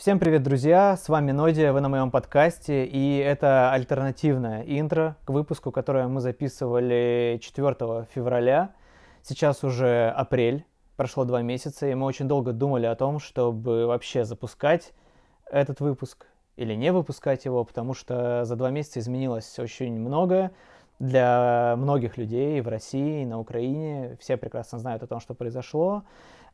Всем привет, друзья! С вами Нодия, вы на моем подкасте, и это альтернативное интро к выпуску, которое мы записывали 4 февраля. Сейчас уже апрель, прошло два месяца, и мы очень долго думали о том, чтобы вообще запускать этот выпуск или не выпускать его, потому что за два месяца изменилось очень многое для многих людей в России, на Украине. Все прекрасно знают о том, что произошло.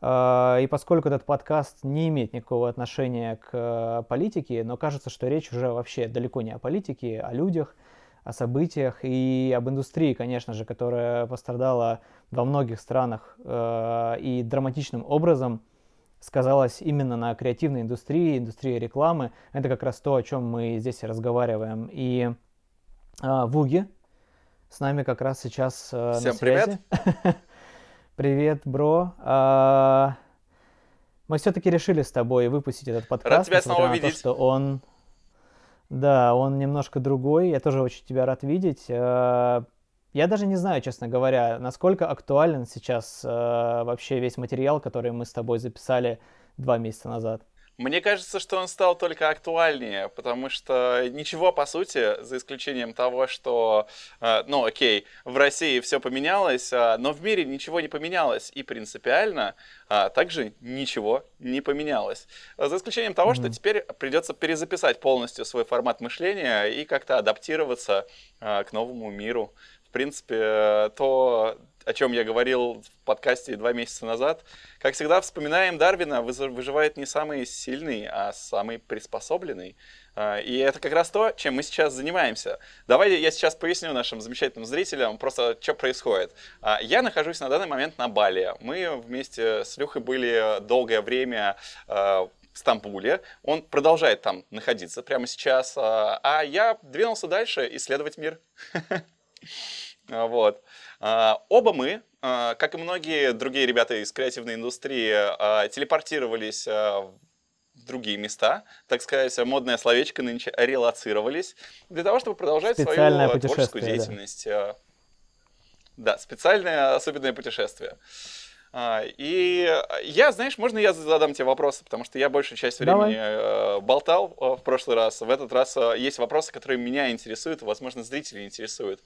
А, и поскольку этот подкаст не имеет никакого отношения к э, политике, но кажется, что речь уже вообще далеко не о политике, а о людях, о событиях и об индустрии, конечно же, которая пострадала во многих странах э, и драматичным образом сказалась именно на креативной индустрии, индустрии рекламы. Это как раз то, о чем мы здесь разговариваем. И а, Вуги с нами как раз сейчас э, Всем на связи. привет! Привет, бро. А, мы все-таки решили с тобой выпустить этот подкаст. Рад тебя снова видеть. То, что он... Да, он немножко другой. Я тоже очень тебя рад видеть. А, я даже не знаю, честно говоря, насколько актуален сейчас а, вообще весь материал, который мы с тобой записали два месяца назад. Мне кажется, что он стал только актуальнее, потому что ничего, по сути, за исключением того, что, э, ну, окей, в России все поменялось, а, но в мире ничего не поменялось, и принципиально а, также ничего не поменялось. За исключением того, что теперь придется перезаписать полностью свой формат мышления и как-то адаптироваться а, к новому миру. В принципе, то о чем я говорил в подкасте два месяца назад. Как всегда, вспоминаем Дарвина, выживает не самый сильный, а самый приспособленный. А, и это как раз то, чем мы сейчас занимаемся. Давай я сейчас поясню нашим замечательным зрителям просто, что происходит. А, я нахожусь на данный момент на Бали. Мы вместе с Люхой были долгое время а, в Стамбуле. Он продолжает там находиться прямо сейчас. А я двинулся дальше исследовать мир. Вот. А, оба мы, а, как и многие другие ребята из креативной индустрии, а, телепортировались в другие места, так сказать, модное словечко нынче релацировались, для того, чтобы продолжать Специальное свою творческую деятельность. Да. да, специальное особенное путешествие. И я, знаешь, можно я задам тебе вопросы, потому что я большую часть времени Давай. Э, болтал в прошлый раз. В этот раз есть вопросы, которые меня интересуют, возможно, зрители интересуют.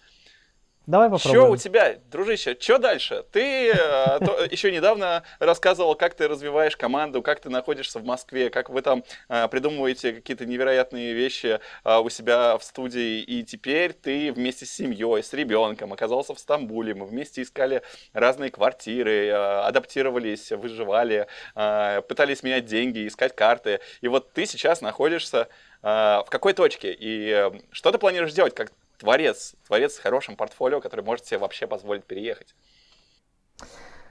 Давай попробуем. Что у тебя, дружище, что дальше? Ты э, а, э, еще недавно рассказывал, как ты развиваешь команду, как ты находишься в Москве, как вы там э, придумываете какие-то невероятные вещи а, у себя в студии. И теперь ты вместе с семьей, с ребенком оказался в Стамбуле. Мы вместе искали разные квартиры, а, адаптировались, выживали, пытались менять деньги, искать карты. И вот ты сейчас находишься в какой точке? И что ты планируешь делать? Как творец, творец с хорошим портфолио, который может себе вообще позволить переехать.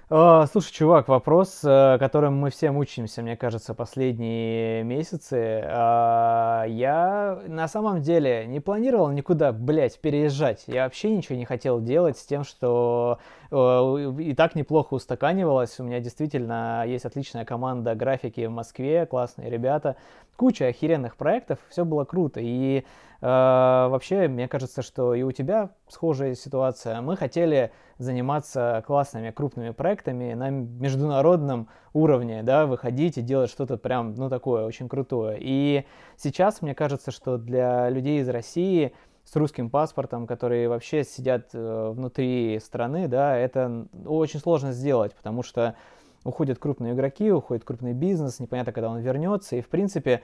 А, слушай, чувак, вопрос, э, которым мы все мучаемся, мне кажется, последние месяцы. А, я на самом деле не планировал никуда, блядь, переезжать. Я вообще ничего не хотел делать с тем, что э, и так неплохо устаканивалось. У меня действительно есть отличная команда графики в Москве, классные ребята, куча охеренных проектов, все было круто. И а, вообще, мне кажется, что и у тебя схожая ситуация. Мы хотели заниматься классными, крупными проектами на международном уровне, да, выходить и делать что-то прям, ну, такое очень крутое. И сейчас, мне кажется, что для людей из России с русским паспортом, которые вообще сидят э, внутри страны, да, это очень сложно сделать, потому что уходят крупные игроки, уходит крупный бизнес, непонятно, когда он вернется. И, в принципе,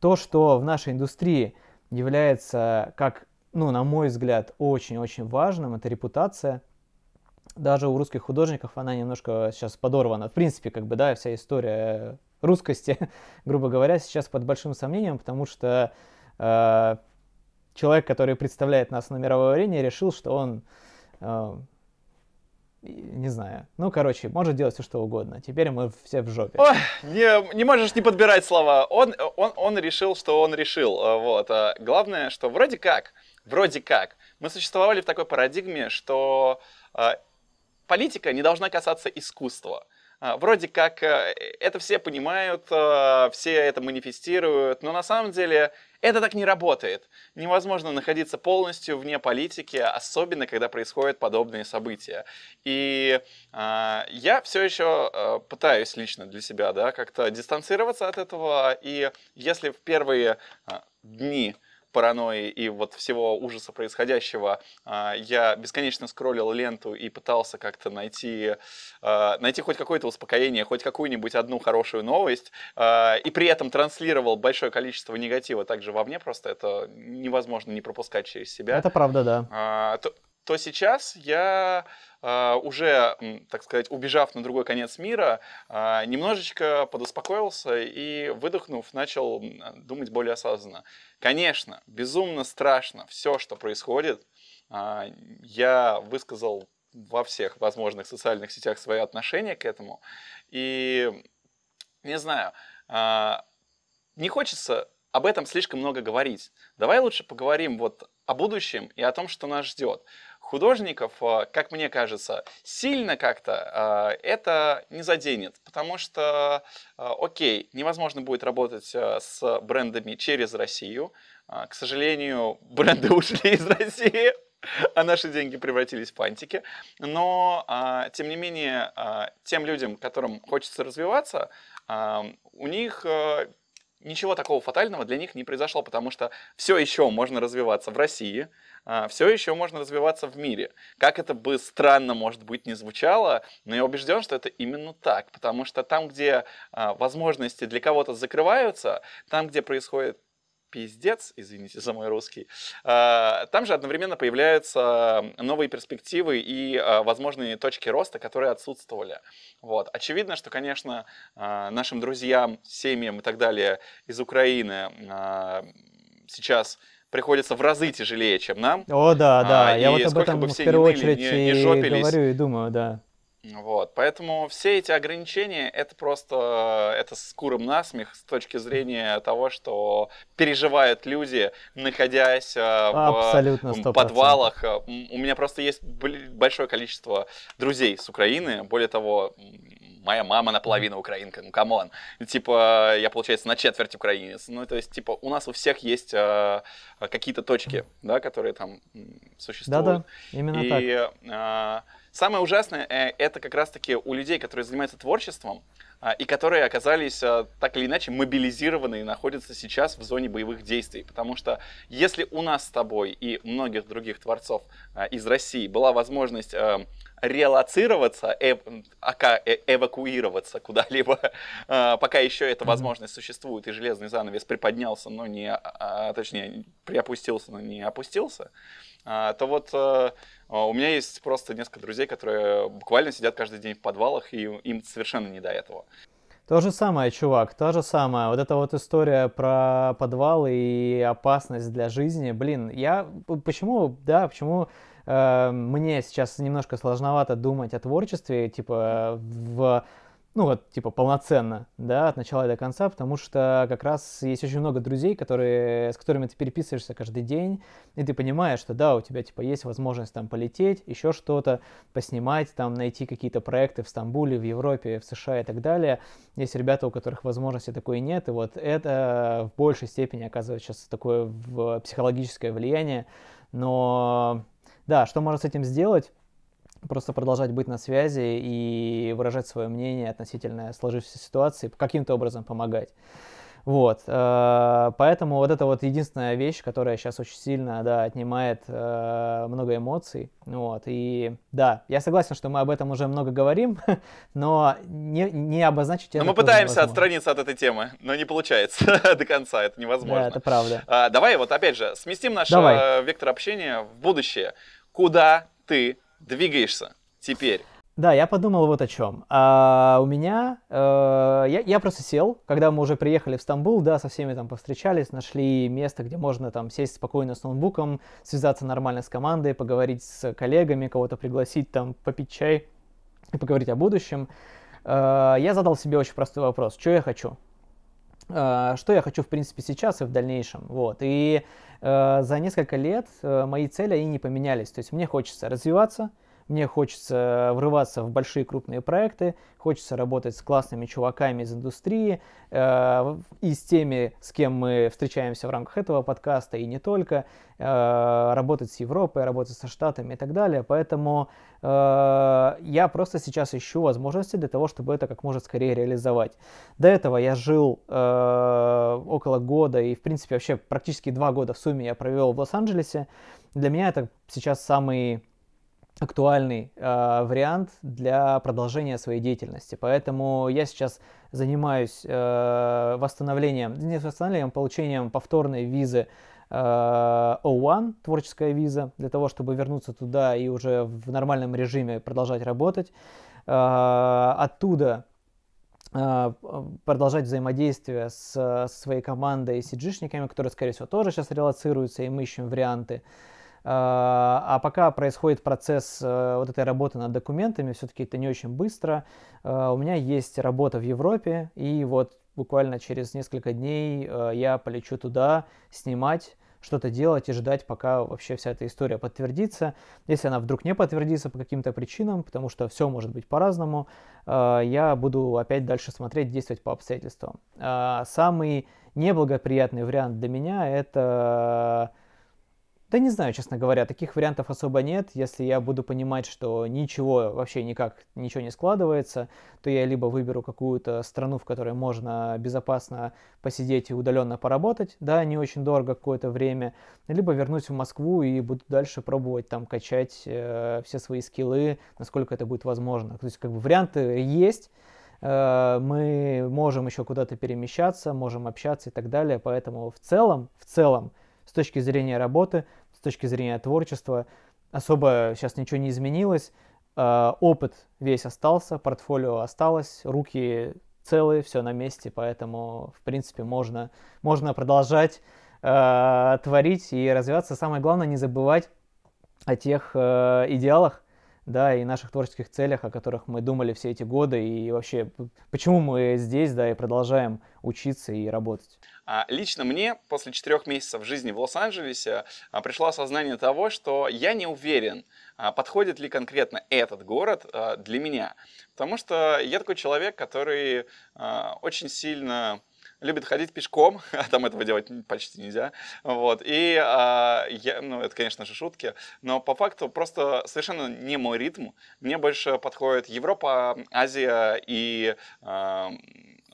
то, что в нашей индустрии является, как, ну, на мой взгляд, очень-очень важным, это репутация. Даже у русских художников она немножко сейчас подорвана. В принципе, как бы, да, вся история русскости, грубо говоря, сейчас под большим сомнением, потому что э, человек, который представляет нас на мировой арене, решил, что он э, не знаю. Ну, короче, может делать все что угодно. Теперь мы все в жопе. О, не, не можешь не подбирать слова. Он, он, он решил, что он решил. Э, вот. А главное, что вроде как, вроде как, мы существовали в такой парадигме, что а, политика не должна касаться искусства. А, вроде как это все понимают, все это манифестируют, но на самом деле это так не работает. Невозможно находиться полностью вне политики, особенно когда происходят подобные события. И э, я все еще э, а, пытаюсь лично для себя да, как-то дистанцироваться от этого. И если в первые э, дни паранойи и вот всего ужаса происходящего, а, я бесконечно скроллил ленту и пытался как-то найти, а, найти хоть какое-то успокоение, хоть какую-нибудь одну хорошую новость, а, и при этом транслировал большое количество негатива также вовне, просто это невозможно не пропускать через себя. Это правда, да то сейчас я а, уже, так сказать, убежав на другой конец мира, а, немножечко подуспокоился и, выдохнув, начал думать более осознанно. Конечно, безумно страшно все, что происходит. А, я высказал во всех возможных социальных сетях свои отношения к этому. И, не знаю, не хочется об этом слишком много говорить. Давай лучше поговорим вот о будущем и о том, что нас ждет художников, э, как мне кажется, сильно как-то э, это не заденет, потому что, э, окей, невозможно будет работать с брендами через Россию. К сожалению, бренды ушли из России а наши деньги превратились в пантики, Но, тем не менее, тем людям, которым хочется развиваться, у них ничего такого фатального для них не произошло, потому что все еще можно развиваться в России, а, все еще можно развиваться в мире. Как это бы странно, может быть, не звучало, но я убежден, что это именно так, потому что там, где а, возможности для кого-то закрываются, там, где происходит пиздец, извините за мой русский, а, там же одновременно появляются новые перспективы и а, возможные точки роста, которые отсутствовали. Вот. Очевидно, что, конечно, а, нашим друзьям, семьям и так далее из Украины сейчас приходится в разы тяжелее, чем нам. О, да, да. А, Я вот об этом бы в первую очередь не, не и говорю и думаю, да. Вот, поэтому все эти ограничения это просто э, это с куром насмех с точки зрения того, что переживают люди, находясь э, Абсолютно в 100%. подвалах. Э, у меня просто есть большое количество друзей с Украины. Более того, моя мама наполовину украинка, ну камон. Типа, я, получается, на четверть украинец. Ну, то есть, типа, у нас у всех есть э, какие-то точки, да, которые там существуют. Да-да, именно И, так. Э, Самое ужасное э, — это как раз-таки у людей, которые занимаются творчеством, а, и которые оказались э, так или иначе мобилизированы и находятся сейчас в зоне боевых действий. Потому что если у нас с тобой и многих других творцов а, из России была возможность эм, релацироваться, э, эвакуироваться куда-либо, пока еще эта возможность существует, и железный занавес приподнялся, но не, а, точнее, приопустился, но не опустился, то вот а, у меня есть просто несколько друзей, которые буквально сидят каждый день в подвалах, и им совершенно не до этого. То же самое, чувак, то же самое. Вот эта вот история про подвал и опасность для жизни. Блин, я почему, да, почему э, мне сейчас немножко сложновато думать о творчестве, типа в ну вот, типа, полноценно, да, от начала и до конца, потому что как раз есть очень много друзей, которые, с которыми ты переписываешься каждый день, и ты понимаешь, что да, у тебя, типа, есть возможность там полететь, еще что-то, поснимать, там, найти какие-то проекты в Стамбуле, в Европе, в США и так далее. Есть ребята, у которых возможности такой нет, и вот это в большей степени оказывает сейчас такое психологическое влияние, но да, что можно с этим сделать? просто продолжать быть на связи и выражать свое мнение относительно сложившейся ситуации, каким-то образом помогать. Вот, э, поэтому вот это вот единственная вещь, которая сейчас очень сильно, да, отнимает э, много эмоций, вот, и да, я согласен, что мы об этом уже много говорим, но не, не обозначить но это мы пытаемся отстраниться от этой темы, но не получается до конца, это невозможно. Да, это правда. А, давай вот опять же сместим наш давай. Э, вектор общения в будущее. Куда ты двигаешься теперь. Да, я подумал вот о чем. А, у меня... А, я, я просто сел, когда мы уже приехали в Стамбул, да, со всеми там повстречались, нашли место, где можно там сесть спокойно с ноутбуком, связаться нормально с командой, поговорить с коллегами, кого-то пригласить там попить чай и поговорить о будущем. А, я задал себе очень простой вопрос. Что я хочу? Э, что я хочу, в принципе, сейчас и в дальнейшем. Вот. И Э, за несколько лет э, мои цели, и не поменялись. То есть мне хочется развиваться, мне хочется врываться в большие крупные проекты, хочется работать с классными чуваками из индустрии э, и с теми, с кем мы встречаемся в рамках этого подкаста и не только, э, работать с Европой, работать со Штатами и так далее. Поэтому э, я просто сейчас ищу возможности для того, чтобы это как можно скорее реализовать. До этого я жил э, около года и, в принципе, вообще практически два года в сумме я провел в Лос-Анджелесе. Для меня это сейчас самый актуальный э, вариант для продолжения своей деятельности. Поэтому я сейчас занимаюсь э, восстановлением, не восстановлением, а получением повторной визы э, O1, творческая виза, для того, чтобы вернуться туда и уже в нормальном режиме продолжать работать. Э, оттуда э, продолжать взаимодействие с, с своей командой и cg которые, скорее всего, тоже сейчас релацируются, и мы ищем варианты. Uh, а, а пока происходит процесс э, вот этой работы над документами, все-таки это не очень быстро. Э, у меня есть работа в Европе, и вот буквально через несколько дней э, я полечу туда снимать что-то делать и ждать, пока вообще вся эта история подтвердится. Если она вдруг не подтвердится по каким-то причинам, потому что все может быть по-разному, я буду опять дальше смотреть, действовать по обстоятельствам. А, самый неблагоприятный вариант для меня это да не знаю, честно говоря, таких вариантов особо нет. Если я буду понимать, что ничего вообще никак, ничего не складывается, то я либо выберу какую-то страну, в которой можно безопасно посидеть и удаленно поработать, да, не очень дорого какое-то время, либо вернусь в Москву и буду дальше пробовать там качать э, все свои скиллы, насколько это будет возможно. То есть как бы варианты есть, э, мы можем еще куда-то перемещаться, можем общаться и так далее, поэтому в целом, в целом, с точки зрения работы, точки зрения творчества особо сейчас ничего не изменилось. Э, опыт весь остался, портфолио осталось, руки целые, все на месте, поэтому, в принципе, можно, можно продолжать э, творить и развиваться. Самое главное, не забывать о тех э, идеалах, да, и наших творческих целях, о которых мы думали все эти годы, и вообще, почему мы здесь, да, и продолжаем учиться и работать. А, лично мне после четырех месяцев жизни в Лос-Анджелесе а, пришло осознание того, что я не уверен, а, подходит ли конкретно этот город для меня. Потому что я такой человек, который очень сильно любит ходить пешком, а там этого делать почти нельзя, вот, и, а, я, ну, это, конечно же, шутки, но по факту просто совершенно не мой ритм, мне больше подходит Европа, Азия и а,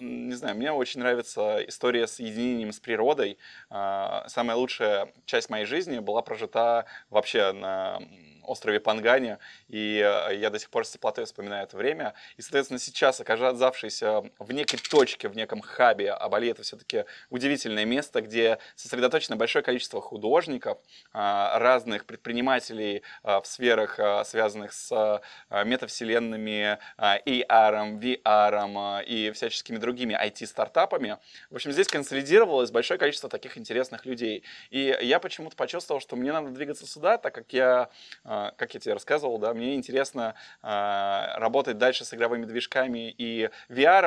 не знаю, мне очень нравится история с единением с природой. А, самая лучшая часть моей жизни была прожита вообще на острове Пангане, и э, я до сих пор с теплотой вспоминаю это время. И, соответственно, сейчас, оказавшийся э, в некой точке, в неком хабе, а Бали — это все-таки удивительное место, где сосредоточено большое количество художников, э, разных предпринимателей в сферах, связанных с метавселенными, AR, VR и всяческими другими IT-стартапами. В общем, здесь консолидировалось большое количество таких интересных людей. И я почему-то почувствовал, что мне надо двигаться сюда, так как я а, как я тебе рассказывал, да, мне интересно а, работать дальше с игровыми движками и VR.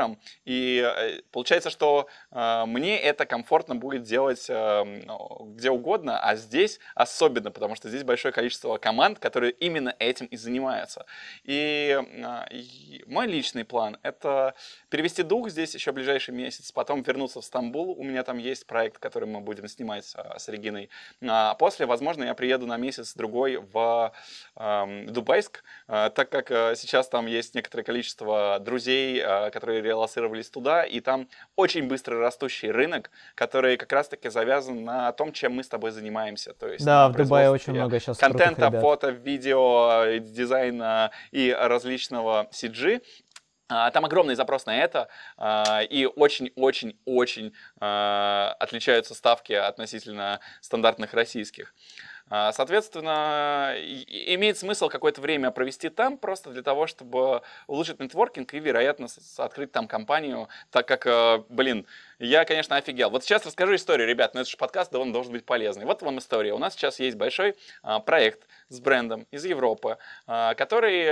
И э, получается, что а, мне это комфортно будет делать эм, ну, где угодно, а здесь особенно, потому что здесь большое количество команд, которые именно этим и занимаются. И, мой личный план — это перевести дух здесь еще ближайший месяц, потом вернуться в Стамбул. У меня там есть проект, который мы будем снимать с Региной. А после, возможно, я приеду на месяц-другой в э, Дубайск, э, так как э, сейчас там есть некоторое количество друзей, э, которые релацировались туда, и там очень быстро растущий рынок, который как раз-таки завязан на том, чем мы с тобой занимаемся. То есть, да, в Дубае очень много сейчас контента, фото, видео, э, дизайна и различного CG. А, там огромный запрос на это, и очень-очень-очень отличаются ставки относительно стандартных российских. А, соответственно, имеет смысл какое-то время провести там просто для того, чтобы улучшить нетворкинг и, вероятно, открыть там компанию, так как, э, блин, я, конечно, офигел. Вот сейчас расскажу историю, ребят, но это же подкаст, да он должен быть полезный. Вот вам история. У нас сейчас есть большой а, проект с брендом из Европы, а, который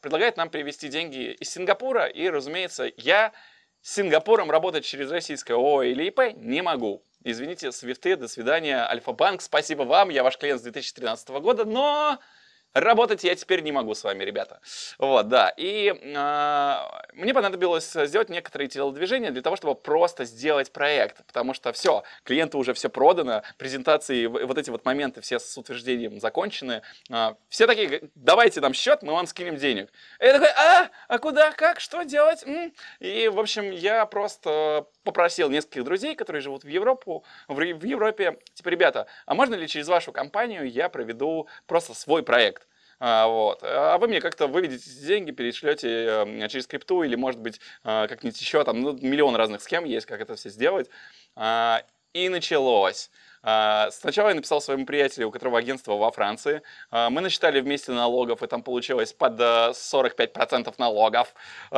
предлагает нам перевести деньги из Сингапура, и, разумеется, я с Сингапуром работать через российское ООО или ИП не могу. Извините, свифты, до свидания, Альфа-банк, спасибо вам, я ваш клиент с 2013 года, но Работать я теперь не могу с вами, ребята. Вот, да. И э, мне понадобилось сделать некоторые телодвижения для того, чтобы просто сделать проект. Потому что все, клиенту уже все продано, презентации, вот эти вот моменты все с утверждением закончены. Э, все такие, давайте нам счет, мы вам скинем денег. И я такой, а, а куда, как, что делать? М? И, в общем, я просто попросил нескольких друзей, которые живут в, Европу, в, в Европе, типа, ребята, а можно ли через вашу компанию я проведу просто свой проект? А, вот. а вы мне как-то выведите эти деньги, перешлете э, через крипту или, может быть, э, как-нибудь еще там, ну, миллион разных схем есть, как это все сделать. А, и началось. А, сначала я написал своему приятелю, у которого агентство во Франции. А, мы насчитали вместе налогов, и там получилось под 45% э, налогов.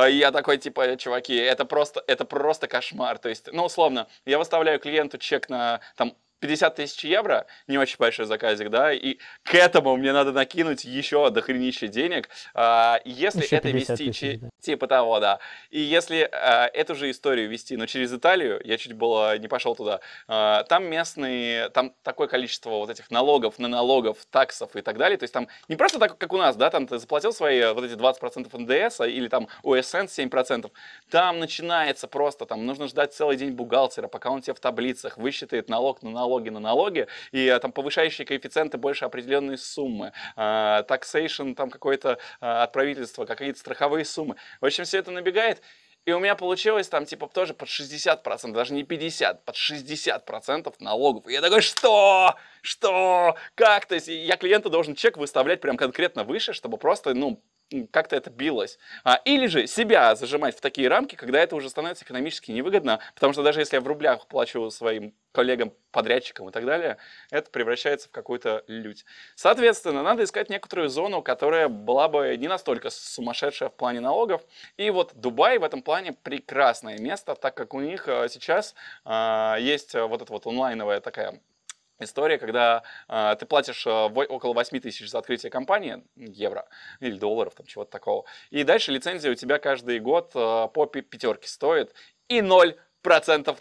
И я такой, типа, чуваки, это просто, это просто кошмар. То есть, ну, условно, я выставляю клиенту чек на там 50 тысяч евро, не очень большой заказик, да, и к этому мне надо накинуть еще дохренище денег, а, если еще это вести тысяч, да. типа того, да, и если э, эту же историю вести, но через Италию, я чуть было не пошел туда, э, там местные, там такое количество вот этих налогов, на налогов, таксов и так далее, то есть там не просто так, как у нас, да, там ты заплатил свои э, вот эти 20% НДС или там УСН 7%, там начинается просто, там нужно ждать целый день бухгалтера, пока он тебе в таблицах высчитает налог на налог, налоги на налоги, и э, там повышающие коэффициенты больше определенной суммы, таксейшн э, там какое-то э, от правительства, какие-то страховые суммы. В общем, все это набегает, и у меня получилось там типа тоже под 60%, даже не 50, под 60% налогов. И я такой, что? Что? Как? То есть я клиенту должен чек выставлять прям конкретно выше, чтобы просто, ну, как-то это билось. А, или же себя зажимать в такие рамки, когда это уже становится экономически невыгодно, потому что даже если я в рублях плачу своим коллегам, подрядчикам и так далее, это превращается в какую-то лють. Соответственно, надо искать некоторую зону, которая была бы не настолько сумасшедшая в плане налогов. И вот Дубай в этом плане прекрасное место, так как у них э, сейчас э, есть вот эта вот онлайновая такая история, когда э, ты платишь э, около 8 тысяч за открытие компании, евро или долларов, там чего-то такого. И дальше лицензия у тебя каждый год э, по пятерке стоит и 0%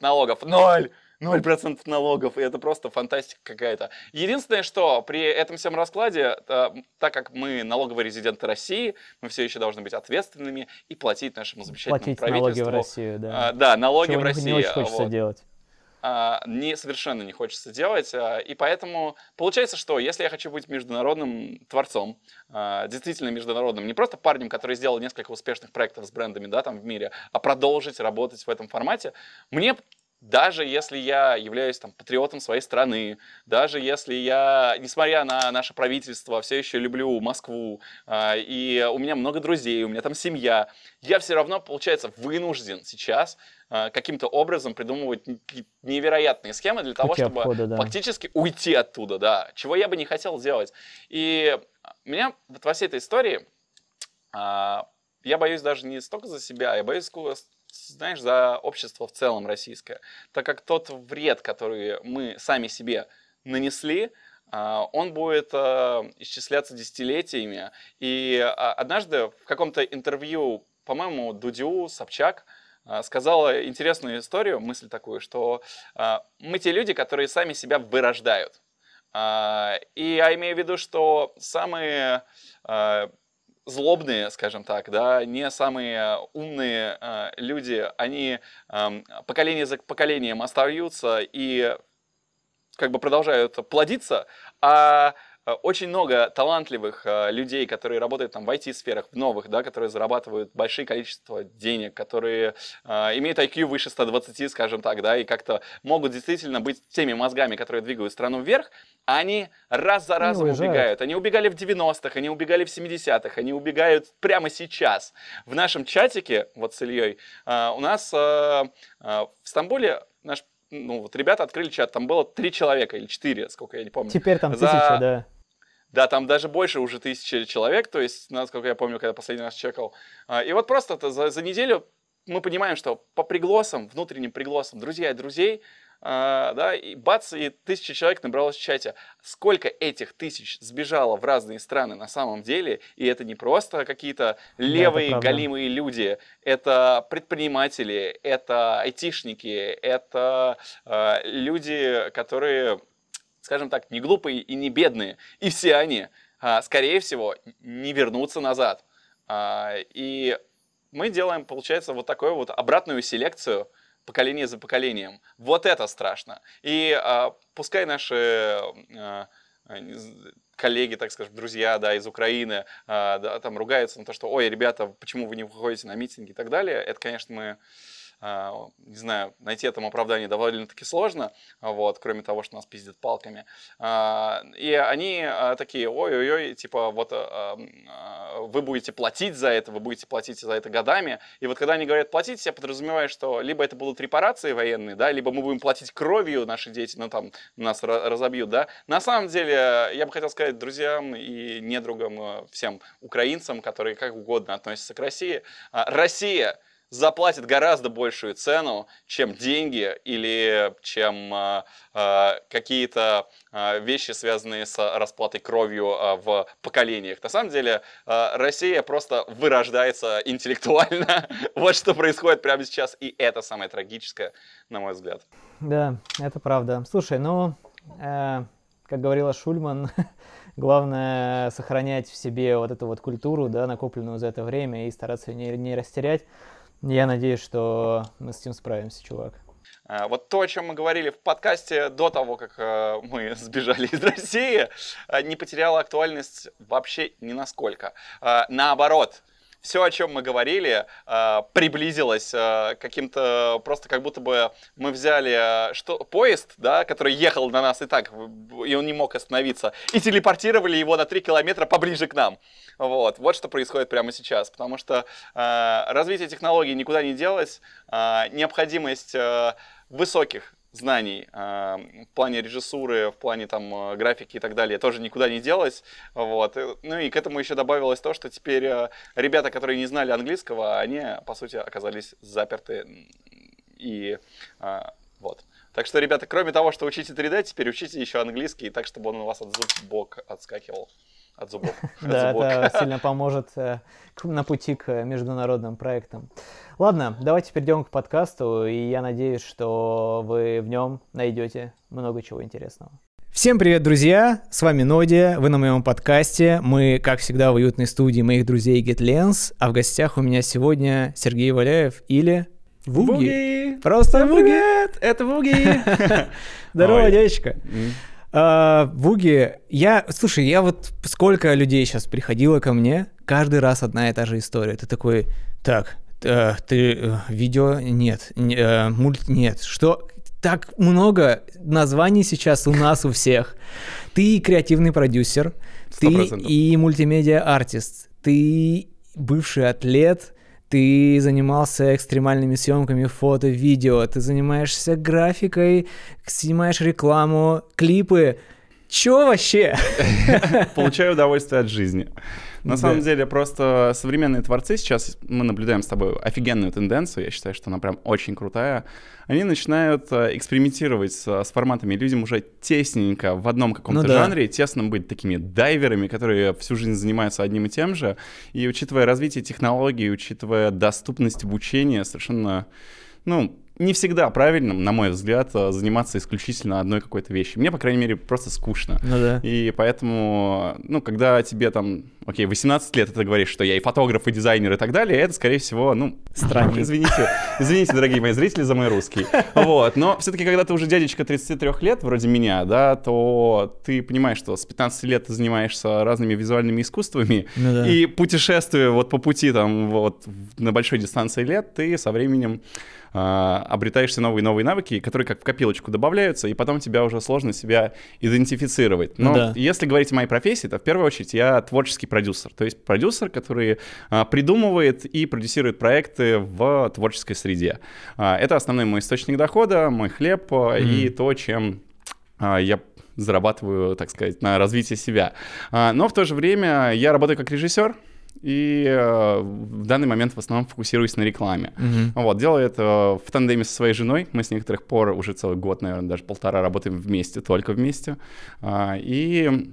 налогов. Ноль! 0% налогов, и это просто фантастика какая-то. Единственное, что при этом всем раскладе, э, так как мы налоговые резиденты России, мы все еще должны быть ответственными и платить нашему замечательному платить правительству. налоги в Россию, да. А, да, налоги Чего в Россию. не очень хочется вот. делать. А, не, совершенно не хочется делать. А, и поэтому получается, что если я хочу быть международным творцом, а, действительно международным, не просто парнем, который сделал несколько успешных проектов с брендами да, там в мире, а продолжить работать в этом формате, мне даже если я являюсь там, патриотом своей страны, даже если я, несмотря на наше правительство, все еще люблю Москву, э, и у меня много друзей, у меня там семья, я все равно, получается, вынужден сейчас э, каким-то образом придумывать невероятные схемы для того, Пути чтобы обхода, да. фактически уйти оттуда, да, чего я бы не хотел сделать. И меня вот во всей этой истории э, я боюсь даже не столько за себя, я боюсь знаешь, за общество в целом российское, так как тот вред, который мы сами себе нанесли, а, он будет а, исчисляться десятилетиями. И а, однажды в каком-то интервью, по-моему, Дудю, Собчак, сказала интересную историю, мысль такую, что мы те люди, которые сами себя вырождают. И я имею в виду, что самые злобные, скажем так, да, не самые э, умные э, люди, они э, поколение за поколением остаются и э, как бы продолжают плодиться, а Э, очень много талантливых э, людей, которые работают там в IT-сферах, в новых, да, которые зарабатывают большие количество денег, которые э, имеют IQ выше 120, скажем так, да, и как-то могут действительно быть теми мозгами, которые двигают страну вверх, а они раз за разом убегают. Они убегали в 90-х, они убегали в 70-х, они убегают прямо сейчас. В нашем чатике, вот с Ильей, у нас в Стамбуле наш ну, вот ребята открыли чат, там было три человека или четыре, сколько я не помню. Теперь там за... тысяча, да да, там даже больше уже тысячи человек, то есть, насколько я помню, когда последний раз чекал. А, и вот просто за, за неделю мы понимаем, что по пригласам, внутренним пригласам, друзья и друзей, а, да, и бац, и тысяча человек набралось в чате. Сколько этих тысяч сбежало в разные страны на самом деле, и это не просто какие-то левые да, голимые люди, это предприниматели, это айтишники, это э, люди, которые скажем так, не глупые и не бедные. И все они, а, скорее всего, не вернутся назад. А, и мы делаем, получается, вот такую вот обратную селекцию поколение за поколением. Вот это страшно. И а, пускай наши коллеги, так скажем, друзья, да, из Украины, да, там ругаются на то, что, ой, ребята, почему вы не выходите на митинги и так далее. Это, конечно, мы а, не знаю, найти этому оправдание довольно-таки сложно, а, вот, кроме того, что нас пиздят палками. А, и они такие, ой-ой-ой, типа, вот вы будете платить за это, вы будете платить за это годами. И вот когда они говорят платить, я подразумеваю, что либо это будут репарации военные, да, либо мы будем платить кровью наши дети, ну там нас разобьют, да. На самом деле, я бы хотел сказать друзьям и недругам, э, всем украинцам, которые как угодно относятся к России, Россия — заплатит гораздо большую цену, чем деньги или чем э, какие-то э, вещи, связанные с расплатой кровью э, в поколениях. На самом деле э, Россия просто вырождается интеллектуально. вот что происходит прямо сейчас, и это самое трагическое, на мой взгляд. Да, это правда. Слушай, ну, э, как говорила Шульман, главное сохранять в себе вот эту вот культуру, да, накопленную за это время, и стараться ее не, не растерять. Я надеюсь, что мы с этим справимся, чувак. А, вот то, о чем мы говорили в подкасте до того, как э, мы сбежали из России, э, не потеряло актуальность вообще ни насколько. А, наоборот, все, о чем мы говорили, а, приблизилось а, каким-то просто как будто бы мы взяли а, что поезд, да, который ехал на нас и так, и он не мог остановиться, и телепортировали его на 3 километра поближе к нам. Вот, вот что происходит прямо сейчас, потому что развитие технологий никуда не делось, необходимость высоких знаний а, в плане режиссуры, в плане там а, графики и так далее тоже никуда не делось. Вот. Ну и к этому еще добавилось то, что теперь а, ребята, которые не знали английского, они, по сути, оказались заперты. И вот. Так что, ребята, кроме того, что учите 3D, теперь учите еще английский, так, чтобы он у вас от зуб бок отскакивал. От зубов. Да, это сильно поможет э, на пути к международным проектам. Ладно, давайте перейдем к подкасту, и я надеюсь, что вы в нем найдете много чего интересного. Всем привет, друзья! С вами Нодия, вы на моем подкасте. Мы, как всегда, в уютной студии моих друзей GetLens, а в гостях у меня сегодня Сергей Валяев или Вуги. Вуги. Просто Вуги! Привет! Это Вуги! Здорово, девочка! А, Вуги, я, слушай, я вот сколько людей сейчас приходило ко мне, каждый раз одна и та же история. Ты такой, так, э, ты э, видео нет, э, мульт нет, что так много названий сейчас у нас у всех. Ты креативный продюсер, 100%. ты и мультимедиа артист, ты бывший атлет, ты занимался экстремальными съемками фото, видео, ты занимаешься графикой, снимаешь рекламу, клипы. Чё вообще? Получаю удовольствие от жизни. На самом деле, просто современные творцы сейчас, мы наблюдаем с тобой офигенную тенденцию, я считаю, что она прям очень крутая. Они начинают э, экспериментировать с, с форматами. Людям уже тесненько в одном каком-то ну, да. жанре, тесно быть такими дайверами, которые всю жизнь занимаются одним и тем же. И учитывая развитие технологий, учитывая доступность обучения, совершенно, ну, не всегда правильным, на мой взгляд, э, заниматься исключительно одной какой-то вещью. Мне, по крайней мере, просто скучно. Ну, да. И поэтому, ну, когда тебе там, окей, 18 лет, и ты говоришь, что я и фотограф, и дизайнер, и так далее, это, скорее всего, ну, странно. Извините, извините, дорогие мои зрители, за мой русский. Вот, но все-таки, когда ты уже дядечка 33 лет, вроде меня, да, то ты понимаешь, что с 15 лет ты занимаешься разными визуальными искусствами, ну, да. и путешествуя вот по пути там вот на большой дистанции лет, ты со временем а, обретаешься новые новые навыки, которые как в копилочку добавляются, и потом тебя уже сложно себя идентифицировать. Но да. если говорить о моей профессии, то в первую очередь я творческий продюсер, то есть продюсер, который а, придумывает и продюсирует проекты в творческой среде. А, это основной мой источник дохода, мой хлеб mm-hmm. и то, чем я зарабатываю, так сказать, на развитие себя. Но в то же время я работаю как режиссер, и э, в данный момент в основном фокусируюсь на рекламе. Угу. Вот, делаю это в тандеме со своей женой. Мы с некоторых пор уже целый год, наверное, даже полтора работаем вместе, только вместе. А, и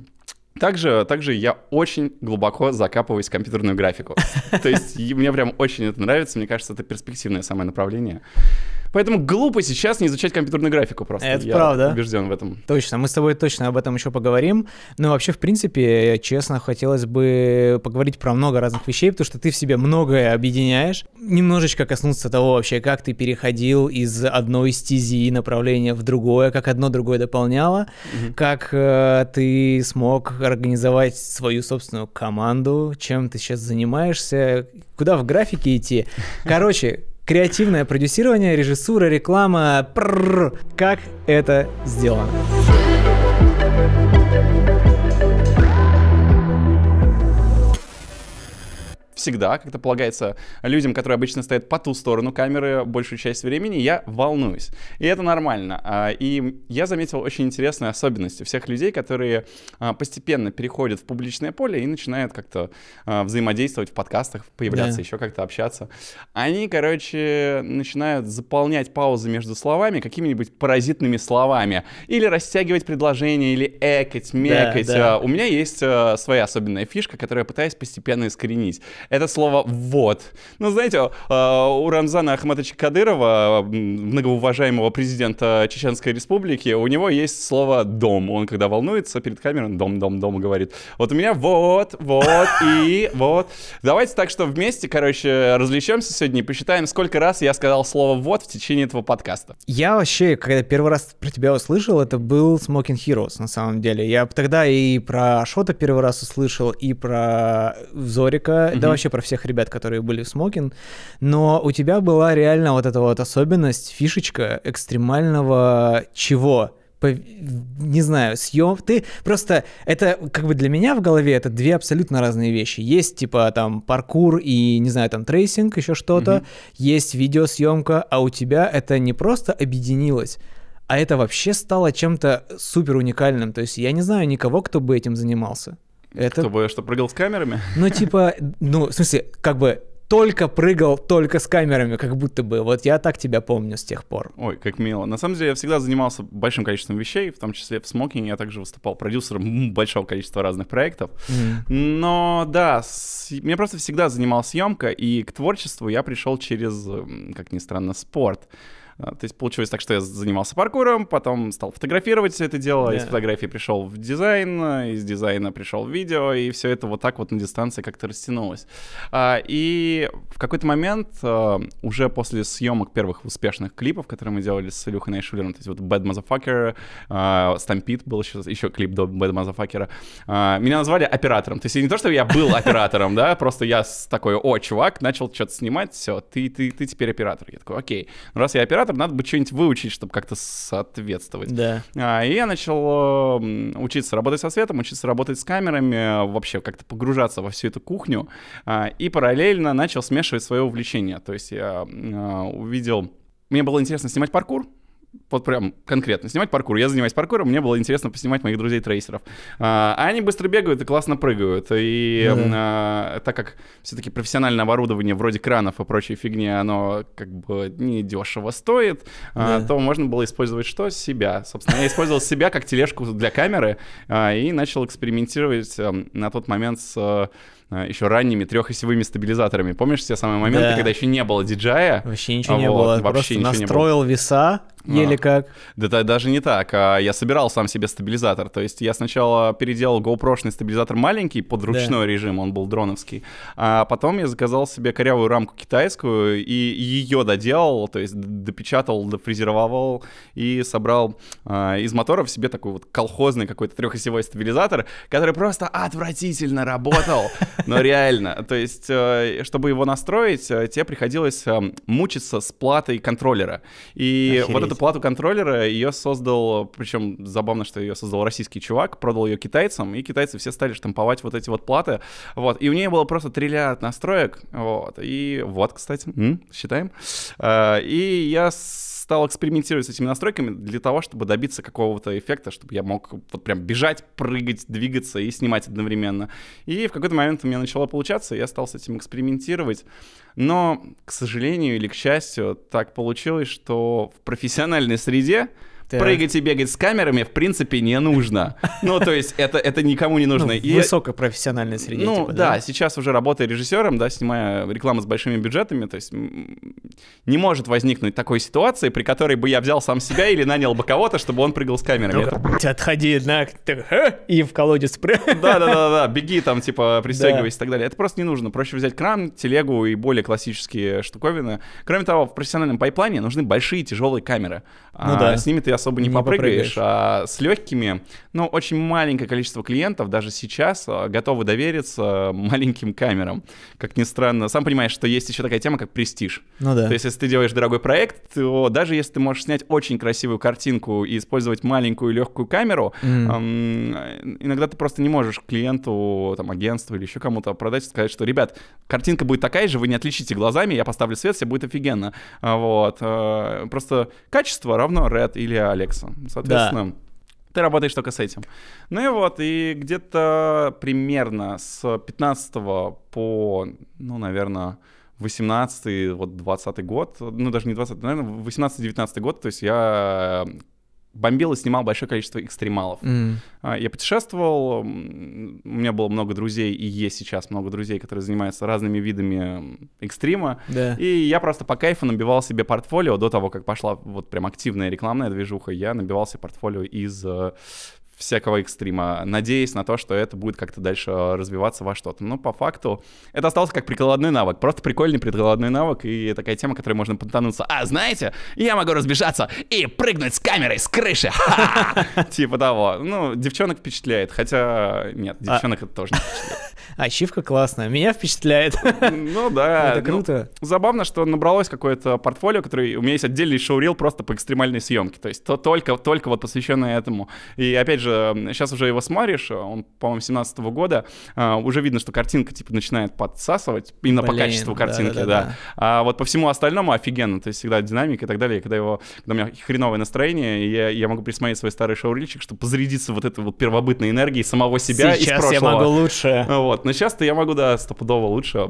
также, также я очень глубоко закапываюсь в компьютерную графику. То есть мне прям очень это нравится. Мне кажется, это перспективное самое направление. Поэтому глупо сейчас не изучать компьютерную графику просто. Это я правда. убежден в этом. Точно, мы с тобой точно об этом еще поговорим. Но ну, вообще, в принципе, честно, хотелось бы поговорить про много разных вещей, потому что ты в себе многое объединяешь. Немножечко коснуться того вообще, как ты переходил из одной стези направления в другое, как одно другое дополняло, угу. как э, ты смог организовать свою собственную команду, чем ты сейчас занимаешься, куда в графике идти. Короче, креативное продюсирование, режиссура, реклама, прррр, как это сделано. всегда, как это полагается людям, которые обычно стоят по ту сторону камеры большую часть времени, я волнуюсь. И это нормально. А, и я заметил очень интересные особенности всех людей, которые а, постепенно переходят в публичное поле и начинают как-то а, взаимодействовать в подкастах, появляться, да. еще как-то общаться. Они, короче, начинают заполнять паузы между словами какими-нибудь паразитными словами. Или растягивать предложения, или экать, мекать. Да, да. У меня есть своя особенная фишка, которую я пытаюсь постепенно искоренить это слово «вот». Ну, знаете, а, у Рамзана Ахматовича Кадырова, многоуважаемого президента Чеченской Республики, у него есть слово «дом». Он, когда волнуется перед камерой, «дом, дом, дом» говорит. Вот у меня «вот, вот и вот». Давайте так, что вместе, короче, развлечемся сегодня и посчитаем, сколько раз я сказал слово «вот» в течение этого подкаста. Я вообще, когда первый раз про тебя услышал, это был Smoking Heroes, на самом деле. Я тогда и про Шота первый раз услышал, и про Зорика, mm-hmm. да вообще вообще про всех ребят, которые были в Смокин, но у тебя была реально вот эта вот особенность, фишечка экстремального чего? По, не знаю, съем. Ты просто это как бы для меня в голове это две абсолютно разные вещи. Есть типа там паркур и не знаю там трейсинг еще что-то, угу. есть видеосъемка, а у тебя это не просто объединилось, а это вообще стало чем-то супер уникальным. То есть я не знаю никого, кто бы этим занимался. Это... Чтобы, что прыгал с камерами? Ну, типа, ну, в смысле, как бы только прыгал только с камерами, как будто бы. Вот я так тебя помню с тех пор. Ой, как мило. На самом деле я всегда занимался большим количеством вещей, в том числе в смокинге. Я также выступал продюсером большого количества разных проектов. Но да, с... меня просто всегда занимала съемка, и к творчеству я пришел через, как ни странно, спорт. А, то есть получилось так, что я занимался паркуром, потом стал фотографировать все это дело, yeah. из фотографии пришел в дизайн, из дизайна пришел в видео, и все это вот так вот на дистанции как-то растянулось. А, и в какой-то момент, а, уже после съемок первых успешных клипов, которые мы делали с Илюхой Найшулером, то есть вот Bad Motherfucker, Stampede был еще, еще клип до Bad Motherfucker, меня назвали оператором. То есть не то, что я был оператором, да, просто я такой, о, чувак, начал что-то снимать, все, ты, ты, ты теперь оператор. Я такой, окей, раз я оператор, оператор, надо бы что-нибудь выучить, чтобы как-то соответствовать. Да. А, и я начал учиться работать со светом, учиться работать с камерами, вообще как-то погружаться во всю эту кухню. А, и параллельно начал смешивать свое увлечение. То есть я а, увидел... Мне было интересно снимать паркур, вот прям конкретно снимать паркур. Я занимаюсь паркуром, мне было интересно поснимать моих друзей-трейсеров. А они быстро бегают и классно прыгают. И mm а, так как все-таки профессиональное оборудование вроде кранов и прочей фигни, оно как бы не дешево стоит, mm а, то можно было использовать что? Себя. Собственно, я использовал себя как тележку для камеры а, и начал экспериментировать а, на тот момент с... А, Э, еще ранними трехосевыми стабилизаторами. Помнишь те самые моменты, да. когда еще не было диджая? Вообще ничего вот, не было. Вообще Просто ничего настроил не было. веса, еле а. как. Да это даже не так. А я собирал сам себе стабилизатор. То есть я сначала переделал GoPro-шный стабилизатор маленький под ручной да. режим, он был дроновский. А потом я заказал себе корявую рамку китайскую и ее доделал, то есть допечатал, дофрезеровал и собрал а, из моторов себе такой вот колхозный какой-то трехосевой стабилизатор, который просто отвратительно работал. Но реально, то есть, э, чтобы его настроить, э, тебе приходилось э, мучиться с платой контроллера. И вот эту плату контроллера ее создал, причем забавно, что ее создал российский чувак, продал ее китайцам, и китайцы все стали штамповать вот эти вот платы. Вот. И у нее было просто триллиард настроек. Вот. И вот, кстати, считаем. И я с стал экспериментировать с этими настройками для того, чтобы добиться какого-то эффекта, чтобы я мог вот прям бежать, прыгать, двигаться и снимать одновременно. И в какой-то момент у меня начало получаться, я стал с этим экспериментировать. Но, к сожалению или к счастью, так получилось, что в профессиональной среде так. Э, Прыгать и бегать с камерами, в принципе, не нужно. Ну, то есть это, это никому не нужно. Ну, и... Высокопрофессиональной среде. Ну, типа, да? да, сейчас уже работая режиссером, да, снимая рекламу с большими бюджетами, то есть не может возникнуть такой ситуации, при которой бы я взял сам себя или нанял бы кого-то, чтобы он прыгал с камерами. Ну, это... Отходи, на... Э, и в колодец Да-да-да, беги там, типа, пристегивайся да. и так далее. Это просто не нужно. Проще взять кран, телегу и более классические штуковины. Кроме того, в профессиональном пайплайне нужны большие тяжелые камеры. Ну а, да. С ними ты особо не, не попрыгаешь, попрыгаешь, а с легкими, ну, очень маленькое количество клиентов даже сейчас а, готовы довериться маленьким камерам. Как ни странно, сам понимаешь, что есть еще такая тема, как престиж. Ну да. То есть, если ты делаешь дорогой проект, то даже если ты можешь снять очень красивую картинку и использовать маленькую легкую камеру, mm. эм, иногда ты просто не можешь клиенту, там, агентству или еще кому-то продать и сказать, что, ребят, картинка будет такая же, вы не отличите глазами, я поставлю свет, все будет офигенно. А вот. А, просто качество равно Red или для Алекса. Соответственно, да. Ты работаешь только с этим. Ну и вот, и где-то примерно с 15 по, ну, наверное, 18 вот 20 год, ну даже не 20 наверное, 18-19 год, то есть я бомбил и снимал большое количество экстремалов. Mm. Я путешествовал, у меня было много друзей, и есть сейчас много друзей, которые занимаются разными видами экстрима. Yeah. И я просто по кайфу набивал себе портфолио до того, как пошла вот прям активная рекламная движуха. Я набивал себе портфолио из э, всякого экстрима, надеясь на то, что это будет как-то дальше э, развиваться во что-то. Но по факту это осталось как прикладной навык, просто прикольный прикладной навык и такая тема, которой можно понтануться. А, знаете, я могу разбежаться и прыгнуть с камерой с крыши. Типа того. Ну, девчонок впечатляет, хотя нет, а девчонок это тоже не впечатляет. Ачивка классная, меня впечатляет. Ну да. Это ну, круто. забавно, что набралось какое-то портфолио, который у меня есть отдельный шоурил просто по экстремальной съемке. То есть то только, только вот посвященное этому. И опять же, уже, сейчас уже его смотришь, он, по-моему, 17 -го года, а, уже видно, что картинка, типа, начинает подсасывать, именно Блин, по качеству картинки, да, да, да. да. А вот по всему остальному офигенно, то есть всегда динамика и так далее, и когда, его, когда у меня хреновое настроение, я, я могу присмотреть свой старый шаурильчик, чтобы зарядиться вот этой вот первобытной энергией самого себя сейчас из Сейчас я могу лучше. Вот, но сейчас-то я могу, да, стопудово лучше.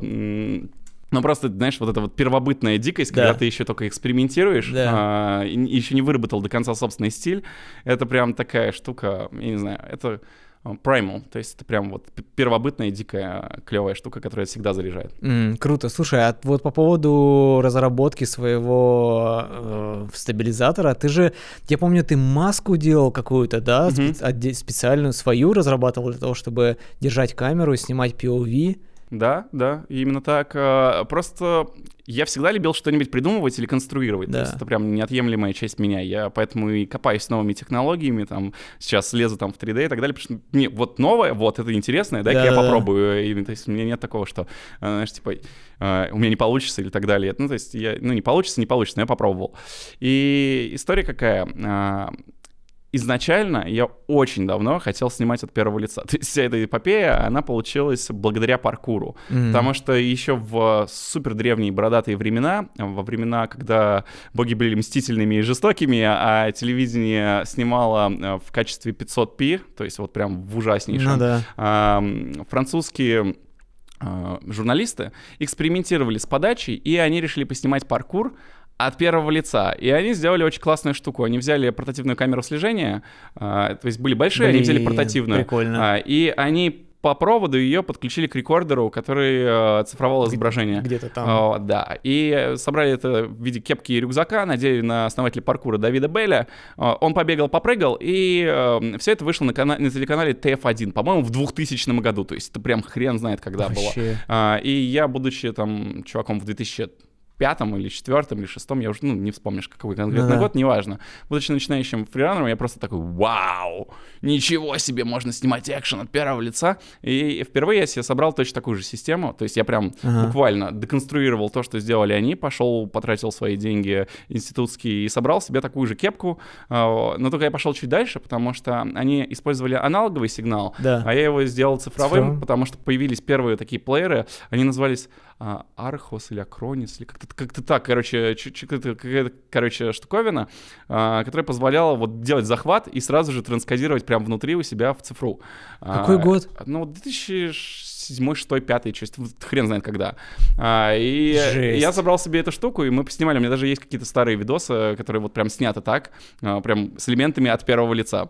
Но просто, знаешь, вот эта вот первобытная дикость, да. когда ты еще только экспериментируешь, да. а, и, еще не выработал до конца собственный стиль, это прям такая штука, я не знаю, это а, primal, то есть это прям вот первобытная дикая а, клевая штука, которая всегда заряжает. Mm, круто. Слушай, а вот по поводу разработки своего э, стабилизатора, ты же, я помню, ты маску делал какую-то, да, mm-hmm. специ- специальную свою разрабатывал для того, чтобы держать камеру и снимать POV. Да, да, именно так. А, просто я всегда любил что-нибудь придумывать или конструировать. Да. То есть это прям неотъемлемая часть меня. Я поэтому и копаюсь новыми технологиями, там сейчас лезу там в 3D и так далее, потому что не, вот новое, вот это интересное, да, да, я попробую. И, ну, то есть у меня нет такого, что, а, знаешь, типа, а, у меня не получится или так далее. Ну, то есть я, ну, не получится, не получится, но я попробовал. И история какая? изначально я очень давно хотел снимать от первого лица. То есть вся эта эпопея, она получилась благодаря паркуру. Mm-hmm. Потому что еще в супер древние бородатые времена, во времена, когда боги были мстительными и жестокими, а телевидение снимало э, в качестве 500p, то есть вот прям в ужаснейшем, ну, да. французские э, журналисты экспериментировали с подачей, и они решили поснимать паркур, от первого лица. И они сделали очень классную штуку. Они взяли портативную камеру слежения, а, то есть были большие, Блин, они взяли портативную. Прикольно. А, и они по проводу ее подключили к рекордеру, который э, а, цифровал изображение. Где-то там. О, да. И собрали это в виде кепки и рюкзака, надели на основателя паркура Давида Белля. он побегал, попрыгал, и э, все это вышло на, кана- на телеканале TF1, по-моему, в 2000 году. То есть это прям хрен знает, когда Вообще. было. Э, и я, будучи там чуваком в 2000 пятом или четвертом или шестом, я уже, ну, не вспомнишь, какой конкретно ну да. год, неважно. Будучи начинающим фриланером, я просто такой, вау, ничего себе, можно снимать экшен от первого лица. И впервые я себе собрал точно такую же систему, то есть я прям ага. буквально деконструировал то, что сделали они, пошел, потратил свои деньги институтские и собрал себе такую же кепку, а, но только я пошел чуть дальше, потому что они использовали аналоговый сигнал, да. а я его сделал цифровым, Цифровым. потому что появились первые такие плееры, они назывались а, архос или Акронис, или как-то как так, короче, какая-то, короче, штуковина, а, которая позволяла вот делать захват и сразу же транскодировать прямо внутри у себя в цифру. А, Какой год? Ну, 2007, 6, 5, часть, хрен знает когда. и Жесть. я забрал себе эту штуку, и мы поснимали. У меня даже есть какие-то старые видосы, которые вот прям сняты так, прям с элементами от первого лица.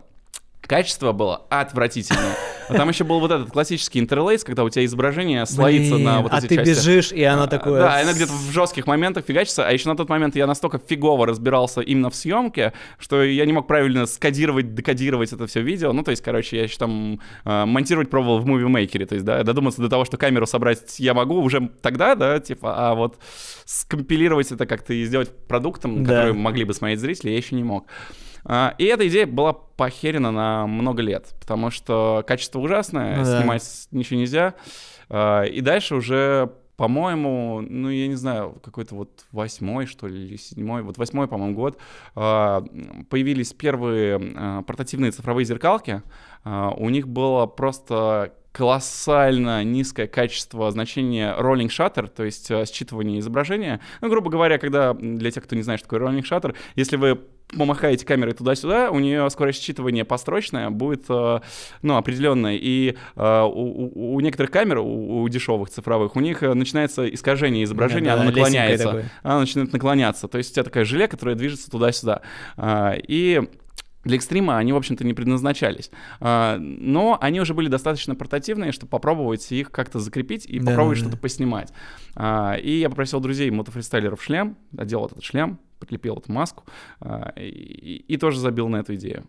Качество было отвратительное. А там еще был вот этот классический интерлейс, когда у тебя изображение слоится Блин, на вот а эти части. а ты части. бежишь, и оно а, такое... Да, она где-то в жестких моментах фигачится, а еще на тот момент я настолько фигово разбирался именно в съемке, что я не мог правильно скодировать, декодировать это все видео. Ну, то есть, короче, я еще там э, монтировать пробовал в Movie Maker, то есть, да, додуматься до того, что камеру собрать я могу уже тогда, да, типа, а вот скомпилировать это как-то и сделать продуктом, да. который могли бы смотреть зрители, я еще не мог. А, и эта идея была похерена на много лет, потому что качество ужасное, ну, да. снимать ничего нельзя. А, и дальше уже по-моему, ну, я не знаю, какой-то вот восьмой, что ли, или седьмой, вот восьмой, по-моему, год, а, появились первые портативные цифровые зеркалки. У них было просто колоссально низкое качество значения rolling shutter, то есть э, считывание изображения. Ну, грубо говоря, когда, для тех, кто не знает, что такое rolling shutter, если вы помахаете камерой туда-сюда, у нее скорость считывания построчная будет, э, ну, определенная. И э, у, у некоторых камер, у, у дешевых цифровых, у них начинается искажение изображения, да, оно да, наклоняется. Оно начинает наклоняться. То есть у тебя такая желе, которая движется туда-сюда. А, и для экстрима они, в общем-то, не предназначались. А, но они уже были достаточно портативные, чтобы попробовать их как-то закрепить и да, попробовать да, что-то поснимать. А, и я попросил друзей мотофристайлеров шлем, одел вот этот шлем, прикрепил вот маску а, и тоже забил на эту идею.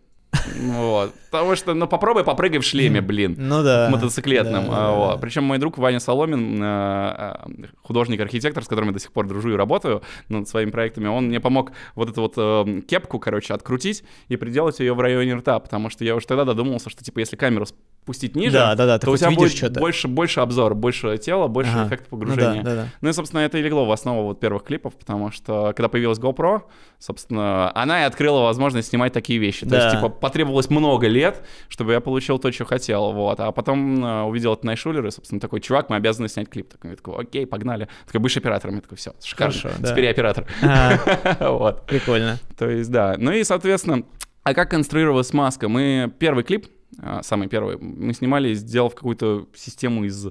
Вот. Потому что, ну, попробуй попрыгай в шлеме, блин. Ну да. В мотоциклетном. Да, а, да, вот. да. Причем мой друг Ваня Соломин, э, э, художник-архитектор, с которым я до сих пор дружу и работаю над своими проектами, он мне помог вот эту вот эм, кепку, короче, открутить и приделать ее в районе рта, потому что я уже тогда додумался, что, типа, если камеру пустить ниже, да, да, да, то у тебя будет что-то. больше, больше обзор, больше тела, больше ага. эффекта ну погружения. Ну, да, да, да. ну и, собственно, это и легло в основу вот первых клипов, потому что когда появилась GoPro, собственно, она и открыла возможность снимать такие вещи. Да. То есть, типа, потребовалось много лет, чтобы я получил то, что хотел, вот. А потом э, увидел это Найшулер, и, собственно, такой, чувак, мы обязаны снять клип. Такой, я такой, окей, погнали. Такой, будешь оператором? Я такой, все, шикарно, Хорошо, да. теперь я оператор. Вот. Прикольно. То есть, да. Ну и, соответственно, а как конструировалась маска? Мы первый клип а, самый первый, мы снимали, сделав какую-то систему из,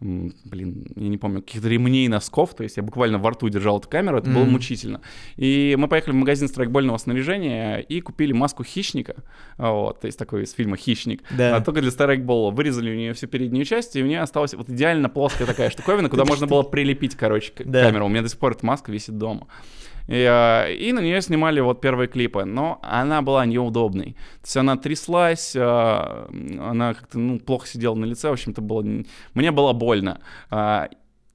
блин, я не помню, каких-то ремней, носков, то есть я буквально во рту держал эту камеру, это mm было мучительно. И мы поехали в магазин страйкбольного снаряжения и купили маску хищника, а, вот, то есть такой из фильма «Хищник», да. а только для страйкбола. Вырезали у нее всю переднюю часть, и у нее осталась вот идеально плоская такая штуковина, куда можно было прилепить, короче, камеру. У меня до сих пор эта маска висит дома. И, э, и на нее снимали вот первые клипы, но она была неудобной. То есть она тряслась, э, она как-то ну, плохо сидела на лице, в общем-то было... Мне было больно а,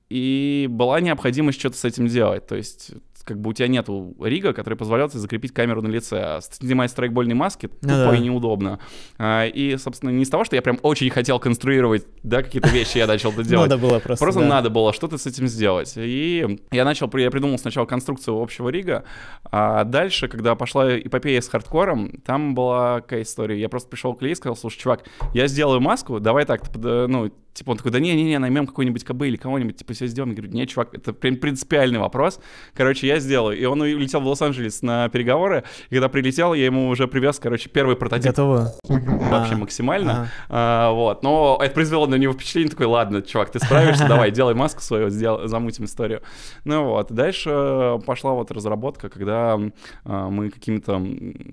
и была необходимость что-то с этим делать. То есть как бы у тебя нету рига, который позволял тебе закрепить камеру на лице. А снимать страйкбольные маски ну тупо ну, да. и неудобно. А, и, собственно, не из того, что я прям очень хотел конструировать, да, какие-то вещи я начал это делать. Надо было просто. Просто надо было что-то с этим сделать. И я начал, я придумал сначала конструкцию общего рига, а дальше, когда пошла эпопея с хардкором, там была какая история. Я просто пришел к Ли и сказал, слушай, чувак, я сделаю маску, давай так, типа, ну, Типа он такой, да не-не-не, наймем какой-нибудь кобы или кого-нибудь, типа все сделаем. Я говорю, нет, чувак, это прям принципиальный вопрос. Короче, я я сделаю. И он улетел в Лос-Анджелес на переговоры. И когда прилетел, я ему уже привез, короче, первый прототип. Готово. Вообще а, максимально. А. А, вот. Но это произвело на него впечатление. Такой, ладно, чувак, ты справишься, давай, делай маску свою, сдел... замутим историю. Ну вот. Дальше пошла вот разработка, когда а, мы какими-то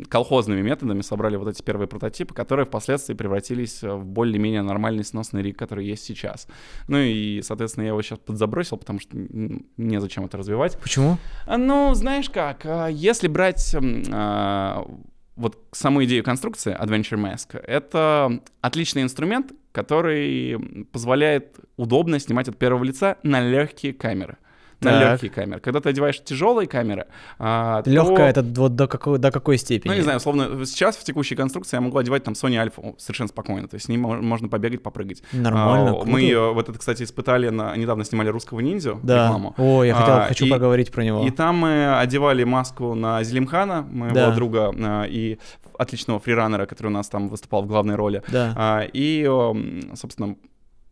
колхозными методами собрали вот эти первые прототипы, которые впоследствии превратились в более-менее нормальный сносный риг, который есть сейчас. Ну и, соответственно, я его сейчас подзабросил, потому что незачем это развивать. Почему? Ну, знаешь как, э, если брать э, вот саму идею конструкции Adventure Mask, это отличный инструмент, который позволяет удобно снимать от первого лица на легкие камеры на так. легкие камеры. Когда ты одеваешь тяжелые камеры, а, легкая это вот до какой до какой степени? Ну не знаю, словно сейчас в текущей конструкции я могу одевать там Sony Alpha совершенно спокойно, то есть с ним можно побегать, попрыгать. Нормально. А, мы ее вот это, кстати, испытали на недавно снимали русского ниндзя да. рекламу. О, я хотел, а, хочу и, поговорить про него. И там мы одевали маску на Зелимхана, моего да. друга а, и отличного фрираннера, который у нас там выступал в главной роли. Да. А, и, собственно,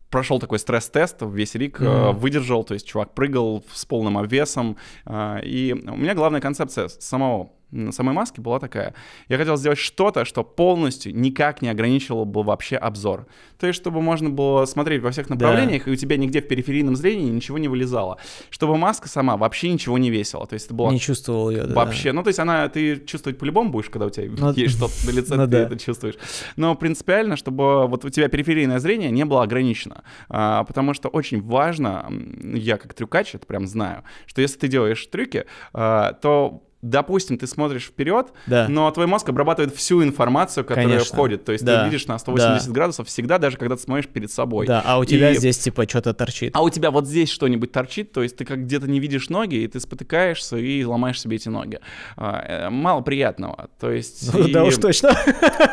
прошел такой стресс-тест, весь рик mm выдержал, то есть чувак прыгал с полным обвесом. Э, и у меня главная концепция самого самой маски была такая. Я хотел сделать что-то, что полностью никак не ограничивало бы вообще обзор. То есть, чтобы можно было смотреть во всех направлениях, да. и у тебя нигде в периферийном зрении ничего не вылезало. Чтобы маска сама вообще ничего не весила. То есть, это было... Не чувствовал ее, да. Вообще. Ну, то есть, она... Ты чувствовать по-любому будешь, когда у тебя Но... Ну, есть что-то на лице, ну ты это чувствуешь. Но принципиально, чтобы вот у тебя периферийное зрение не было ограничено. А, потому что очень важно, я как трюкач это прям знаю, что если ты делаешь трюки, а, то допустим, ты смотришь вперед, да. но твой мозг обрабатывает всю информацию, которая Конечно. входит. То есть да. ты видишь на 180 да. градусов всегда, даже когда ты смотришь перед собой. Да, а у тебя и... здесь типа что-то торчит. А у тебя вот здесь что-нибудь торчит, то есть ты как где-то не видишь ноги, и ты спотыкаешься и ломаешь себе эти ноги. А, э, мало приятного. То есть... Ну, и... Да уж точно.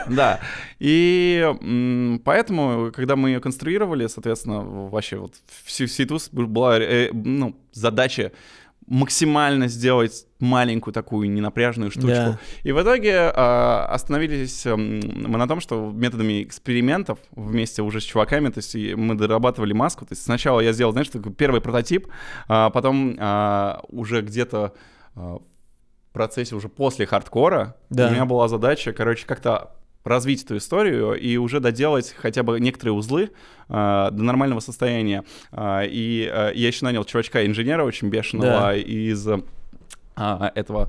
Да. И поэтому, когда мы ее конструировали, соответственно, вообще вот всю ситуацию была э, ну, задача максимально сделать маленькую такую ненапряжную штучку. Да. И в итоге э, остановились э, мы на том, что методами экспериментов вместе уже с чуваками, то есть мы дорабатывали маску. То есть сначала я сделал, знаешь, такой первый прототип, а потом э, уже где-то э, в процессе уже после хардкора да. у меня была задача, короче, как-то развить эту историю и уже доделать хотя бы некоторые узлы э, до нормального состояния. Э, и э, я еще нанял чувачка-инженера очень бешеного да. из э, этого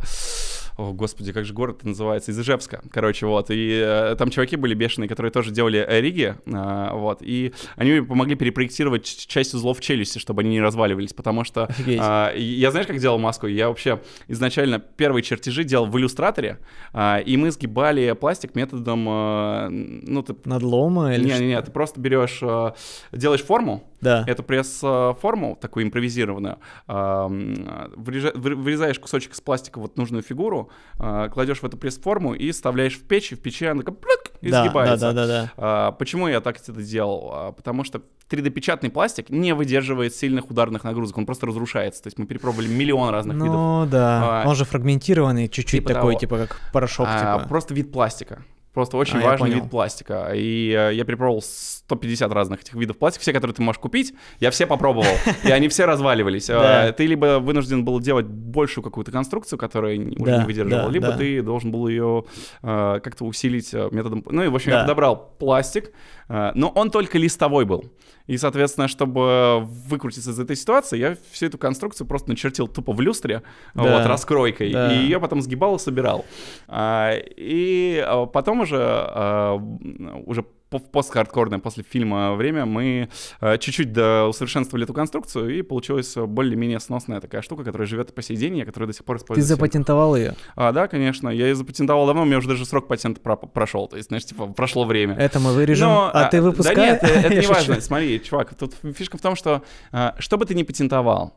о, господи, как же город называется, из Ижевска, короче, вот, и э, там чуваки были бешеные, которые тоже делали э, риги, э, вот, и они помогли перепроектировать часть узлов челюсти, чтобы они не разваливались, потому что э, я, знаешь, как делал маску? Я вообще изначально первые чертежи делал в иллюстраторе, э, и мы сгибали пластик методом, э, ну, ты... Надлома или нет, нет, ты просто берешь, э, делаешь форму, да. Эту пресс-форму, такую импровизированную, эм, вырезаешь кусочек из пластика вот нужную фигуру, форму, а, э, кладешь в эту пресс-форму и вставляешь в печь, и в печи она как плюк, и да, сгибается. Да, да, да, да. А, почему я так это делал? А, потому что 3D-печатный пластик не выдерживает сильных ударных нагрузок, он просто разрушается. То есть мы перепробовали миллион разных ну, видов. Ну да, а, он же фрагментированный, чуть-чуть типа такой, того. типа как порошок. А, типа. Просто вид пластика. Просто очень а, важный вид пластика. И э, я перепробовал 150 разных этих видов пластика, все, которые ты можешь купить, я все попробовал, и они все разваливались. А, ты либо вынужден был делать большую какую-то конструкцию, которая уже не выдерживала, либо ты должен был ее э, как-то усилить э, методом... Ну и, в общем, я подобрал пластик, э, но он только листовой был. И, соответственно, чтобы выкрутиться из этой ситуации, я всю эту конструкцию просто начертил тупо в люстре, да. вот, раскройкой, да. и ее потом сгибал и собирал. А, и а, потом уже, а, уже в постхардкорное после фильма время мы э, чуть-чуть до усовершенствовали эту конструкцию, и получилась более-менее сносная такая штука, которая живет и по сей день, я которая до сих пор использую. Ты запатентовал ее? А, да, конечно. Я ее запатентовал давно, у меня уже даже срок патента про- прошел. То есть, знаешь, типа, прошло время. Это мы вырежем, Но, а, а ты выпускаешь. Да нет, э, это, это не важно. Смотри, чувак, тут фишка в том, что э, что бы ты ни патентовал,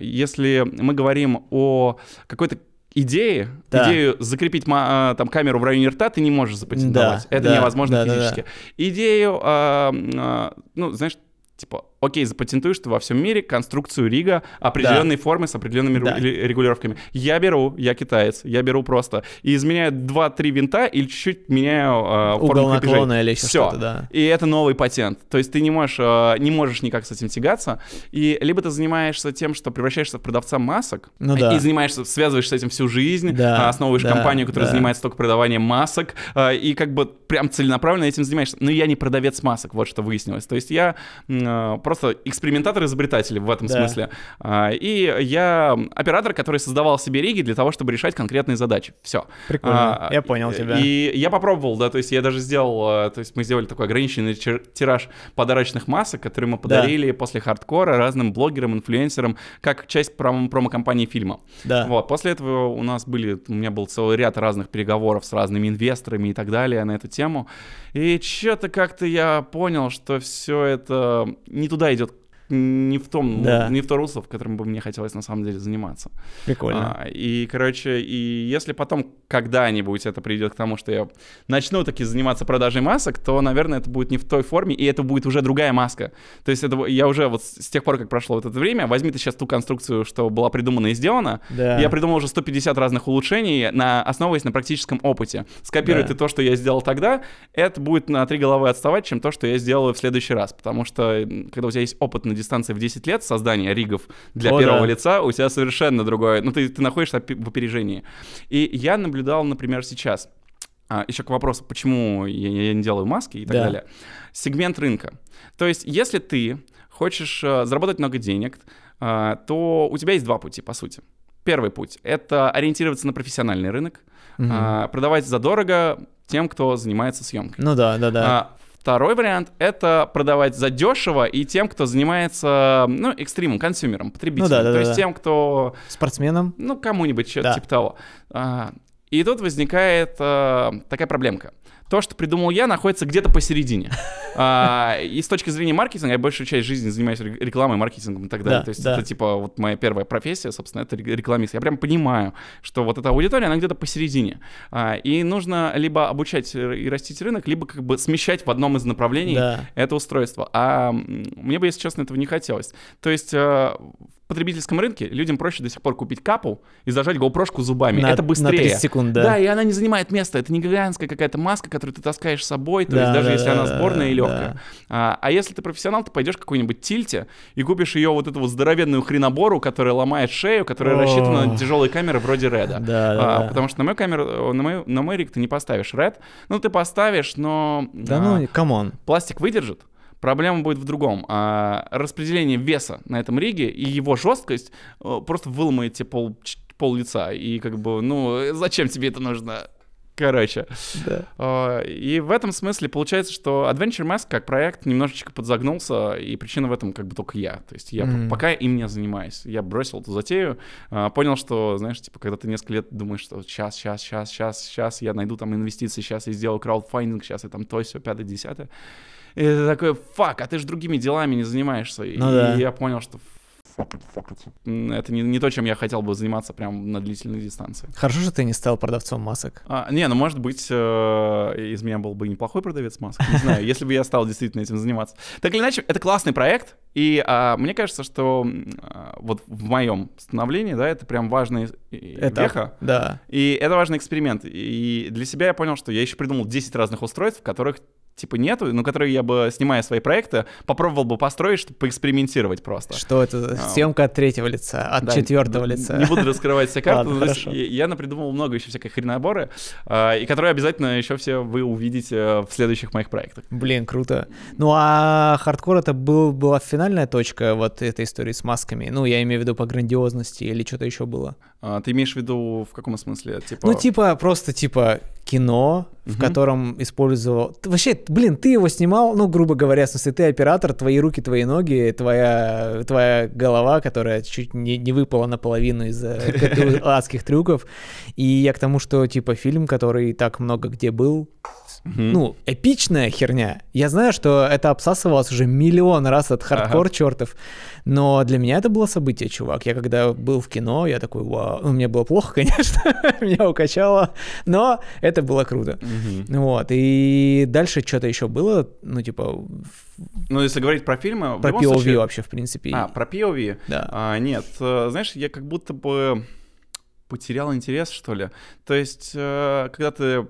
если мы говорим о какой-то идеи, да. идею закрепить а, там камеру в районе рта ты не можешь запатентовать. Да, Это да, невозможно да, физически. Да, да. Идею, э, э, ну, знаешь, типа окей, запатентуешь ты во всем мире конструкцию Рига определенной да. формы с определенными да. регулировками. Я беру, я китаец, я беру просто. И изменяю 2-3 винта или чуть-чуть меняю э, Угол наклона или еще Все. да. И это новый патент. То есть ты не можешь, э, не можешь никак с этим тягаться. И либо ты занимаешься тем, что превращаешься в продавца масок, ну, да. и занимаешься, связываешь с этим всю жизнь, да, а, основываешь да, компанию, которая да. занимается только продаванием масок, э, и как бы прям целенаправленно этим занимаешься. Но я не продавец масок, вот что выяснилось. То есть я э, просто экспериментатор-изобретатель в этом да. смысле. А, и я оператор, который создавал себе риги для того, чтобы решать конкретные задачи. Все. Прикольно. А, я понял э, тебя. И я попробовал, да, то есть я даже сделал, э, то есть мы сделали такой ограниченный тираж подарочных масок, которые мы подарили да. после хардкора разным блогерам, инфлюенсерам, как часть пром- промо-компании фильма. Да. Вот. После этого у нас были, у меня был целый ряд разных переговоров с разными инвесторами и так далее на эту тему. И что-то как-то я понял, что все это не туда туда идет не в том, да. не в то русло, в котором бы мне хотелось на самом деле заниматься. Прикольно. А, и, короче, и если потом когда-нибудь это приведет к тому, что я начну таки заниматься продажей масок, то, наверное, это будет не в той форме, и это будет уже другая маска. То есть это, я уже вот с тех пор, как прошло вот это время, возьми ты сейчас ту конструкцию, что была придумана и сделана, да. я придумал уже 150 разных улучшений, на, основываясь на практическом опыте. Скопируй да. ты то, что я сделал тогда, это будет на три головы отставать, чем то, что я сделаю в следующий раз, потому что когда у тебя есть опыт на дистанции в 10 лет создания ригов для О, первого да. лица у тебя совершенно другое. Ну, ты, ты находишься в опережении. И я наблюдал, например, сейчас. А, еще к вопросу, почему я, я не делаю маски и так да. далее. Сегмент рынка. То есть, если ты хочешь э, заработать много денег, э, то у тебя есть два пути, по сути. Первый путь — это ориентироваться на профессиональный рынок, угу. продавать задорого тем, кто занимается съемкой. Ну да, да, да. А, Второй вариант — это продавать задешево и тем, кто занимается, ну, экстримом, консюмером, потребителем. Ну, да, да, То да, есть да. тем, кто... Спортсменом. Ну, кому-нибудь, что-то да. типа того. А, и тут возникает э, такая проблемка — то, что придумал я, находится где-то посередине. А, и с точки зрения маркетинга, я большую часть жизни занимаюсь рекламой, маркетингом и так далее. То есть это типа вот моя первая профессия, собственно, это рекламист. Я прям понимаю, что вот эта аудитория, она где-то посередине. А, и нужно либо обучать и растить рынок, либо как бы смещать в одном из направлений это устройство. А мне бы, если честно, этого не хотелось. То есть э, потребительском рынке людям проще до сих пор купить капу и зажать GoPro зубами. На, это быстрее. На 30 секунд, да. Да, и она не занимает места. Это не гигантская какая-то маска, которую ты таскаешь с собой, то да, есть даже да, если да, она сборная да, и легкая. Да. А, а если ты профессионал, ты пойдешь к какой-нибудь тильте и купишь ее вот эту вот здоровенную хренобору, которая ломает шею, которая О. рассчитана на тяжелые камеры вроде Реда. Да, да, а, да. Потому что на мою камеру, на, мою, на мой рик ты не поставишь Ред. Ну, ты поставишь, но... Да ну, а, ну, камон. Пластик выдержит. Проблема будет в другом. А, распределение веса на этом риге и его жесткость э, просто выломает тебе пол, пол лица. И как бы, ну, зачем тебе это нужно? Короче. Да. А, и в этом смысле получается, что Adventure Mask как проект немножечко подзагнулся, и причина в этом как бы только я. То есть я mm. пока им не занимаюсь. Я бросил эту затею, а, понял, что, знаешь, типа, когда ты несколько лет думаешь, что сейчас, сейчас, сейчас, сейчас, сейчас я найду там инвестиции, сейчас я сделаю краудфандинг, сейчас я там то, все, пятое, десятое. И ты такой, фак, а ты же другими делами не занимаешься. Ну, и да. я понял, что Это не, не то, чем я хотел бы заниматься прям на длительной дистанции. Хорошо, что ты не стал продавцом масок. А, не, ну может быть, э, из меня был бы неплохой продавец масок. Не знаю, если бы я стал действительно этим заниматься. Так или иначе, это классный проект. И а, мне кажется, что а, вот в моем становлении, да, это прям важный э, Этап, веха. Да. И это важный эксперимент. И для себя я понял, что я еще придумал 10 разных устройств, в которых типа нету, но которые я бы, снимая свои проекты, попробовал бы построить, чтобы поэкспериментировать просто. Что это? А, Съемка от третьего лица, от да, четвертого не, лица. Не буду раскрывать все карты. Ладно, хорошо. Я напридумывал много еще всякой хреноборы, а, и которые обязательно еще все вы увидите э, в следующих моих проектах. Блин, круто. Ну а хардкор это был, была финальная точка вот этой истории с масками? Ну, я имею в виду по грандиозности или что-то еще было? А, ты имеешь в виду в каком смысле? Типа... Ну, типа, просто типа кино, в угу. котором использовал... Вообще, блин, ты его снимал, ну, грубо говоря, в смысле, ты оператор, твои руки, твои ноги, твоя, твоя голова, которая чуть не, не выпала наполовину из-за э, адских трюков. И я к тому, что, типа, фильм, который так много где был, угу. ну, эпичная херня. Я знаю, что это обсасывалось уже миллион раз от хардкор ага. чертов, но для меня это было событие, чувак. Я когда был в кино, я такой, вау, ну, мне было плохо, конечно, меня укачало, но это было круто. Угу. Вот, и дальше что-то еще было, ну, типа... Ну, если говорить про фильмы... Про POV случае... вообще, в принципе. А, про POV? Да. А, нет, э, знаешь, я как будто бы потерял интерес, что ли. То есть, э, когда ты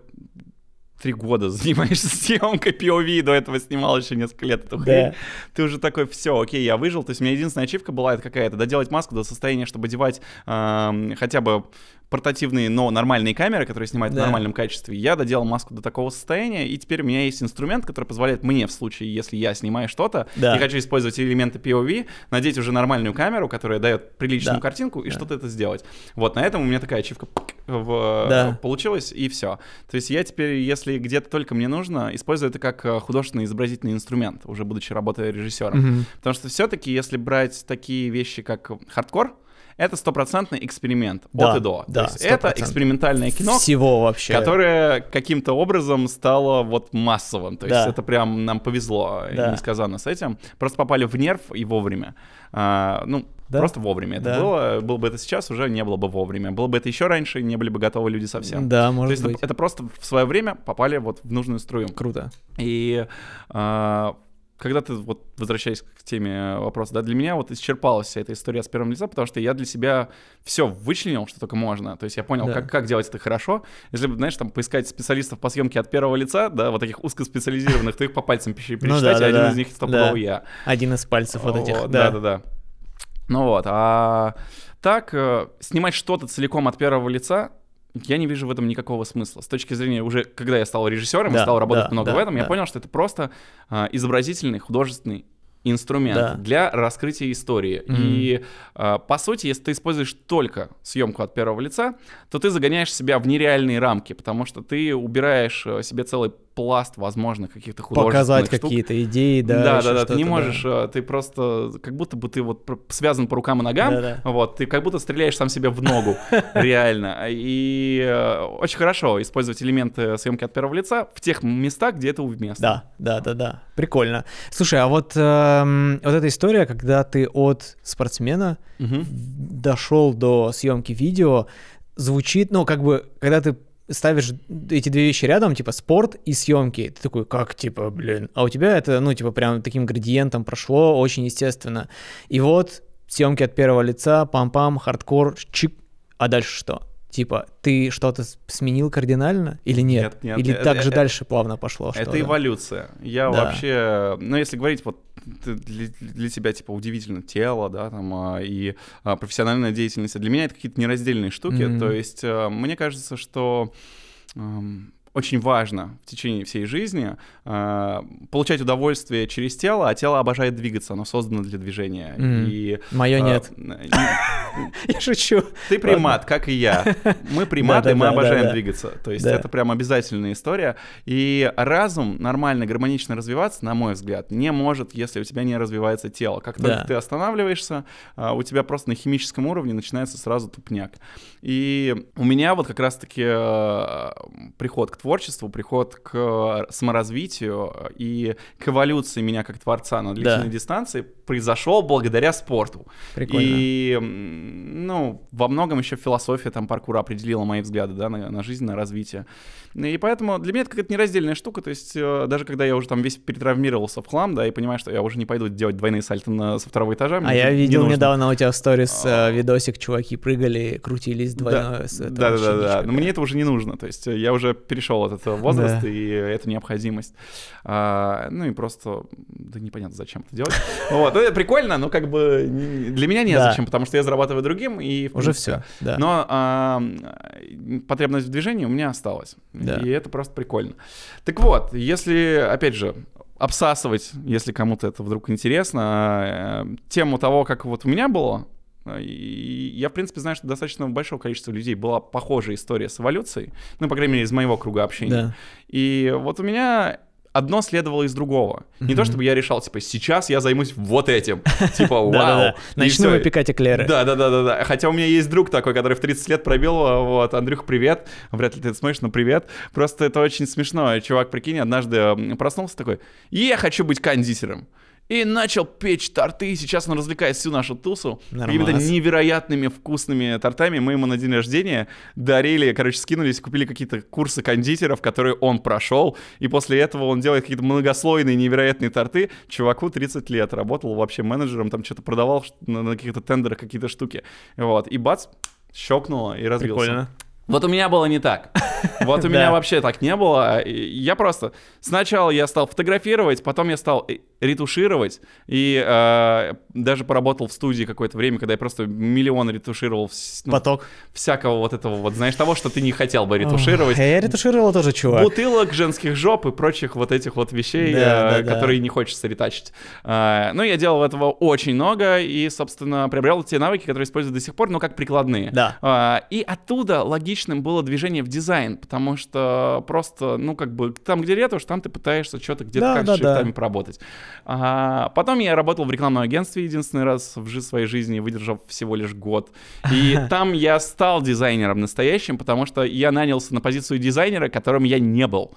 три года занимаешься съемкой POV, до этого снимал еще несколько лет эту да. Ты уже такой, все, окей, я выжил. То есть у меня единственная ачивка была это какая-то, доделать маску до состояния, чтобы одевать э, хотя бы портативные, но нормальные камеры, которые снимают да. в нормальном качестве. Я доделал маску до такого состояния, и теперь у меня есть инструмент, который позволяет мне в случае, если я снимаю что-то, да. и хочу использовать элементы POV, надеть уже нормальную камеру, которая дает приличную да. картинку, и да. что-то это сделать. Вот на этом у меня такая ачивка в... да. получилась, и все. То есть я теперь, если где-то только мне нужно, использую это как э, художественный изобразительный инструмент, уже будучи работая режиссером. Угу. Потому что все-таки, если брать такие вещи, как хардкор, это стопроцентный эксперимент да, от и до. Да, То есть это экспериментальное кино. Всего вообще. Которое каким-то образом стало вот массовым. То есть это прям нам повезло да. несказанно с этим. Просто попали в нерв и вовремя. А, ну, да? Просто вовремя это да. было. Было бы это сейчас, уже не было бы вовремя. Было бы это еще раньше, не были бы готовы люди совсем. Да, может То есть быть. Это, это просто в свое время попали вот в нужную струю. Круто. И э, когда ты вот возвращаясь к теме вопроса, да, для меня вот исчерпалась вся эта история с первым лица, потому что я для себя все вычленил, что только можно. То есть я понял, да. как, как делать это хорошо. Если бы, знаешь, там поискать специалистов по съемке от первого лица, да, вот таких узкоспециализированных, то их по пальцам пересчитать, ну, да, да, один да. из них стопудово да. я. Один из пальцев вот, этих, да. Да-да-да. Ну вот, а так, э, снимать что-то целиком от первого лица, я не вижу в этом никакого смысла. С точки зрения уже, когда я стал режиссером да, и стал работать да, много да, в этом, да. я понял, что это просто а, изобразительный художественный инструмент да. для раскрытия истории. Mm-hmm. И э, по сути, если ты используешь только съемку от первого лица, то ты загоняешь себя в нереальные рамки, потому что ты убираешь э, себе целый пласт, возможно, каких-то художественных Показать штук. какие-то идеи, да. Да, да, да. Ты не можешь, да. Э, ты просто как будто бы ты вот связан по рукам и ногам, да, да. вот, ты как будто стреляешь сам себе в ногу, реально. И э, очень хорошо использовать элементы съемки от первого лица в тех местах, где это уместно. Да, да, да, да. Прикольно. Слушай, а вот эм, вот эта история, когда ты от спортсмена дошел до съемки видео, звучит, ну, как бы, когда ты ставишь эти две вещи рядом, типа спорт и съемки, ты такой, как, типа, блин, а у тебя это, ну, типа, прям таким градиентом прошло, очень естественно. И вот съемки от первого лица, пам-пам, хардкор, чик, а дальше что? Типа, ты что-то сменил кардинально или нет? Нет, нет. Или нет, так это, же это, дальше плавно пошло? Это что-то? эволюция. Я да. вообще, ну если говорить вот для, для тебя, типа, удивительно тело, да, там, а, и а, профессиональная деятельность, а для меня это какие-то нераздельные штуки. Mm-hmm. То есть, э, мне кажется, что очень важно в течение всей жизни э, получать удовольствие через тело, а тело обожает двигаться, оно создано для движения. Mm. И, Мое э, нет. Я шучу. Ты примат, как и я. Мы приматы, мы обожаем двигаться. То есть это прям обязательная история. И разум нормально, гармонично развиваться, на мой взгляд, не может, если у тебя не развивается тело. Как только ты останавливаешься, э, у тебя просто на химическом уровне начинается сразу тупняк. И у меня вот как раз-таки э, приход к творчеству, приход к э, саморазвитию э, и к эволюции меня как творца на длительной да. дистанции произошел благодаря спорту. Прикольно. И, ну, во многом еще философия там паркура определила мои взгляды, да, на, на жизнь, на развитие. И поэтому для меня это какая-то нераздельная штука, то есть э, даже когда я уже там весь перетравмировался в хлам, да, и понимаю, что я уже не пойду делать двойные сальто на, со второго этажа. А я видел не недавно у тебя в сторис а... видосик, чуваки прыгали, крутились двойное. Да, да, да, да, да. но мне это уже не нужно, то есть я уже перешел прошел этот возраст да. и эту необходимость. А, ну и просто, да непонятно, зачем это делать. Вот, ну, это прикольно, но как бы для меня не зачем, потому что я зарабатываю другим и... Уже все, да. Но а, потребность в движении у меня осталась. Да. И это просто прикольно. Так вот, если, опять же, обсасывать, если кому-то это вдруг интересно, э, тему того, как вот у меня было, а, и я, в принципе, знаю, что достаточно большого количества людей была похожая история с эволюцией, ну, по крайней мере, из моего круга общения. Да. И вот у меня одно следовало из другого. Mm-hmm. Не то чтобы я решал, типа, сейчас я займусь вот этим. Типа, вау. Начну выпекать эклеры. Да, да, да, да, Хотя у меня есть друг такой, который в 30 лет пробил. А, вот, Андрюх, привет. Вряд ли ты это смотришь, но привет. Просто это очень смешно. Чувак, прикинь, однажды проснулся такой: Я хочу быть кондитером. И начал печь торты. сейчас он развлекает всю нашу тусу какими-то невероятными вкусными тортами. Мы ему на день рождения дарили, короче, скинулись, купили какие-то курсы кондитеров, которые он прошел. И после этого он делает какие-то многослойные невероятные торты. Чуваку 30 лет. Работал вообще менеджером, там что-то продавал на, каких-то тендерах какие-то штуки. Вот. И бац, щелкнуло и развился. Прикольно. Вот у меня было не так. Вот у меня вообще так не было. Я просто... Сначала я стал фотографировать, потом я стал э, ретушировать. И э, даже поработал в студии какое-то время, когда я просто миллион ретушировал. Ну, Поток. Всякого вот этого вот, знаешь, того, что ты не хотел бы ретушировать. я ретушировал тоже, чувак. Бутылок, женских жоп и прочих вот этих вот вещей, да, э, да, которые да. не хочется ретачить. Э, ну, я делал этого очень много и, собственно, приобрел те навыки, которые использую до сих пор, но как прикладные. Да. Э, и оттуда логичным было движение в дизайн, потому что просто, ну, как бы, там, где ретушь, там ты пытаешься что-то где-то да, как да, шрифтами да. поработать. А, потом я работал в рекламном агентстве единственный раз в жизни своей жизни, выдержав всего лишь год. И там я стал дизайнером настоящим, потому что я нанялся на позицию дизайнера, которым я не был.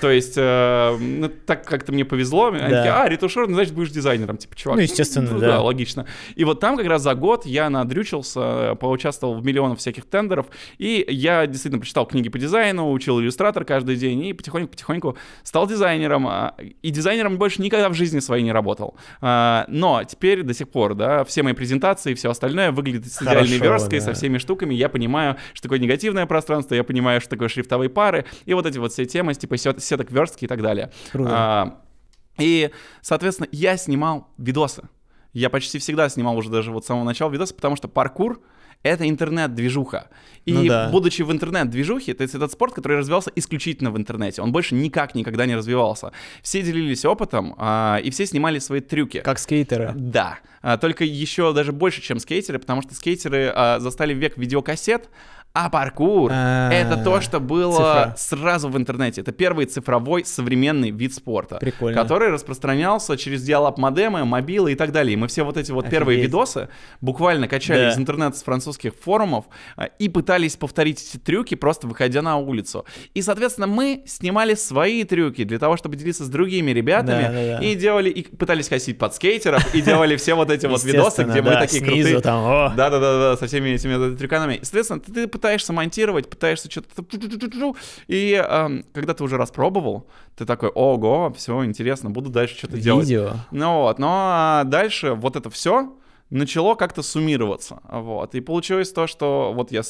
То есть, э, ну, так как-то мне повезло. Да. Такие, а, ретушер, ну, значит, будешь дизайнером. Типа, чувак. Ну, ну, естественно, ну, да. да. логично. И вот там как раз за год я надрючился, э, поучаствовал в миллионах всяких тендеров, и я действительно прочитал книги по дизайну, учил иллюстратор каждый день, и потихоньку-потихоньку стал дизайнером. А, и дизайнером больше никогда в жизни жизни своей не работал. А, но теперь до сих пор, да, все мои презентации и все остальное выглядит с Хорошо, версткой, да. со всеми штуками. Я понимаю, что такое негативное пространство, я понимаю, что такое шрифтовые пары, и вот эти вот все темы, типа сеток верстки и так далее. Круто. А, и, соответственно, я снимал видосы. Я почти всегда снимал уже даже вот с самого начала видосы, потому что паркур — это интернет-движуха. И ну, да. будучи в интернет-движухе, то есть этот спорт, который развивался исключительно в интернете, он больше никак никогда не развивался. Все делились опытом, а, и все снимали свои трюки. Как скейтеры. Да, а, только еще даже больше, чем скейтеры, потому что скейтеры а, застали век видеокассет, а паркур а, это то, что было сразу в интернете. Это первый цифровой современный вид спорта, Прикольно. который распространялся через диалог модемы, мобилы и так далее. И мы все вот эти вот первые видосы буквально качали из интернета с французских форумов а, и пытались повторить эти трюки, просто выходя на улицу. И, соответственно, мы снимали свои трюки для того, чтобы делиться с другими ребятами и делали и пытались косить под скейтеров и делали все вот эти вот видосы, где мы такие крутые. Да, да, да, со всеми этими трюканами. Соответственно, ты пытаешься монтировать, пытаешься что-то... И э, когда ты уже распробовал, ты такой, ого, все интересно, буду дальше что-то делать. Видео. Ну вот, но а, дальше вот это все начало как-то суммироваться, вот. И получилось то, что вот я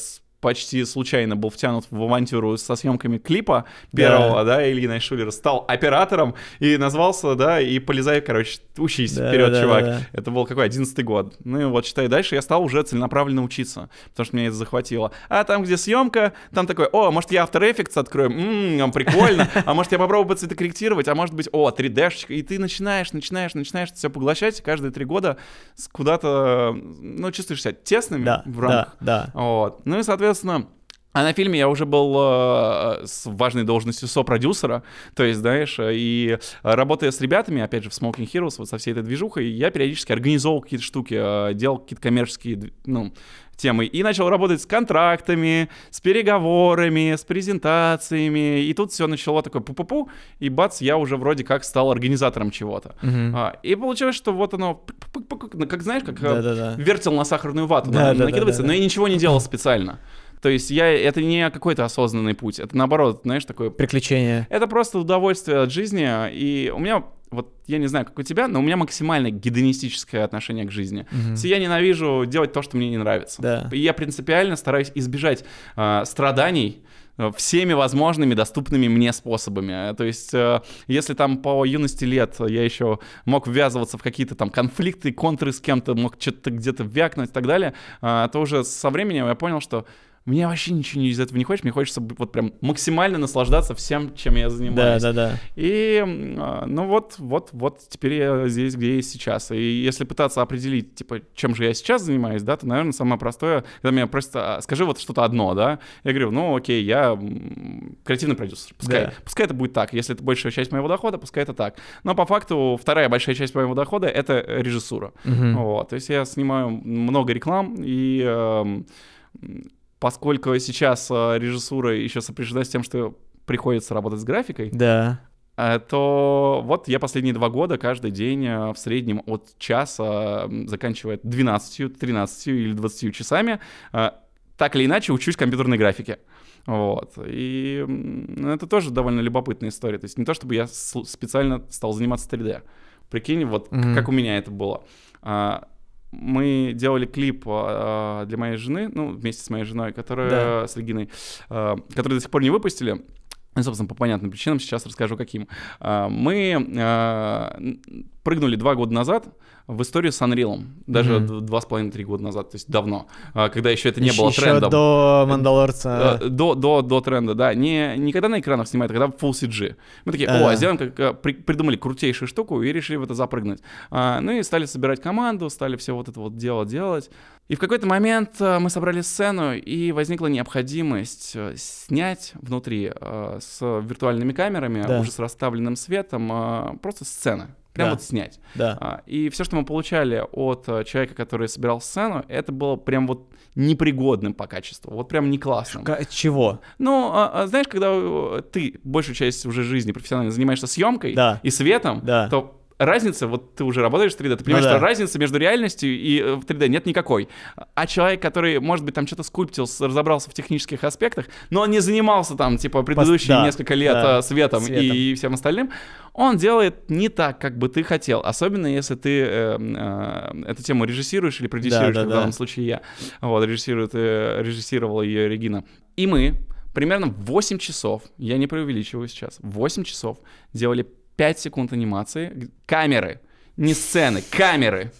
почти случайно был втянут в авантюру со съемками клипа первого, да, да Ильи Шулера, стал оператором и назвался, да, и полезай, короче, учись да, вперед, да, чувак. Да, да. Это был какой, одиннадцатый год. Ну и вот, считай, дальше я стал уже целенаправленно учиться, потому что меня это захватило. А там, где съемка, там такой, о, может, я After Effects открою, ммм, прикольно, а может, я попробую цветокорректировать, а может быть, о, 3 d и ты начинаешь, начинаешь, начинаешь все поглощать, каждые три года куда-то, ну, чувствуешь себя тесными да, в рамках. Да, да. Вот. Ну и, соответственно, соответственно, а на фильме я уже был э, с важной должностью сопродюсера, то есть, знаешь, э, и работая с ребятами, опять же, в Smoking Heroes, вот со всей этой движухой, я периодически организовал какие-то штуки, э, делал какие-то коммерческие, ну, темы. И начал работать с контрактами, с переговорами, с презентациями. И тут все начало такое пу-пу-пу, и бац, я уже вроде как стал организатором чего-то. Mm-hmm. А, и получилось, что вот оно, как знаешь, как э, вертел на сахарную вату, накидывается, но я ничего не делал специально. То есть я, это не какой-то осознанный путь, это наоборот, знаешь, такое... Приключение. Это просто удовольствие от жизни, и у меня вот я не знаю, как у тебя, но у меня максимально гедонистическое отношение к жизни. mm То есть я ненавижу делать то, что мне не нравится. Да. И я принципиально стараюсь избежать а, э, страданий, всеми возможными доступными мне способами. Э, то есть, э, если там по юности лет я еще мог ввязываться в какие-то там конфликты, контры с кем-то, мог что-то где-то вякнуть и так далее, э, то уже со временем я понял, что мне вообще ничего из этого не хочется, мне хочется вот прям максимально наслаждаться всем, чем я занимаюсь. Да, да, да. И, а, ну вот, вот, вот теперь я здесь, где я сейчас. И если пытаться определить, типа, чем же я сейчас занимаюсь, да, то, наверное, самое простое, когда меня просто, «А, скажи вот что-то одно, да, я говорю, ну окей, я креативный продюсер, пускай, да. пускай это будет так, если это большая часть моего дохода, пускай это так. Но по факту вторая большая часть моего дохода — это режиссура. Угу. Вот, то есть я снимаю много реклам и... Э, поскольку сейчас э, режиссура еще сопряжена с тем, что приходится работать с графикой, да. Э, то вот я последние два года каждый день э, в среднем от часа, заканчивает 12, 13 или 20 часами, так или иначе учусь компьютерной графике. Вот. И это тоже довольно любопытная история. То есть не то, чтобы я специально стал заниматься 3D. Прикинь, вот mm-hmm. как у меня это было. А, мы делали клип э, для моей жены, ну, вместе с моей женой, которая, да. с Региной, э, который до сих пор не выпустили. Ну, собственно, по понятным причинам, сейчас расскажу каким. А, мы а, прыгнули два года назад в историю с Unreal, даже mm-hmm. два с половиной, три года назад, то есть давно, а, когда еще это не еще, было трендом. Еще до Мандалорца. Э, э, до, до, до тренда, да. Не, не когда на экранах снимают, а когда full CG. Мы такие, о, а сделаем, как, э, придумали крутейшую штуку и решили в это запрыгнуть. Ну и стали собирать команду, стали все вот это вот дело делать. И в какой-то момент э, мы собрали сцену, и возникла необходимость э, снять внутри э, с виртуальными камерами, да. уже с расставленным светом, просто сцены. Прям да. вот снять. Да. А, и все, что мы получали от человека, который собирал сцену, это было прям вот непригодным по качеству. Вот прям не классным. К- чего? Ну, а, а знаешь, когда ты большую часть уже жизни профессионально занимаешься съемкой да. и светом, да. то разница, вот ты уже работаешь в 3D, ты понимаешь, ну, да. что разницы между реальностью и э, в 3D нет никакой. А человек, который, может быть, там что-то скульптил, разобрался в технических аспектах, но не занимался там, типа, предыдущие да, несколько лет да, светом, э, светом. И, и всем остальным, он делает не так, как бы ты хотел. Особенно, если ты э, э, эту тему режиссируешь или продюсируешь, да, да, как да. в данном случае я. Вот, режиссирует, э, режиссировала ее Регина. И мы примерно 8 часов, я не преувеличиваю сейчас, 8 часов делали 5 секунд анимации, камеры, не сцены, камеры.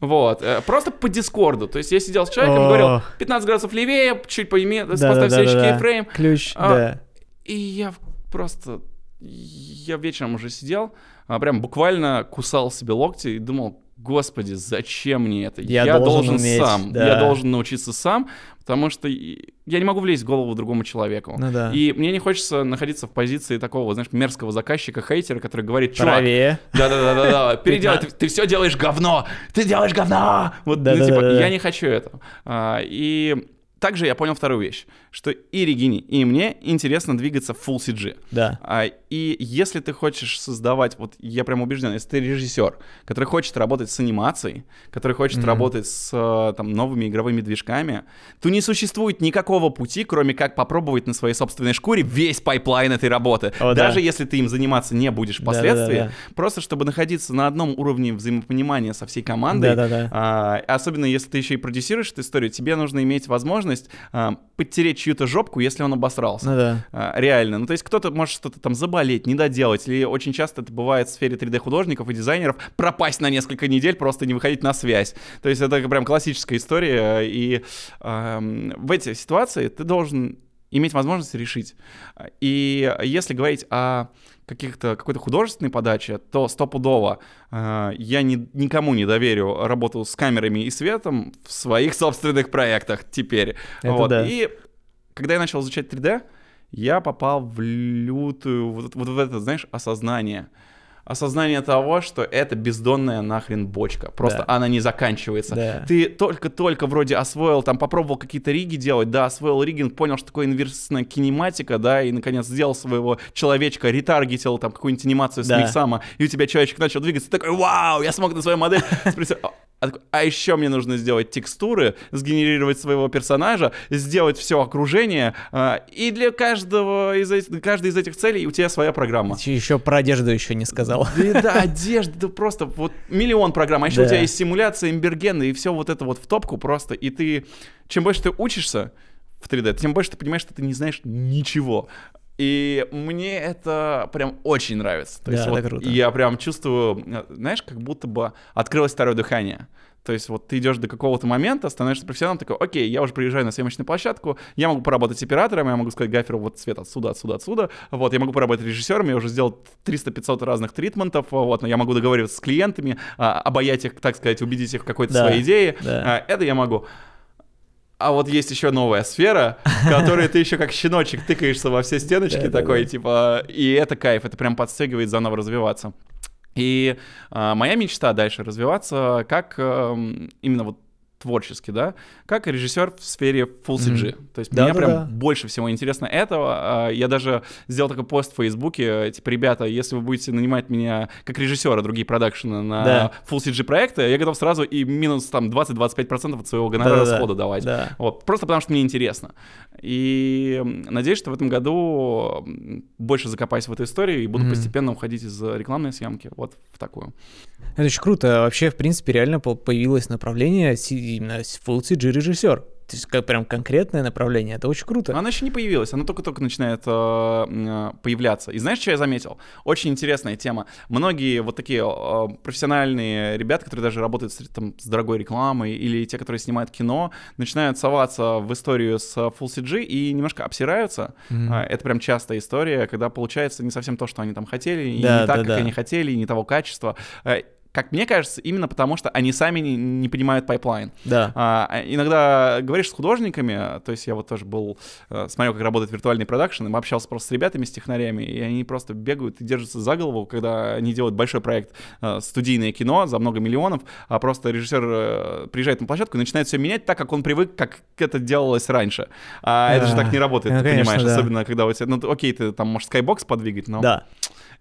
Вот, э, просто по Дискорду. То есть я сидел с человеком, О. говорил, 15 градусов левее, чуть пойми, да, поставь да, следующий да, кейфрейм. Ключ, а, да. И я просто... Я вечером уже сидел, а прям буквально кусал себе локти и думал, господи, зачем мне это? Я, я должен, должен уметь, сам, да. я должен научиться сам, потому что я не могу влезть в голову другому человеку. Ну, да. И мне не хочется находиться в позиции такого, знаешь, мерзкого заказчика, хейтера, который говорит, чувак, да, да, да, да, да, переделай, ты, ты все делаешь говно, ты делаешь говно, вот, да, ну, да, типа, да, да. я не хочу этого. А, и также я понял вторую вещь, что и Регине, и мне интересно двигаться в Full CG. Да. А, и если ты хочешь создавать, вот я прям убежден, если ты режиссер, который хочет работать с анимацией, который хочет mm-hmm. работать с э, там, новыми игровыми движками, то не существует никакого пути, кроме как попробовать на своей собственной шкуре весь пайплайн этой работы. О, Даже да. если ты им заниматься не будешь впоследствии, да, да, да, просто чтобы находиться на одном уровне взаимопонимания со всей командой, да, да, да. А, особенно если ты еще и продюсируешь эту историю, тебе нужно иметь возможность способность э, а, подтереть чью-то жопку, если он обосрался. Ну, да. э, реально. Ну, то есть кто-то может что-то там заболеть, не доделать, или очень часто это бывает в сфере 3D-художников и дизайнеров, пропасть на несколько недель, просто не выходить на связь. То есть это прям классическая история, и э, в эти ситуации ты должен иметь возможность решить. И если говорить о каких-то, какой-то художественной подачи, то стопудово э, я ни, никому не доверю работу с камерами и светом в своих собственных проектах теперь. Это вот. да. И когда я начал изучать 3D, я попал в лютую, вот, вот в это, знаешь, осознание — осознание того, что это бездонная нахрен бочка. Просто да. она не заканчивается. Да. Ты только-только вроде освоил, там попробовал какие-то риги делать, да, освоил ригинг, понял, что такое инверсная кинематика, да, и наконец сделал своего человечка, ретаргетил там какую-нибудь анимацию с да. Миксама, и у тебя человечек начал двигаться, ты такой, вау, я смог на своей модели а, «А еще мне нужно сделать текстуры, сгенерировать своего персонажа, сделать все окружение. А, и для каждого из этих, каждой из этих целей у тебя своя программа. еще про одежду еще не сказал. Да, да одежда, да просто вот миллион программ. А еще да. у тебя есть симуляция, имбергены и все вот это вот в топку просто. И ты, чем больше ты учишься в 3D, тем больше ты понимаешь, что ты не знаешь ничего. И мне это прям очень нравится. То да, есть, это вот круто. Я прям чувствую, э, знаешь, как будто бы открылось второе дыхание. То есть вот ты идешь до какого-то момента, становишься профессионалом, такой, окей, я уже приезжаю на съемочную площадку, я могу поработать с оператором, я могу сказать Гаферу, вот цвет отсюда, отсюда, отсюда, вот, я могу поработать режиссером, я уже сделал 300-500 разных тритментов, вот, но я могу договориться с клиентами, а, обаять их, так сказать, убедить их в какой-то да, своей идее, да. А, это я могу а вот есть еще новая сфера, в которой ты еще как щеночек тыкаешься во все стеночки такой, типа, и это кайф, это прям подстегивает заново развиваться. И э, моя мечта дальше развиваться как э, именно вот творчески, да, как режиссер в сфере Full CG. Mm-hmm. То есть да, меня да, прям да. больше всего интересно этого. А, я даже сделал такой пост в Фейсбуке, типа, ребята, если вы будете нанимать меня как режиссера другие продакшены на да. Full CG проекты, я готов сразу и минус там 20-25% от своего гонорара да, расхода да, давать. Да. Вот, просто потому что мне интересно. И надеюсь, что в этом году больше закопаюсь в эту историю и буду mm-hmm. постепенно уходить из рекламной съемки вот в такую. Это очень круто. Вообще, в принципе, реально появилось направление именно full CG режиссер. То есть как, прям конкретное направление, это очень круто. Но она еще не появилась, она только-только начинает э, э, появляться. И знаешь, что я заметил? Очень интересная тема. Многие вот такие э, профессиональные ребята, которые даже работают с, там, с дорогой рекламой, или те, которые снимают кино, начинают соваться в историю с Full CG и немножко обсираются. Mm-hmm. Это прям частая история, когда получается не совсем то, что они там хотели, и да, не так, да, как да. они хотели, и не того качества. Э, как мне кажется, именно потому, что они сами не, не понимают пайплайн. Да. А, а иногда говоришь с художниками, то есть я вот тоже был, э, смотрел, как работает виртуальный продакшн, и общался просто с ребятами, с технарями, и они просто бегают и держатся за голову, когда они делают большой проект, э, студийное кино за много миллионов, а просто режиссер э, приезжает на площадку и начинает все менять так, как он привык, как это делалось раньше. А да. это же так не работает, ну, ты конечно, понимаешь, да. особенно когда у тебя, ну окей, ты там можешь скайбокс подвигать, но... Да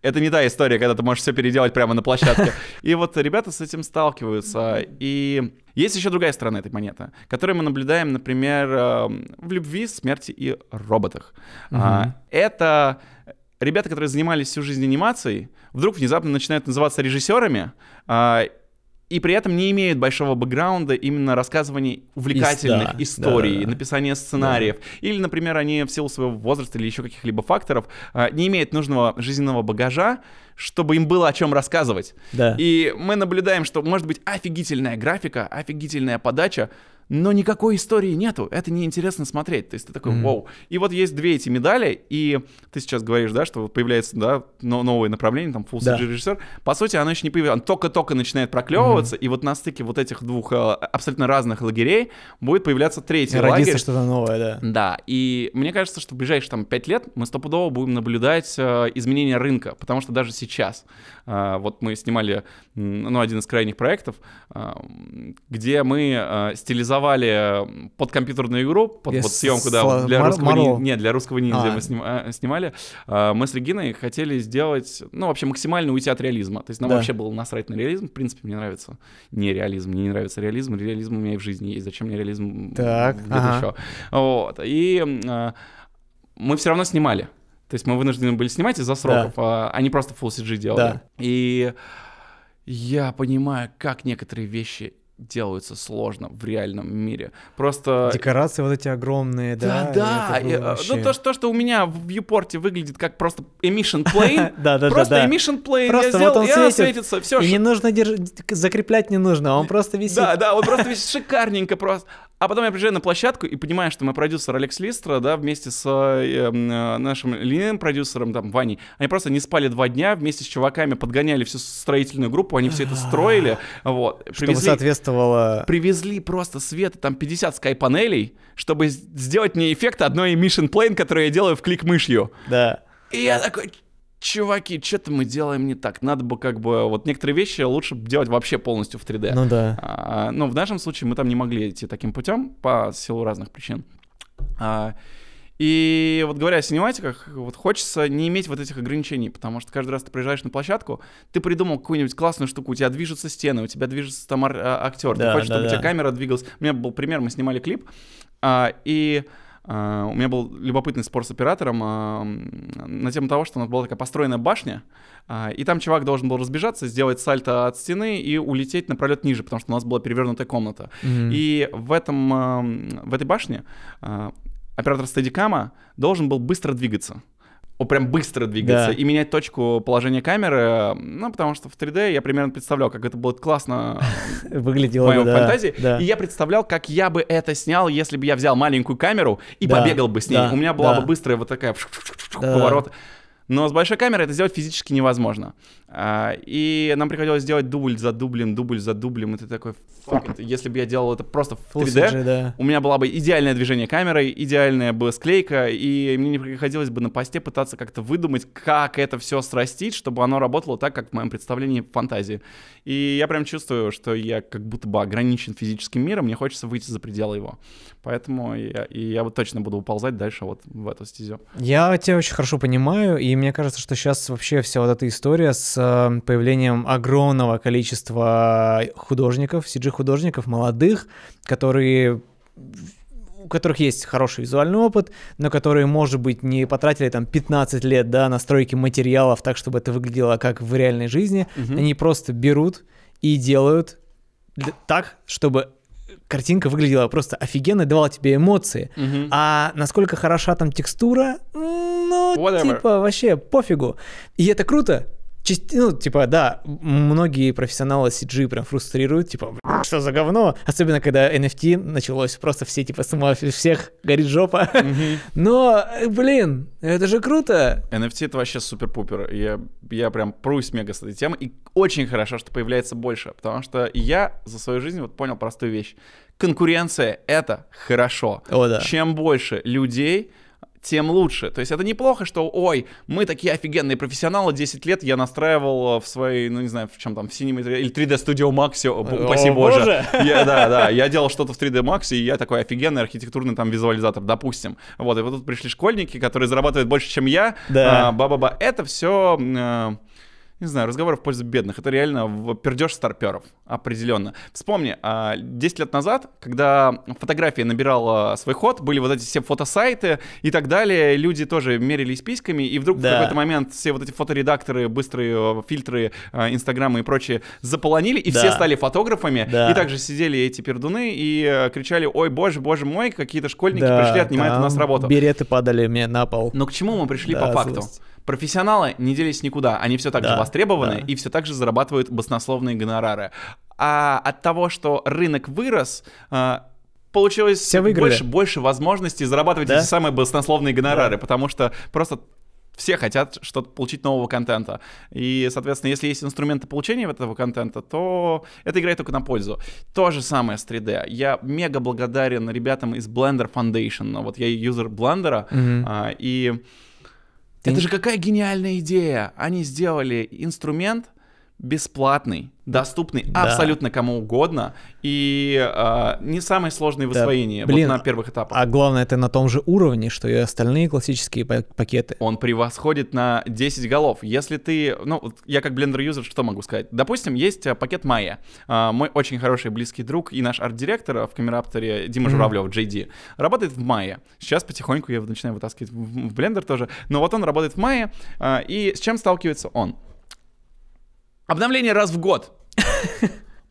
это не та история, когда ты можешь все переделать прямо на площадке. И вот ребята с этим сталкиваются. И есть еще другая сторона этой монеты, которую мы наблюдаем, например, эм, в любви, смерти и роботах. А, это ребята, которые занимались всю жизнь анимацией, вдруг внезапно начинают называться режиссерами а, и при этом не имеют большого бэкграунда именно рассказываний увлекательных Ис, историй, да, да. написания сценариев. Да. Или, например, они в силу своего возраста или еще каких-либо факторов а, не имеют нужного жизненного багажа, чтобы им было о чем рассказывать. Да. И мы наблюдаем, что может быть офигительная графика, офигительная подача, но никакой истории нету, это неинтересно смотреть. То есть ты такой, mm-hmm. вау. И вот есть две эти медали, и ты сейчас говоришь, да, что появляется, да, новое направление, там, full да. режиссер. По сути, оно еще не появилось, оно только-только начинает проклевываться, mm-hmm. и вот на стыке вот этих двух э, абсолютно разных лагерей будет появляться третий и лагерь. Родится что-то новое, да. Да, и мне кажется, что в ближайшие там пять лет мы стопудово будем наблюдать э, изменения рынка, потому что даже сейчас, э, вот мы снимали, ну, один из крайних проектов, э, где мы э, стилизовали преобразовали под компьютерную игру, под yes. вот съемку, да, для, Мар- русского Маро. не, для русского ниндзя а. мы снима- снимали. А, мы с Региной хотели сделать, ну, вообще максимально уйти от реализма. То есть нам да. вообще было насрать на реализм. В принципе, мне нравится не реализм, мне не нравится реализм. Реализм у меня и в жизни есть. Зачем мне реализм так, где-то ага. еще? Вот. И а, мы все равно снимали. То есть мы вынуждены были снимать из-за сроков, да. они просто Full CG делали. Да. И я понимаю, как некоторые вещи делаются сложно в реальном мире. Просто... Декорации вот эти огромные, да? Да, да. И, э, ну, вообще... Ну, то, что, то что у меня в вьюпорте выглядит как просто emission plane. да, да, просто да, emission plane. Просто я сделал, вот он я светит. светится. Все, и ш... не нужно держ... закреплять не нужно, а он просто висит. да, да, он просто висит шикарненько просто. А потом я приезжаю на площадку и понимаю, что мой продюсер Алекс Листра, да, вместе с э, э, нашим линейным продюсером, там, Ваней, они просто не спали два дня, вместе с чуваками подгоняли всю строительную группу, они все это строили, а. вот. Чтобы соответствовало... Привезли просто света, там, 50 скайпанелей, чтобы сделать мне эффект одной Mission Plane, которую я делаю в клик мышью. Да. И я такой, чуваки, что-то мы делаем не так. Надо бы как бы... Вот некоторые вещи лучше делать вообще полностью в 3D. Ну да. А, но ну, в нашем случае мы там не могли идти таким путем по силу разных причин. А, и вот говоря о синематиках, вот хочется не иметь вот этих ограничений, потому что каждый раз ты приезжаешь на площадку, ты придумал какую-нибудь классную штуку, у тебя движутся стены, у тебя движется там а, актер, да, ты хочешь, да, чтобы да. у тебя камера двигалась. У меня был пример, мы снимали клип, а, и Э, у меня был любопытный спор с оператором uh, на тему того, что у нас была такая построенная башня, uh, и там чувак должен был разбежаться, сделать сальто от стены и улететь на пролет ниже, потому что у нас была перевернутая комната. Mm-hmm. И в этом, в этой башне оператор стадикама должен был быстро двигаться прям быстро двигается да. и менять точку положения камеры, ну, потому что в 3D я примерно представлял, как это будет классно выглядело в моем да, фантазии, да. и я представлял, как я бы это снял, если бы я взял маленькую камеру и да, побегал бы с ней, да, у меня была да. бы быстрая вот такая да. поворот, но с большой камерой это сделать физически невозможно. А, и нам приходилось делать дубль за дублем, дубль за дублем, и ты такой, fuck it. Если бы я делал это просто в 3D, CG, да. у меня была бы идеальное движение камерой, идеальная бы склейка, и мне не приходилось бы на посте пытаться как-то выдумать, как это все срастить, чтобы оно работало так, как в моем представлении в фантазии. И я прям чувствую, что я как будто бы ограничен физическим миром, мне хочется выйти за пределы его. Поэтому я, и я вот точно буду уползать дальше вот в эту стезю. Я тебя очень хорошо понимаю, и мне кажется, что сейчас вообще вся вот эта история с с э, появлением огромного количества художников, CG-художников, молодых, которые у которых есть хороший визуальный опыт, но которые, может быть, не потратили там 15 лет да, на стройки материалов так, чтобы это выглядело как в реальной жизни. Угу. Они просто берут и делают так, чтобы картинка выглядела просто офигенно, давала тебе эмоции. mm А насколько хороша там текстура, ну, Whatever. типа, вообще пофигу. И это круто, части, ну, типа, да, многие профессионалы CG прям фрустрируют, типа, что за говно, особенно когда NFT началось, просто все, типа, с всех горит жопа. Но, блин, это же круто. NFT это вообще супер-пупер. Я, я прям прусь мега с этой темой И очень хорошо, что появляется больше, потому что я за свою жизнь вот понял простую вещь. Конкуренция — это хорошо. О, да. Чем больше людей, тем лучше. То есть это неплохо, что, ой, мы такие офигенные профессионалы, 10 лет я настраивал э, в своей, ну не знаю, в чем там, в синем или 3D Studio Max, э, упаси боже. боже. Я, да, да, я делал что-то в 3D Max, и я такой офигенный архитектурный там визуализатор, допустим. Вот, и вот тут пришли школьники, которые зарабатывают больше, чем я. Да. А, ба-ба-ба, это все не знаю, разговор в пользу бедных. Это реально пердеж старперов, определенно. Вспомни, 10 а, лет назад, когда фотография набирала свой ход, были вот эти все фотосайты и так далее, люди тоже мерились письками, и вдруг да. в какой-то момент все вот эти фоторедакторы, быстрые э, фильтры, э, инстаграмы и прочее заполонили, и да. все стали фотографами, да. и также сидели эти пердуны и э, кричали, ой, боже, боже мой, какие-то школьники да, пришли, отнимают у нас работу. Береты падали мне на пол. Но к чему мы пришли да, по факту? Злость. Профессионалы не делись никуда, они все так да, же востребованы да. и все так же зарабатывают баснословные гонорары. А от того, что рынок вырос, э, получилось все больше, больше возможностей зарабатывать да? эти самые баснословные гонорары, да. потому что просто все хотят что-то получить нового контента. И, соответственно, если есть инструменты получения этого контента, то это играет только на пользу. То же самое с 3D. Я мега благодарен ребятам из Blender Foundation. Вот я юзер Blender, mm-hmm. и ты... Это же какая гениальная идея! Они сделали инструмент, бесплатный, доступный да. абсолютно кому угодно и э, не самый сложный в да, блин, вот на первых этапах. А главное, это на том же уровне, что и остальные классические пакеты. Он превосходит на 10 голов. Если ты, ну, я как блендер-юзер что могу сказать? Допустим, есть э, пакет Майя. Э, мой очень хороший близкий друг и наш арт-директор в камераптере Дима mm-hmm. Журавлев, JD, работает в Майе. Сейчас потихоньку я начинаю вытаскивать в, в блендер тоже. Но вот он работает в Майе, э, и с чем сталкивается он? Обновление раз в год.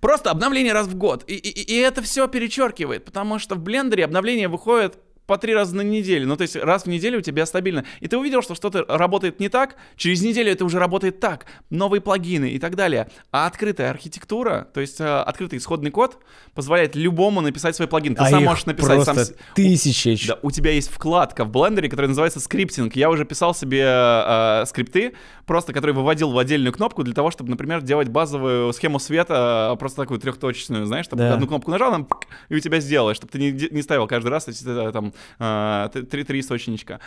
Просто обновление раз в год. И, и, и это все перечеркивает, потому что в блендере обновление выходит по три раза на неделю. Ну, то есть раз в неделю у тебя стабильно. И ты увидел, что что-то работает не так, через неделю это уже работает так. Новые плагины и так далее. А открытая архитектура, то есть э, открытый исходный код, позволяет любому написать свой плагин. Ты а сам можешь написать сам. Тысячи. Да, у тебя есть вкладка в блендере, которая называется скриптинг. Я уже писал себе э, скрипты, просто которые выводил в отдельную кнопку для того, чтобы, например, делать базовую схему света, э, просто такую трехточечную, знаешь, чтобы да. одну кнопку нажал, и у тебя сделалось, чтобы ты не, не ставил каждый раз эти э, там там 300 ученичка.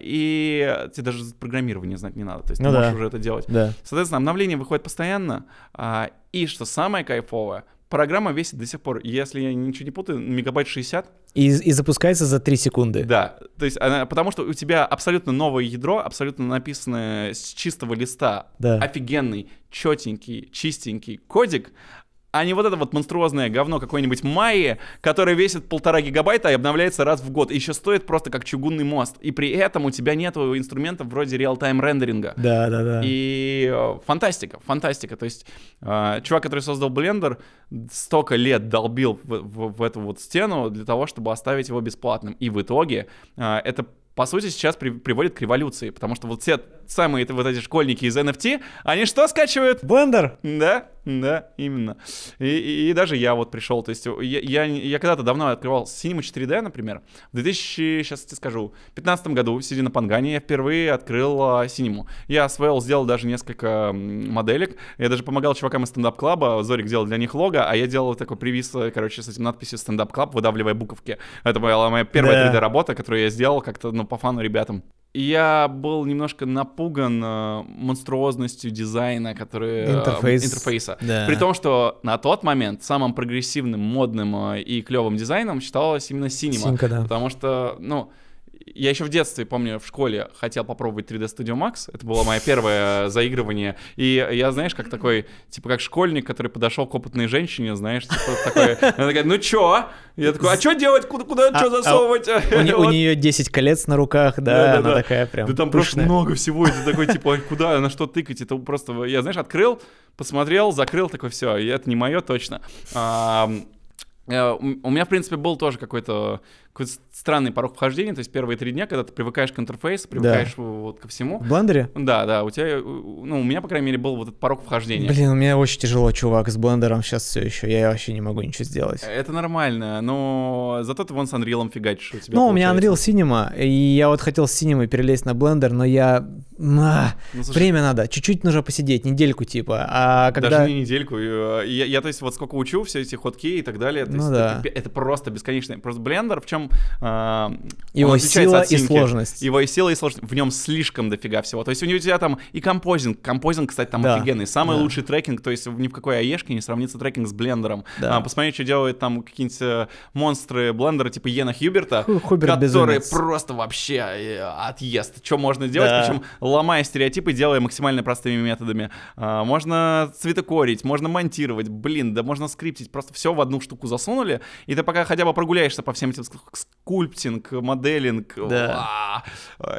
И тебе даже программирование знать не надо, то есть ну ты да. можешь уже это делать. Да. Соответственно, обновление выходит постоянно. А, и что самое кайфовое, программа весит до сих пор, если я ничего не путаю, мегабайт 60. И, и запускается за 3 секунды. Да, то есть она, потому что у тебя абсолютно новое ядро, абсолютно написанное с чистого листа, да. офигенный, четенький, чистенький кодик, а не вот это вот монструозное говно какой-нибудь Майи, которое весит полтора гигабайта и обновляется раз в год. И еще стоит просто как чугунный мост. И при этом у тебя нет инструментов вроде реал-тайм рендеринга. Да, да, да. И э, фантастика, фантастика. То есть э, чувак, который создал Blender, столько лет долбил в, в, в эту вот стену для того, чтобы оставить его бесплатным. И в итоге э, это по сути, сейчас при, приводит к революции, потому что вот все самые вот эти школьники из NFT, они что скачивают? Blender! Да, да, именно. И, и, даже я вот пришел, то есть я, я, я когда-то давно открывал Cinema 4D, например, в 2000, сейчас тебе скажу, 15 году, сидя на Пангане, я впервые открыл а, Cinema. Я освоил, сделал даже несколько моделек, я даже помогал чувакам из стендап-клаба, Зорик делал для них лого, а я делал такой привис, короче, с этим надписью стендап-клаб, выдавливая буковки. Это была моя первая 3D-работа, которую я сделал как-то, ну, по фану ребятам я был немножко напуган э, монструозностью дизайна, который, э, Интерфейс. интерфейса. Да. При том, что на тот момент самым прогрессивным, модным э, и клевым дизайном считалось именно синема. Синка, да. Потому что, ну, я еще в детстве, помню, в школе хотел попробовать 3D Studio Max. Это было мое первое заигрывание. И я, знаешь, как такой, типа как школьник, который подошел к опытной женщине, знаешь, типа такой, она такая, ну чё? Я такой, а что делать? Куда, куда а, что а засовывать? У нее 10 колец на руках, да, она такая прям Да там просто много всего, и ты такой, типа, куда, на что тыкать? Это просто, я, знаешь, открыл, посмотрел, закрыл, такой, все, это не мое точно. Э, у меня, в принципе, был тоже какой-то какой-то странный порог вхождения, то есть первые три дня, когда ты привыкаешь к интерфейсу, привыкаешь да. вот ко всему. В блендере? Да, да, у тебя, ну, у меня, по крайней мере, был вот этот порог вхождения. Блин, у меня очень тяжело, чувак, с блендером сейчас все еще, я вообще не могу ничего сделать. Это нормально, но зато ты вон с Unreal фигачишь. У тебя ну, получается. у меня Unreal Cinema, и я вот хотел с Cinema перелезть на блендер, но я... А, ну, слушай, время надо, чуть-чуть нужно посидеть, недельку типа, а когда... Даже не недельку, я, э, я, я то есть вот сколько учу все эти ходки и так далее, то ну, есть да. это, это просто бесконечно. Просто блендер, в чем нем... А, э, его сила и сложность. Его и сила и сложность. В нем слишком дофига всего. То есть у него у тебя там и композинг. Композинг, кстати, там да. офигенный. Самый да. лучший трекинг, то есть ни в какой аешке не сравнится трекинг с блендером. Да. А, посмотри, что делают там какие-нибудь э, монстры блендера, типа Йена Хьюберта, Ху которые безумец. просто вообще э, отъезд. Что можно делать? Да. Причем ломая стереотипы, делая максимально простыми методами. А, можно цветокорить, можно монтировать, блин, да можно скриптить. Просто все в одну штуку засунули, и ты пока хотя бы прогуляешься по всем этим скульптинг, моделинг. Да.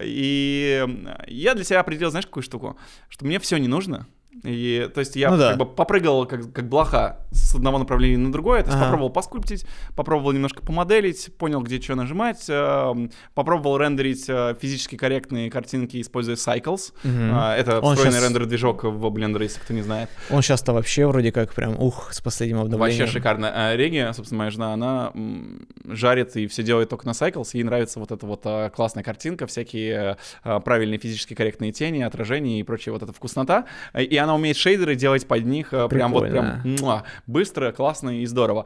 И я для себя определил, знаешь, какую штуку? Что мне все не нужно, и, то есть я ну, как бы попрыгал как, как блоха с одного направления на другое, то есть ага. попробовал поскульптить, попробовал немножко помоделить, понял, где что нажимать, э, попробовал рендерить э, физически корректные картинки, используя Cycles. Угу. Э, это Он встроенный сейчас... рендер-движок в Blender, если кто не знает. Он сейчас-то вообще вроде как прям ух с последним обновлением. Вообще шикарно. А Реги, собственно, моя жена, она жарит и все делает только на Cycles, ей нравится вот эта вот а, классная картинка, всякие э, а, правильные физически корректные тени, отражения и прочая вот эта вкуснота. И она она умеет шейдеры делать под них э, прям вот прям быстро, классно и здорово.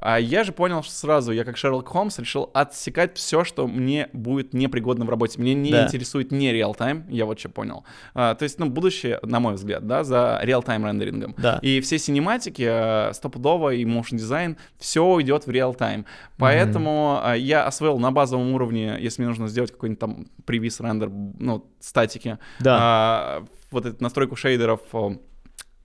А я же понял сразу, я как Шерлок Холмс решил отсекать все, что мне будет непригодно в работе. Мне не да. интересует не реал-тайм, я вот что понял. А, то есть, ну, будущее, на мой взгляд, да, за реал-тайм рендерингом. Да. И все синематики, а, стопудово и motion дизайн, все уйдет в реал-тайм. Поэтому mm-hmm. я освоил на базовом уровне, если мне нужно сделать какой-нибудь там превис рендер, ну, статики, да. а, вот эту настройку шейдеров,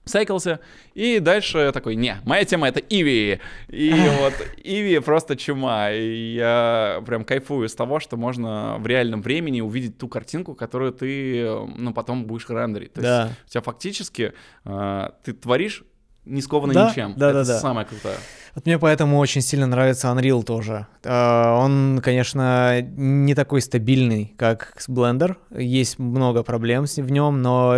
сайкался. И дальше такой, не, моя тема это Иви. И вот Иви просто чума. И я прям кайфую с того, что можно в реальном времени увидеть ту картинку, которую ты, э, ну, потом будешь рендерить. То да. есть у тебя фактически э, ты творишь не скована да, ничем. Да, это да, да. самое крутое. Вот мне поэтому очень сильно нравится Unreal тоже. А, он, конечно, не такой стабильный, как Blender. Есть много проблем в нем, но,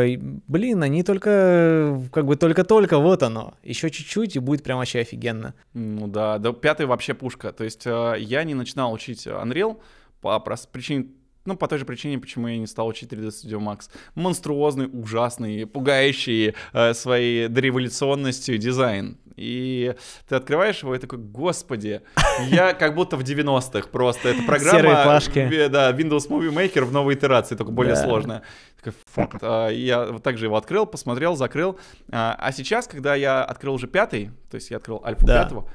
блин, они только, как бы только-только, вот оно. Еще чуть-чуть, и будет прям вообще офигенно. Ну да, да, пятый вообще пушка. То есть э, я не начинал учить Unreal по причине ну, по той же причине, почему я не стал учить 3D Studio Max. Монструозный, ужасный, пугающий э, своей дореволюционностью дизайн. И ты открываешь его и такой, господи, я как будто в 90-х просто. Это программа... Серые плашки. Да, Windows Movie Maker в новой итерации, только более да. сложная. факт. А я вот так же его открыл, посмотрел, закрыл. А, а сейчас, когда я открыл уже пятый, то есть я открыл альфу да. пятого,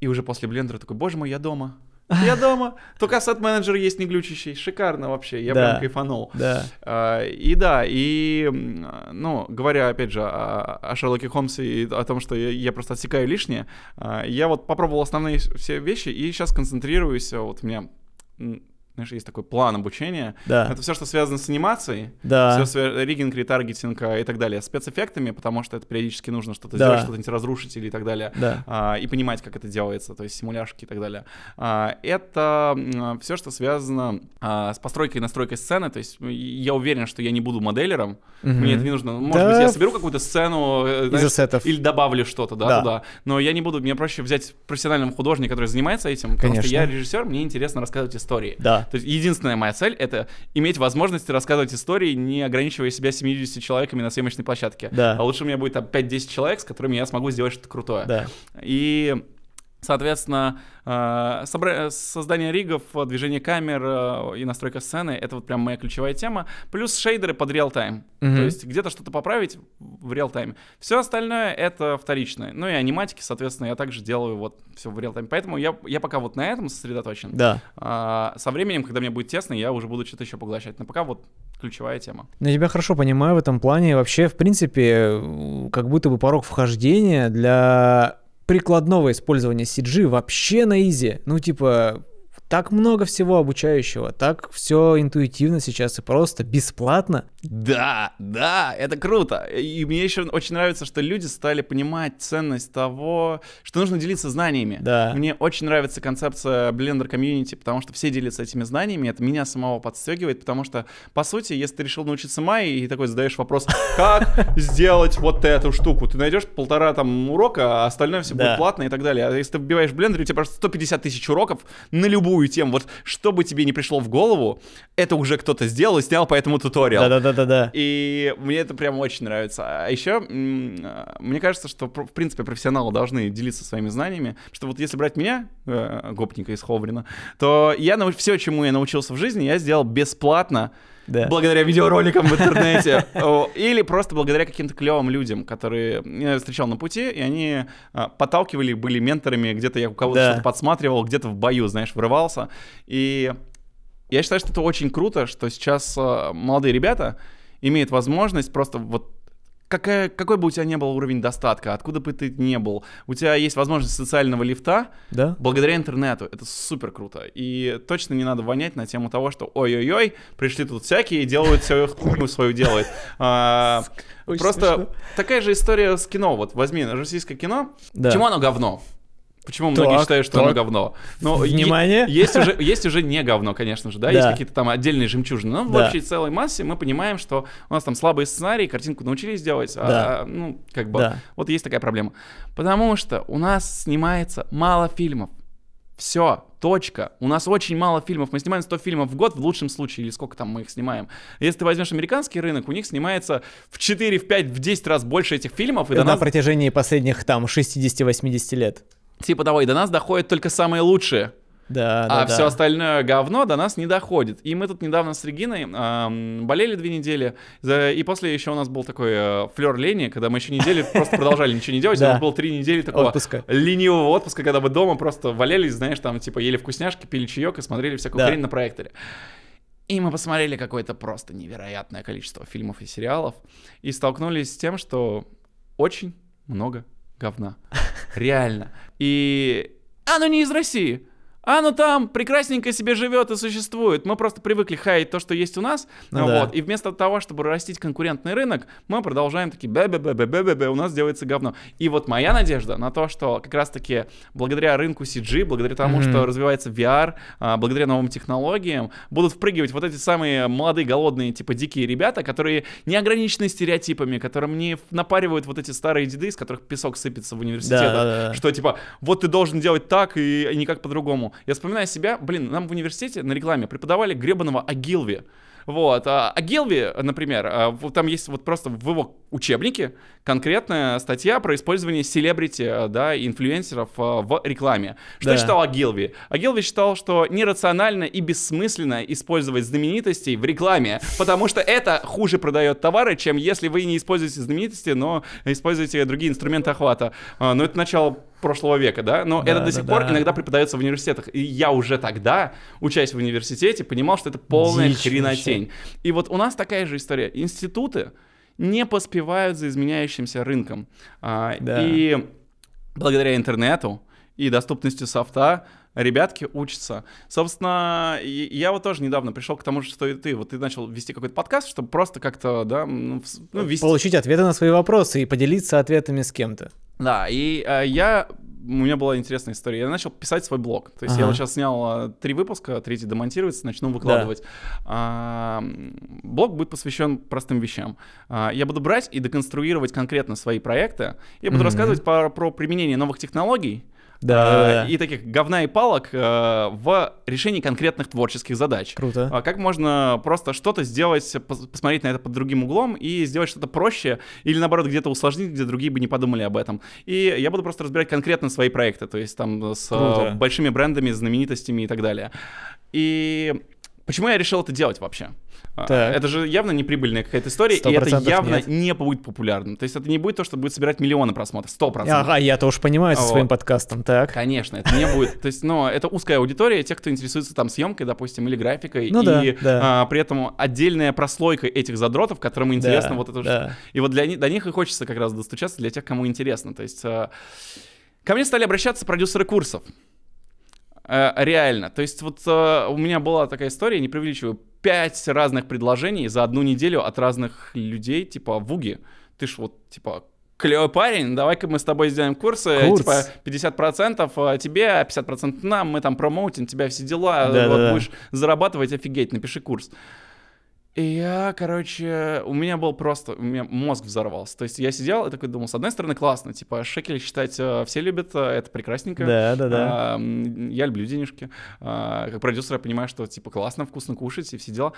и уже после блендера такой, боже мой, я дома. Я дома. Только сад менеджер есть не неглючащий. Шикарно вообще. Я да. прям кайфанул. Да. А, и да, и, ну, говоря, опять же, о, о Шерлоке Холмсе и о том, что я, я просто отсекаю лишнее, а, я вот попробовал основные все вещи и сейчас концентрируюсь. А вот у меня знаешь, есть такой план обучения. Да. Это все, что связано с анимацией, да. все риггинг, ретаргетинг э, и так далее, спецэффектами, потому что это периодически нужно что-то да. сделать, что-то разрушить или и так далее, да. а, и понимать, как это делается, то есть симуляшки и так далее. А, это а, все, что связано а, с постройкой и настройкой сцены, то есть я уверен, что я не буду моделером, угу. мне это не нужно. Может да. быть, я соберу какую-то сцену э, знаешь, сетов. или добавлю что-то да, да. туда, но я не буду, мне проще взять профессионального художника, который занимается этим, потому Конечно. что я режиссер, мне интересно рассказывать истории. Да. То есть единственная моя цель — это иметь возможность рассказывать истории, не ограничивая себя 70 человеками на съемочной площадке. Да. А лучше у меня будет там 5-10 человек, с которыми я смогу сделать что-то крутое. Да. И Соответственно, э, создание ригов, движение камер э, и настройка сцены — это вот прям моя ключевая тема. Плюс шейдеры под реал-тайм. Mm-hmm. То есть где-то что-то поправить в реал-тайме. Все остальное — это вторичное. Ну и аниматики, соответственно, я также делаю вот все в реал-тайме. Поэтому я, я пока вот на этом сосредоточен. Да. А, со временем, когда мне будет тесно, я уже буду что-то еще поглощать. Но пока вот ключевая тема. Ну, я тебя хорошо понимаю в этом плане. Вообще, в принципе, как будто бы порог вхождения для прикладного использования CG вообще на изи. Ну, типа, так много всего обучающего, так все интуитивно сейчас и просто, бесплатно. Да, да, это круто. И мне еще очень нравится, что люди стали понимать ценность того, что нужно делиться знаниями. Да. Мне очень нравится концепция Blender Community, потому что все делятся этими знаниями, это меня самого подстегивает, потому что, по сути, если ты решил научиться май и такой задаешь вопрос, как сделать вот эту штуку, ты найдешь полтора там урока, а остальное все будет платно и так далее. А если ты вбиваешь Blender, у тебя просто 150 тысяч уроков на любую любую тему, вот что бы тебе не пришло в голову, это уже кто-то сделал и снял по этому туториал. Да-да-да-да. И мне это прям очень нравится. А еще, а, мне кажется, что, в принципе, профессионалы должны делиться своими знаниями, что вот если брать меня, э, гопника из Ховрина, то я все, чему я научился в жизни, я сделал бесплатно, да. Благодаря видеороликам в интернете. Или просто благодаря каким-то клевым людям, которые э, я встречал на пути, и они э, подталкивали, были менторами, где-то я у кого-то да. что-то подсматривал, где-то в бою, знаешь, врывался. И я считаю, что это очень круто, что сейчас э, молодые ребята имеют возможность просто вот какая, какой бы у тебя ни был уровень достатка, откуда бы ты не был, у тебя есть возможность социального лифта да? благодаря интернету. Это супер круто. И точно не надо вонять на тему того, что ой-ой-ой, пришли тут всякие и делают свою хуйню свою делают. А, просто такая же история с кино. Вот возьми российское кино. Чему оно говно? Почему так, многие считают, что так. оно говно? Но ну, Внимание! Есть уже, есть уже не говно, конечно же, да, да. есть какие-то там отдельные жемчужины, но в общей целой массе мы понимаем, что у нас там слабые сценарии, картинку научились делать, а, да. а, ну, как бы, да. вот есть такая проблема. Потому что у нас снимается мало фильмов. Все, точка. У нас очень мало фильмов. Мы снимаем 100 фильмов в год, в лучшем случае, или сколько там мы их снимаем. Если ты возьмешь американский рынок, у них снимается в 4, в 5, в 10 раз больше этих фильмов. И, и на нас... протяжении последних там 60-80 лет. Типа того, и до нас доходят только самые лучшие. Да, а да, все да. остальное говно до нас не доходит. И мы тут недавно с Региной эм, болели две недели. И после еще у нас был такой э, флер лени, когда мы еще недели просто продолжали ничего не делать. У нас было три недели такого ленивого отпуска, когда мы дома просто валялись, знаешь, там типа ели вкусняшки, пили чаек и смотрели всякую хрень на проекторе. И мы посмотрели какое-то просто невероятное количество фильмов и сериалов и столкнулись с тем, что очень много говна. Реально. И оно не из России а ну там прекрасненько себе живет и существует. Мы просто привыкли хаять то, что есть у нас. Ну, вот. Да. И вместо того, чтобы растить конкурентный рынок, мы продолжаем такие бе бе бе бе бе бе бе у нас делается говно. И вот моя надежда на то, что как раз-таки благодаря рынку CG, благодаря тому, mm-hmm. что развивается VR, а, благодаря новым технологиям, будут впрыгивать вот эти самые молодые, голодные, типа дикие ребята, которые не ограничены стереотипами, которым не напаривают вот эти старые деды, из которых песок сыпется в университетах, да, да, да. что типа вот ты должен делать так и никак по-другому. Я вспоминаю себя, блин, нам в университете на рекламе преподавали гребаного Агилви. Вот. А Гелви, например, а, там есть вот просто в его учебнике конкретная статья про использование селебрити, а, да, инфлюенсеров а, в рекламе. Что да. считал Агилви? Агилви считал, что нерационально и бессмысленно использовать знаменитостей в рекламе, потому что это хуже продает товары, чем если вы не используете знаменитости, но используете другие инструменты охвата. Но это начало прошлого века, да, но да, это до сих да, пор да. иногда преподается в университетах. И я уже тогда, учась в университете, понимал, что это полная Дичь хренотень. Вообще. И вот у нас такая же история. Институты не поспевают за изменяющимся рынком. А, да. И благодаря интернету и доступности софта ребятки учатся. Собственно, я вот тоже недавно пришел к тому, что и ты. Вот ты начал вести какой-то подкаст, чтобы просто как-то, да, ну, ну, вести... Получить ответы на свои вопросы и поделиться ответами с кем-то. Да, и э, я у меня была интересная история. Я начал писать свой блог. То есть ага. я вот сейчас снял э, три выпуска, третий демонтируется, начну выкладывать. Да. А, блог будет посвящен простым вещам. А, я буду брать и деконструировать конкретно свои проекты. Я буду mm-hmm. рассказывать про, про применение новых технологий да, э, да, и таких говна и палок э, в решении конкретных творческих задач. Круто. А как можно просто что-то сделать, пос посмотреть на это под другим углом и сделать что-то проще или наоборот где-то усложнить, где другие бы не подумали об этом. И я буду просто разбирать конкретно свои проекты, то есть там с э, Круто. большими брендами, знаменитостями и так далее. И почему я решил это делать вообще? А, так. Это же явно неприбыльная какая-то история, и это явно нет. не будет популярным. То есть это не будет то, что будет собирать миллионы просмотров, сто процентов. Ага, я-то уж понимаю со вот. своим подкастом, так. Конечно, это не будет. То есть, но это узкая аудитория, тех, кто интересуется там съемкой, допустим, или графикой, ну, и да, да. А, при этом отдельная прослойка этих задротов, которым интересно да, вот это. Да. И вот для, для них и хочется как раз достучаться, для тех, кому интересно. То есть а... ко мне стали обращаться продюсеры курсов. Э, реально. То есть вот э, у меня была такая история, не преувеличиваю, пять разных предложений за одну неделю от разных людей, типа Вуги. Ты ж вот, типа, клевый парень, давай-ка мы с тобой сделаем курсы, э, Курс. типа 50% тебе, 50% а нам, мы там промоутим тебя, все дела, да -да -да. вот будешь зарабатывать, офигеть, напиши курс. И я, короче, у меня был просто, у меня мозг взорвался. То есть я сидел и такой думал, с одной стороны, классно, типа, шекели считать э, все любят, э, это прекрасненько. Да, да, да. А, я люблю денежки. А, как продюсер я понимаю, что, типа, классно, вкусно кушать и все дела.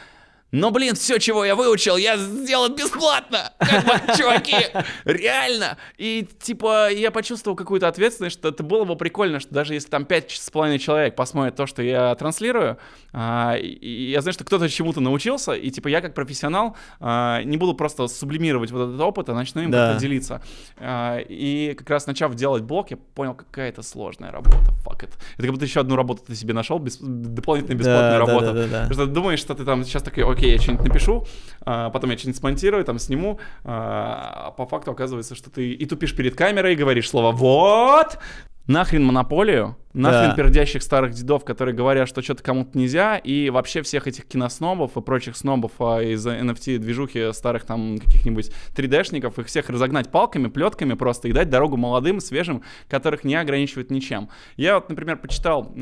Но, «Ну, блин, все, чего я выучил, я сделал бесплатно. Как бы, чуваки, реально. И, типа, я почувствовал какую-то ответственность, что это было бы прикольно, что даже если там пять с половиной человек посмотрят то, что я транслирую, а, и, я знаю, что кто-то чему-то научился, и, типа, я как профессионал а, не буду просто сублимировать вот этот опыт, а начну им да. делиться. А, и как раз начав делать блок, я понял, какая это сложная работа. Fuck it. Это как будто еще одну работу ты себе нашел, без, дополнительная бесплатная да, работа. Да, да, да, да. Потому что ты думаешь, что ты там сейчас такой, окей, окей, я что-нибудь напишу, а, потом я что-нибудь смонтирую, там сниму, а по факту оказывается, что ты и тупишь перед камерой, и говоришь слово «вот», нахрен монополию, нахрен да. пердящих старых дедов, которые говорят, что что-то кому-то нельзя, и вообще всех этих киноснобов и прочих снобов а, из NFT-движухи старых там каких-нибудь 3D-шников, их всех разогнать палками, плетками просто и дать дорогу молодым, свежим, которых не ограничивают ничем. Я вот, например, почитал э,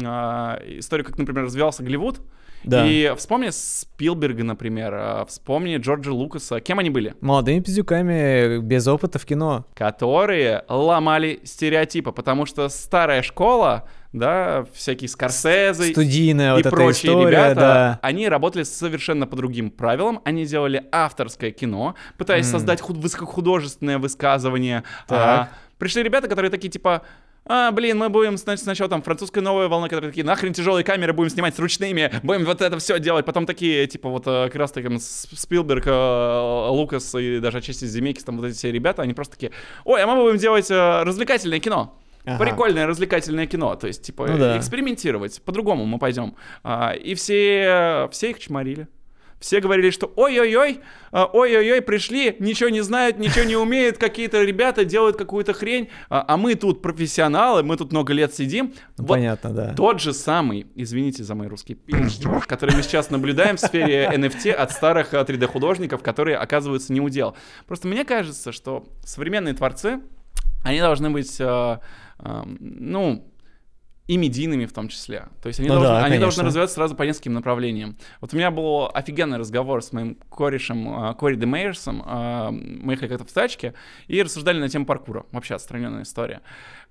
историю, как, например, развивался Голливуд, да. И вспомни Спилберга, например, а, вспомни Джорджа Лукаса. Кем они были? Молодыми пиздюками, без опыта в кино. Которые ломали стереотипы, потому что старая школа, да, всякие Скорсезе Студийная и вот прочие история, ребята, да. они работали совершенно по другим правилам, они делали авторское кино, пытаясь mm. создать худ- высокохудожественное высказывание. А, так. А, пришли ребята, которые такие типа а, блин, мы будем, значит, сначала там французская новая волна, которая такие, нахрен тяжелые камеры будем снимать с ручными, будем вот это все делать. Потом такие, типа, вот э, как раз таки Спилберг, э, Лукас и даже отчасти Земекис, там вот эти все ребята, они просто такие, ой, а мы будем делать э, развлекательное кино. Ага. Прикольное развлекательное кино, то есть, типа, ну, да. экспериментировать, по-другому мы пойдем. А, и все, все их чморили. Все говорили, что ой-ой-ой, а, ой-ой-ой, пришли, ничего не знают, ничего не умеют, какие-то ребята делают какую-то хрень, а, а мы тут профессионалы, мы тут много лет сидим. Ну, вот понятно, да. Тот же самый, извините за мой русский, пи***, который мы сейчас наблюдаем в сфере NFT от старых 3D-художников, а, которые оказываются не удел. Просто мне кажется, что современные творцы, они должны быть, э, э, ну, и медийными в том числе. То есть они, ну должны, да, они должны развиваться сразу по нескольким направлениям. Вот у меня был офигенный разговор с моим корешем э, Кори Демейерсом, э, мы ехали как-то в тачке, и рассуждали на тему паркура, вообще отстраненная история.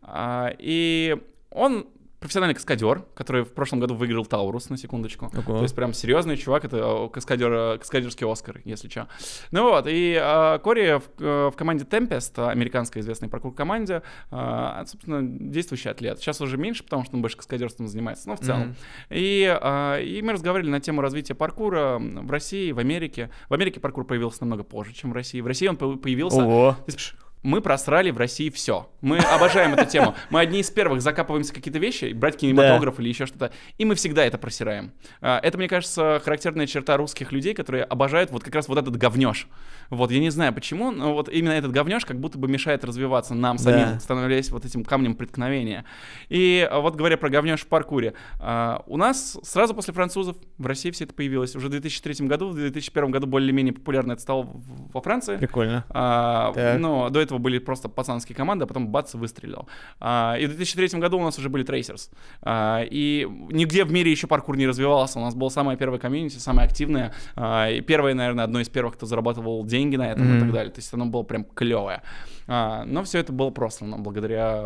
А, и он профессиональный каскадер, который в прошлом году выиграл Таурус, на секундочку. Ого. То есть прям серьезный чувак, это а, каскадер, а, каскадерский Оскар, если что. Ну вот, и э, Кори в, э, в команде Tempest, американская известная паркур-команде, э, собственно, действующий атлет. Сейчас уже меньше, потому что он больше каскадерством занимается, но в целом. Mm-hmm. И, э, и мы разговаривали на тему развития паркура в России, в Америке. В Америке паркур появился намного позже, чем в России. В России он появился... Ого. Ты мы просрали в России все. Мы обожаем эту тему. Мы одни из первых закапываемся какие-то вещи, брать кинематограф да. или еще что-то, и мы всегда это просираем. А, это, мне кажется, характерная черта русских людей, которые обожают вот как раз вот этот говнеж. Вот, я не знаю почему, но вот именно этот говнеж как будто бы мешает развиваться нам самим, да. становясь вот этим камнем преткновения. И а, вот говоря про говнеж в паркуре, а, у нас сразу после французов в России все это появилось. Уже в 2003 году, в 2001 году более-менее популярно это стало во Франции. Прикольно. А, Но до этого этого были просто пацанские команды, а потом бац, выстрелил. А, и в 2003 году у нас уже были трейсерс. А, и нигде в мире еще паркур не развивался. У нас была самая первая комьюнити, самая активная. А, и первая, наверное, одно из первых, кто зарабатывал деньги на этом mm-hmm. и так далее. То есть оно было прям клевое. Но все это было просто ну, благодаря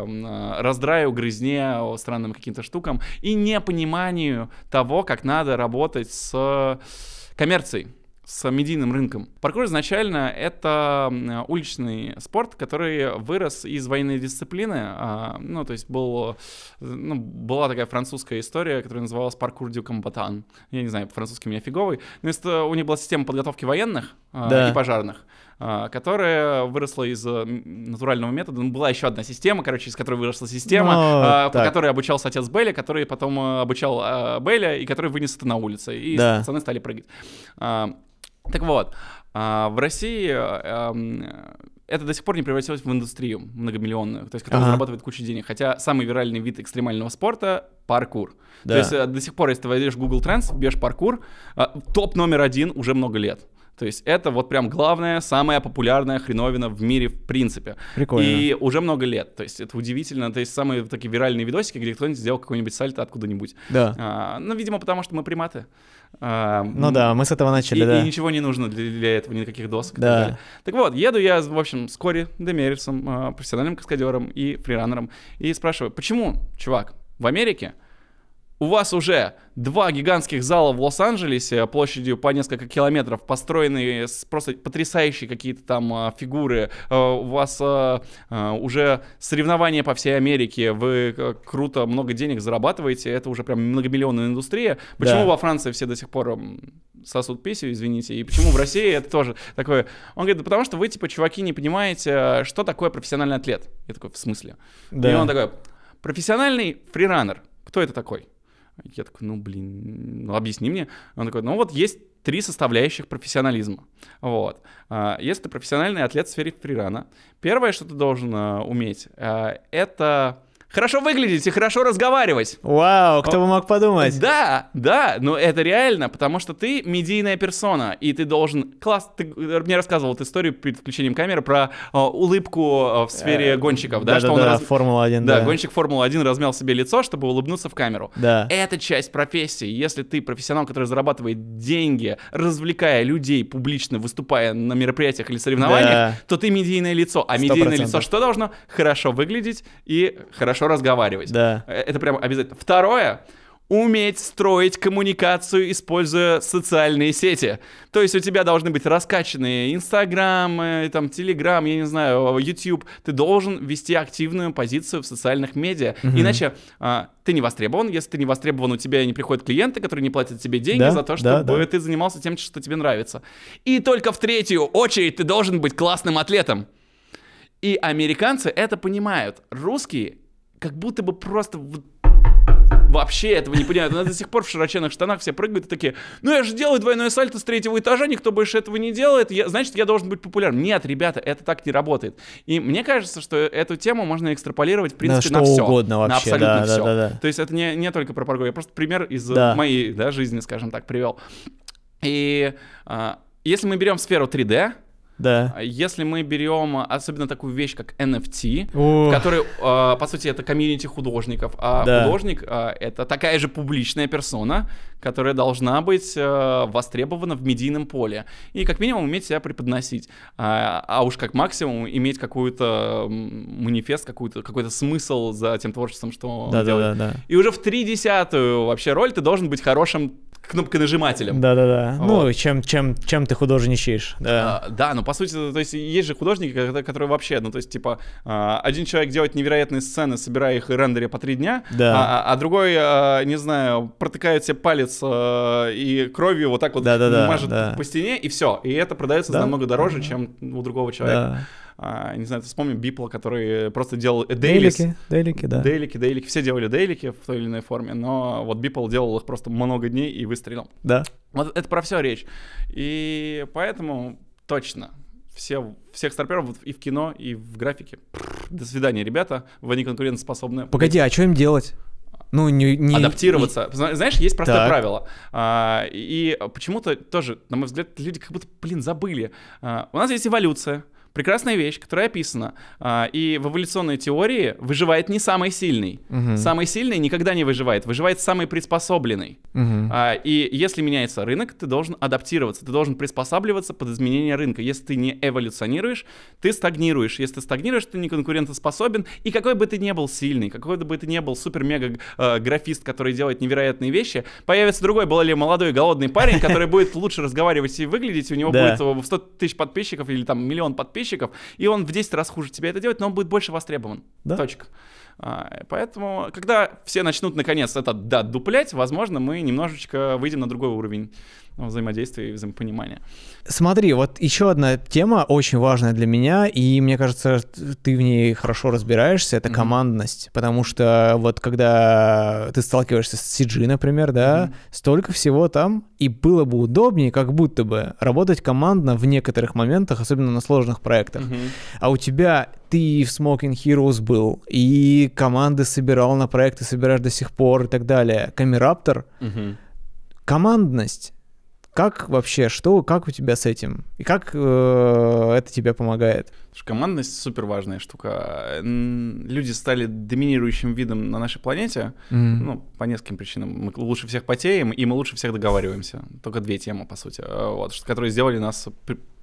раздраю, грызне, странным каким-то штукам и непониманию того, как надо работать с коммерцией с медийным рынком. Паркур изначально это уличный спорт, который вырос из военной дисциплины. А, ну, то есть был, ну, была такая французская история, которая называлась паркур дю комбатан. Я не знаю, по-французски у меня фиговый. Но ну, это, у них была система подготовки военных а, да. и пожарных а, которая выросла из натурального метода. Ну, была еще одна система, короче, из которой выросла система, Но, ну, по которой обучался отец Белли, который потом э, обучал э, Белли, и который вынес это на улице. И да. пацаны стали прыгать. Так вот, а, в России э, эм, это до сих пор не превратилось в индустрию многомиллионную, то есть которая ага. зарабатывает кучу денег. Хотя самый виральный вид экстремального спорта — паркур. Да. То есть э, до сих пор, если ты войдешь в Google Trends, бежишь паркур, э, топ номер один уже много лет. То есть это вот прям главная, самая популярная хреновина в мире в принципе. Прикольно. И уже много лет. То есть это удивительно. То есть самые такие виральные видосики, где кто-нибудь сделал какой-нибудь сальто откуда-нибудь. Да. А, ну, видимо, потому что мы приматы. А, ну да, мы с этого начали, и, да. И ничего не нужно для, для этого, никаких досок. Да. Так, вот, еду я, в общем, с Кори Демерисом, а, профессиональным каскадером и фрираннером и спрашиваю, почему, чувак, в Америке у вас уже два гигантских зала в Лос-Анджелесе площадью по несколько километров, построенные с просто потрясающие какие-то там а, фигуры. А, у вас а, уже соревнования по всей Америке, вы круто много денег зарабатываете, это уже прям многомиллионная индустрия. Почему да. во Франции все до сих пор сосуд писью, извините, и почему в России это тоже такое? Он говорит, да потому что вы, типа, чуваки, не понимаете, что такое профессиональный атлет. Я такой, в смысле? Да. И он такой, профессиональный фрираннер. Кто это такой? Я такой, ну блин, ну объясни мне. Он такой, ну вот есть три составляющих профессионализма. Вот. А, Если ты профессиональный атлет в сфере фрирана, первое, что ты должен а, уметь, а, это хорошо выглядеть и хорошо разговаривать. Вау, кто бы мог подумать. Да, да, но это реально, потому что ты медийная персона, и ты должен... Класс, ты э, мне рассказывал эту историю перед включением камеры про э, улыбку э, в сфере гонщиков, да? да, да Формула-1, да. Да, гонщик Формулы-1 размял себе лицо, чтобы улыбнуться в камеру. Да. Это часть профессии. Если ты профессионал, который зарабатывает деньги, развлекая людей публично, выступая на мероприятиях или соревнованиях, то ты медийное лицо. А медийное лицо что должно? Хорошо выглядеть и хорошо хорошо разговаривать. Да. Э, это прям обязательно. Второе, уметь строить коммуникацию, используя социальные сети. То есть у тебя должны быть раскачанные Инстаграм, э, там, Телеграм, я не знаю, э, Ютуб. Ты должен вести активную позицию в социальных медиа. Угу. Иначе а, ты не востребован. Если ты не востребован, у тебя не приходят клиенты, которые не платят тебе деньги да, за то, чтобы да, да. ты занимался тем, что тебе нравится. И только в третью очередь ты должен быть классным атлетом. И американцы это понимают. Русские как будто бы просто вообще этого не понимают. У до сих пор в широченных штанах все прыгают и такие, ну я же делаю двойное сальто с третьего этажа, никто больше этого не делает, я, значит, я должен быть популярным. Нет, ребята, это так не работает. И мне кажется, что эту тему можно экстраполировать, в принципе, на, на все. угодно вообще. На абсолютно да, все. Да, да, да. То есть это не, не только про парковку. Я просто пример из да. моей да, жизни, скажем так, привел. И э, если мы берем сферу 3D, да. А если мы берем а, особенно такую вещь, как NFT, который, а, по сути, это комьюнити художников, а да. художник это такая же публичная персона, которая должна быть востребована в медийном поле. И как минимум уметь себя преподносить. А, уж как максимум иметь какую то манифест, какой-то какой то смысл за тем творчеством, что он да, делает. Да, да. И уже в три десятую вообще роль ты должен быть хорошим кнопконажимателем. Да-да-да. Ну, чем, чем, чем ты художничаешь. Да. А, да, но ну, по сути, то есть есть же художники, которые вообще, ну, то есть, типа, а, один человек делает невероятные сцены, собирая их и рендере по три дня, да. а, а, а другой, не знаю, протыкает себе палец и кровью вот так вот да, да, мажет да, по стене, и все. И это продается да? намного дороже, чем у другого человека. Да. А, не знаю, ты вспомнил Бипла, который просто делал э, Дейлики, дейлики, да. Дейлики, дейлики, все делали дейлики в той или иной форме, но вот Бипл делал их просто много дней и выстрелил. Да. Вот это про все речь. И поэтому точно все, всех старперов и в кино, и в графике. До свидания, ребята, вы не конкурентоспособны. Погоди, а что им делать? Ну, не, не адаптироваться. Не... Знаешь, есть простое так. правило. А, и почему-то тоже, на мой взгляд, люди как будто, блин, забыли. А, у нас есть эволюция прекрасная вещь, которая описана. А, и в эволюционной теории выживает не самый сильный. Угу. Самый сильный никогда не выживает. Выживает самый приспособленный. Угу. И если меняется рынок, ты должен адаптироваться, ты должен приспосабливаться под изменение рынка. Если ты не эволюционируешь, ты стагнируешь. Если ты стагнируешь, ты не конкурентоспособен. И какой бы ты ни был сильный, какой бы ты ни был супер-мега-графист, а, который делает невероятные вещи, появится другой, был ли молодой голодный парень, который будет лучше разговаривать и выглядеть, у него будет 100 э, тысяч подписчиков или там миллион подписчиков, подписчиков, и он в 10 раз хуже тебе это делает, но он будет больше востребован. Да. Точка. А, поэтому, когда все начнут наконец это додуплять, возможно, мы немножечко выйдем на другой уровень Э, взаимодействия и взаимопонимания. Смотри, вот еще одна тема очень важная для меня, и мне кажется, ты в ней хорошо разбираешься, это mm-hmm. командность, потому что вот когда ты сталкиваешься с CG, например, да, mm-hmm. столько всего там, и было бы удобнее, как будто бы, работать командно в некоторых моментах, особенно на сложных проектах. Mm-hmm. А у тебя ты в Smoking Heroes был, и команды собирал на проекты, собираешь до сих пор и так далее. Камераптор, mm-hmm. командность как вообще, что, как у тебя с этим? И как э, это тебе помогает? Командность супер важная штука. Люди стали доминирующим видом на нашей планете. Mm-hmm. Ну, по нескольким причинам. Мы лучше всех потеем, и мы лучше всех договариваемся. Только две темы, по сути, э, вот, которые сделали нас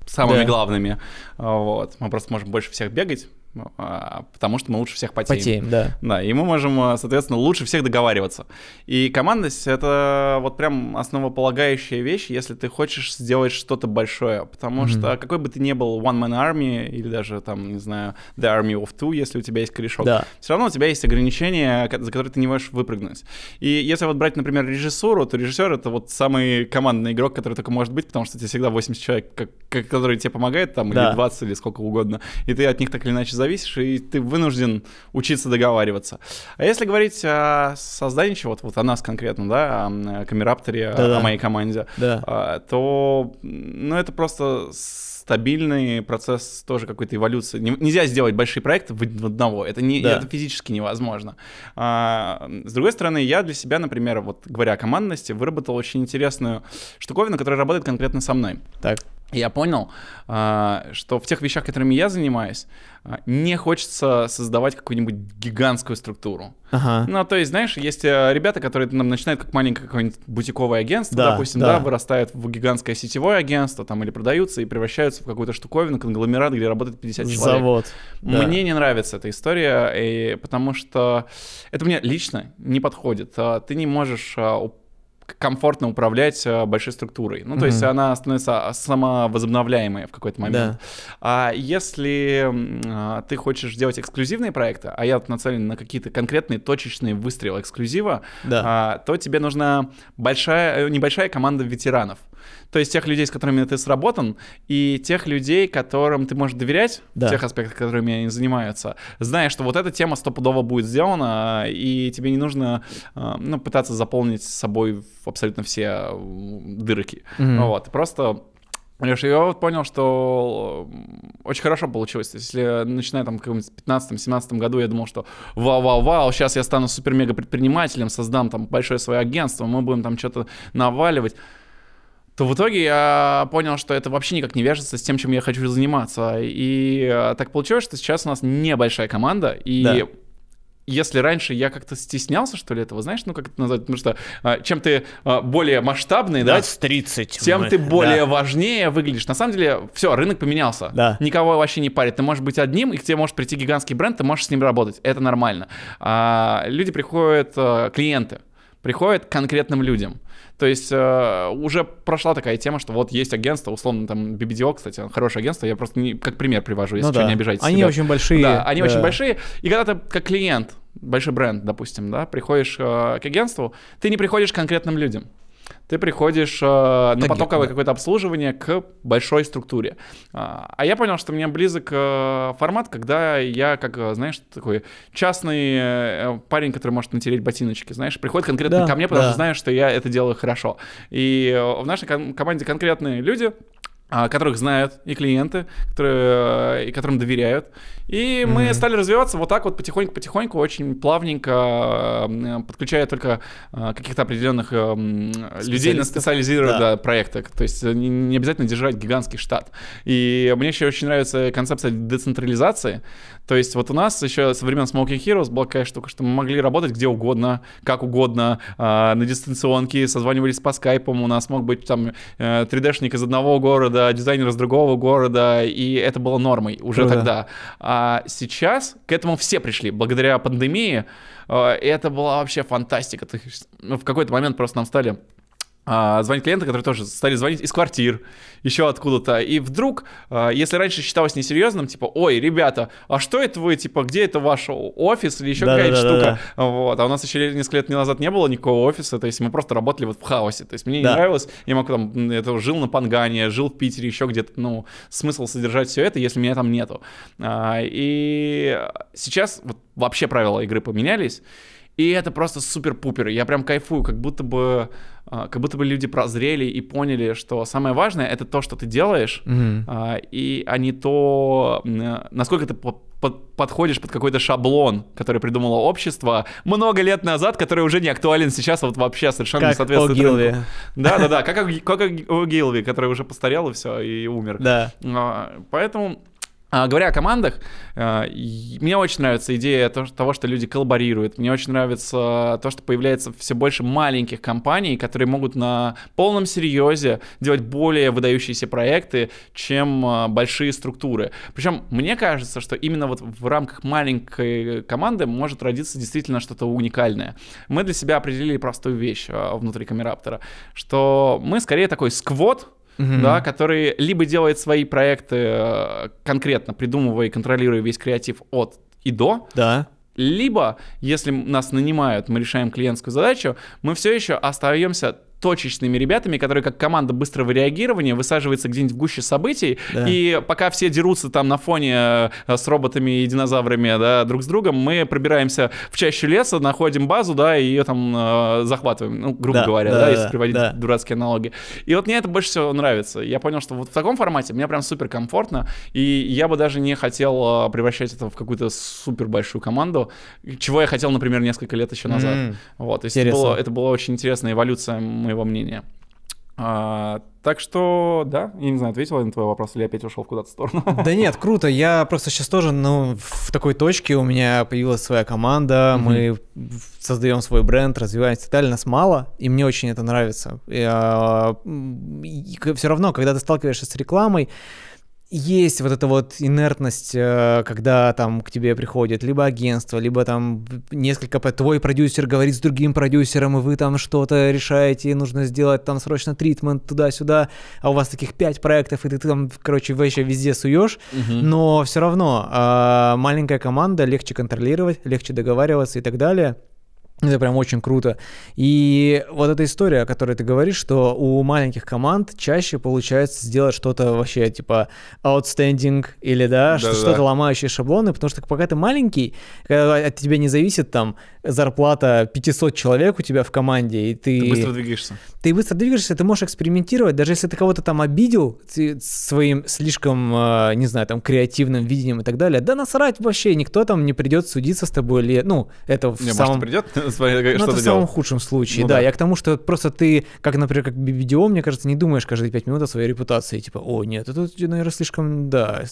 самыми да. главными. Э, вот. Мы просто можем больше всех бегать, ну, а, потому что мы лучше всех потеем. Потеем, да. Да, и мы можем, а, соответственно, лучше всех договариваться. И командность — это вот прям основополагающая вещь, если ты хочешь сделать что-то большое, потому mm-hmm. что какой бы ты ни был One Man Army или даже там, не знаю, The Army of Two, если у тебя есть корешок, да. все равно у тебя есть ограничения, за которые ты не можешь выпрыгнуть. И если вот брать, например, режиссуру, то режиссер — это вот самый командный игрок, который только может быть, потому что тебе всегда 80 человек, которые тебе помогают там, да. или 20, или сколько угодно, и ты от них так или иначе зависишь зависишь, и ты вынужден учиться договариваться. А если говорить о создании чего-то, вот о нас конкретно, да, о Камерапторе, о моей команде, да. А, то ну, это просто стабильный процесс тоже какой-то эволюции. Нельзя сделать большие проекты в одного, это, не, да. это физически невозможно. А, с другой стороны, я для себя, например, вот говоря о командности, выработал очень интересную штуковину, которая работает конкретно со мной. Так я понял, а, что в тех вещах, которыми я занимаюсь, а, не хочется создавать какую-нибудь гигантскую структуру. Ага. Ну, то есть, знаешь, есть э, ребята, которые нам начинают как маленькое какое-нибудь бутиковое агентство, да, допустим, да. да, вырастают в гигантское сетевое агентство, там, или продаются и превращаются в какую-то штуковину, конгломерат, где работает 50 человек. Завод. Да. Мне не нравится эта история, и, потому что это мне лично не подходит. А, ты не можешь комфортно управлять э, большой структурой. Ну, то угу. есть она становится а, самовозобновляемой в какой-то момент. Да. А если а, ты хочешь делать эксклюзивные проекты, а я нацелен на какие-то конкретные точечные выстрелы эксклюзива, да. а, то тебе нужна большая, э, небольшая команда ветеранов. То есть тех людей, с которыми ты сработан, и тех людей, которым ты можешь доверять да. в тех аспектах, которыми они занимаются, зная, что вот эта тема стопудово будет сделана, и тебе не нужно а, ну, пытаться заполнить собой абсолютно все дырки. Mm-hmm. Вот, просто Леш, я вот понял, что очень хорошо получилось. Если начиная там в каком-нибудь 15-17 году, я думал, что вау-вау-вау, сейчас я стану супер-мега предпринимателем, создам там большое свое агентство, мы будем там что-то наваливать то в итоге я понял, что это вообще никак не вяжется с тем, чем я хочу заниматься. И э, так получилось, что сейчас у нас небольшая команда, и да если раньше я как-то стеснялся, что ли, этого, знаешь, ну как это назвать, потому что э, чем ты э, более масштабный, да, да с 30, тем мы, ты более да. важнее выглядишь. На самом деле, все, рынок поменялся. Да. Никого вообще не парит. Ты можешь быть одним, и к тебе может прийти гигантский бренд, ты можешь с ним работать. Это нормально. А, люди приходят, клиенты приходят к конкретным людям. То есть э, уже прошла такая тема, что вот есть агентство, условно, там, BBDO, кстати, хорошее агентство, я просто не, как пример привожу, если ну, что, да. не обижайтесь. Они себя. очень большие. Да, они да. очень большие. И когда ты как клиент, большой бренд, допустим, да, приходишь э, к агентству, ты не приходишь к конкретным людям ты приходишь э, на так потоковое да. какое-то обслуживание к большой структуре. А, а я понял, что мне близок э, формат, когда я, как, э, знаешь, такой частный э, парень, который может натереть ботиночки, знаешь, приходит конкретно да, ко мне, потому да. что знаю, что я это делаю хорошо. И в нашей команде конкретные люди — а, которых знают и клиенты, которые, э, и которым доверяют. И mm-hmm. мы стали развиваться вот так вот потихоньку-потихоньку, очень плавненько, э, подключая только э, каких-то определенных людей на специализированные да. да, проекты. То есть не обязательно держать гигантский штат. И мне еще очень нравится концепция децентрализации. То есть вот у нас еще со времен Smoking Heroes была такая штука, что мы могли работать где угодно, как угодно, э, на дистанционке, созванивались по скайпам, у нас мог быть там э, 3D-шник из одного города, дизайнер из другого города, и это было нормой уже Круто. тогда. А сейчас к этому все пришли, благодаря пандемии, э, это была вообще фантастика. Ну, в какой-то момент просто нам стали а, звонить клиенты, которые тоже стали звонить из квартир, еще откуда-то. И вдруг, а, если раньше считалось несерьезным, типа, ой, ребята, а что это вы, типа, где это ваш офис или еще да, какая-то да, штука? Да, да. Вот. А у нас еще несколько лет назад не было никакого офиса, то есть мы просто работали вот в хаосе. То есть мне да. не нравилось, я мог там, это, жил на Пангане, жил в Питере, еще где-то, ну, смысл содержать все это, если меня там нету. А, и сейчас вот, вообще правила игры поменялись, и это просто супер-пупер. Я прям кайфую, как будто бы а, как будто бы люди прозрели и поняли, что самое важное это то, что ты делаешь, mm-hmm. и а не то, э, насколько ты под, подходишь под какой-то шаблон, который придумало общество много лет назад, который уже не актуален сейчас, а вот вообще совершенно как не соответствует О рынку. Да, да, да, как, как, как О Гилви, который уже постарел и все, и умер. Да. Поэтому а, говоря о командах, э, мне очень нравится идея того, что люди коллаборируют. Мне очень нравится то, что появляется все больше маленьких компаний, которые могут на полном серьезе делать более выдающиеся проекты, чем э, большие структуры. Причем мне кажется, что именно вот в рамках маленькой команды может родиться действительно что-то уникальное. Мы для себя определили простую вещь э, внутри Камераптора, что мы скорее такой сквот, mm-hmm. да, который либо делает свои проекты э, конкретно, придумывая и контролируя весь креатив от и до, да. Либо, если нас нанимают, мы решаем клиентскую задачу, мы все еще остаемся точечными ребятами, которые как команда быстрого реагирования высаживается где-нибудь в гуще событий, да. и пока все дерутся там на фоне э, с роботами и динозаврами, да, друг с другом, мы пробираемся в чащу леса, находим базу, да, и ее там э, захватываем, ну, грубо да, говоря, да, да если приводить да. дурацкие аналоги. И вот мне это больше всего нравится. Я понял, что вот в таком формате мне прям супер комфортно, и я бы даже не хотел э, превращать это в какую-то супер большую команду, чего я хотел, например, несколько лет еще назад. mm Вот, то есть это было, это была очень интересная эволюция моего мнения. А, так что, да, я не знаю, ответил я на твой вопрос, или опять ушел куда-то в сторону. Да нет, круто. Я просто сейчас тоже, ну, в такой точке у меня появилась своя команда, mm-hmm. мы создаем свой бренд, развиваемся и так далее. Нас мало, и мне очень это нравится. И, а, и все равно, когда ты сталкиваешься с рекламой, есть вот эта вот инертность, э, когда там к тебе приходит либо агентство, либо там несколько... Твой продюсер говорит с другим продюсером, и вы там что-то решаете, нужно сделать там срочно тритмент туда-сюда, а у вас таких пять проектов, и ты, ты там, короче, вообще везде суешь, угу. но все равно а, маленькая команда, легче контролировать, легче договариваться и так далее. Это прям очень круто. И вот эта история, о которой ты говоришь, что у маленьких команд чаще получается сделать что-то вообще типа outstanding или да, да, что-то да. ломающие шаблоны, потому что пока ты маленький, когда от тебя не зависит там зарплата 500 человек у тебя в команде, и ты... Ты быстро двигаешься. Ты быстро двигаешься, ты можешь экспериментировать, даже если ты кого-то там обидел своим слишком, э, не знаю, там, креативным видением и так далее, да насрать вообще, никто там не придет судиться с тобой, или, ну, это в не, самом... может, придет, смотри, что ну, это в самом худшем случае, ну да. Я к тому, что просто ты, как, например, как BBDO, мне кажется, не думаешь каждые пять минут о своей репутации. Типа, о, нет, это, наверное, слишком, да,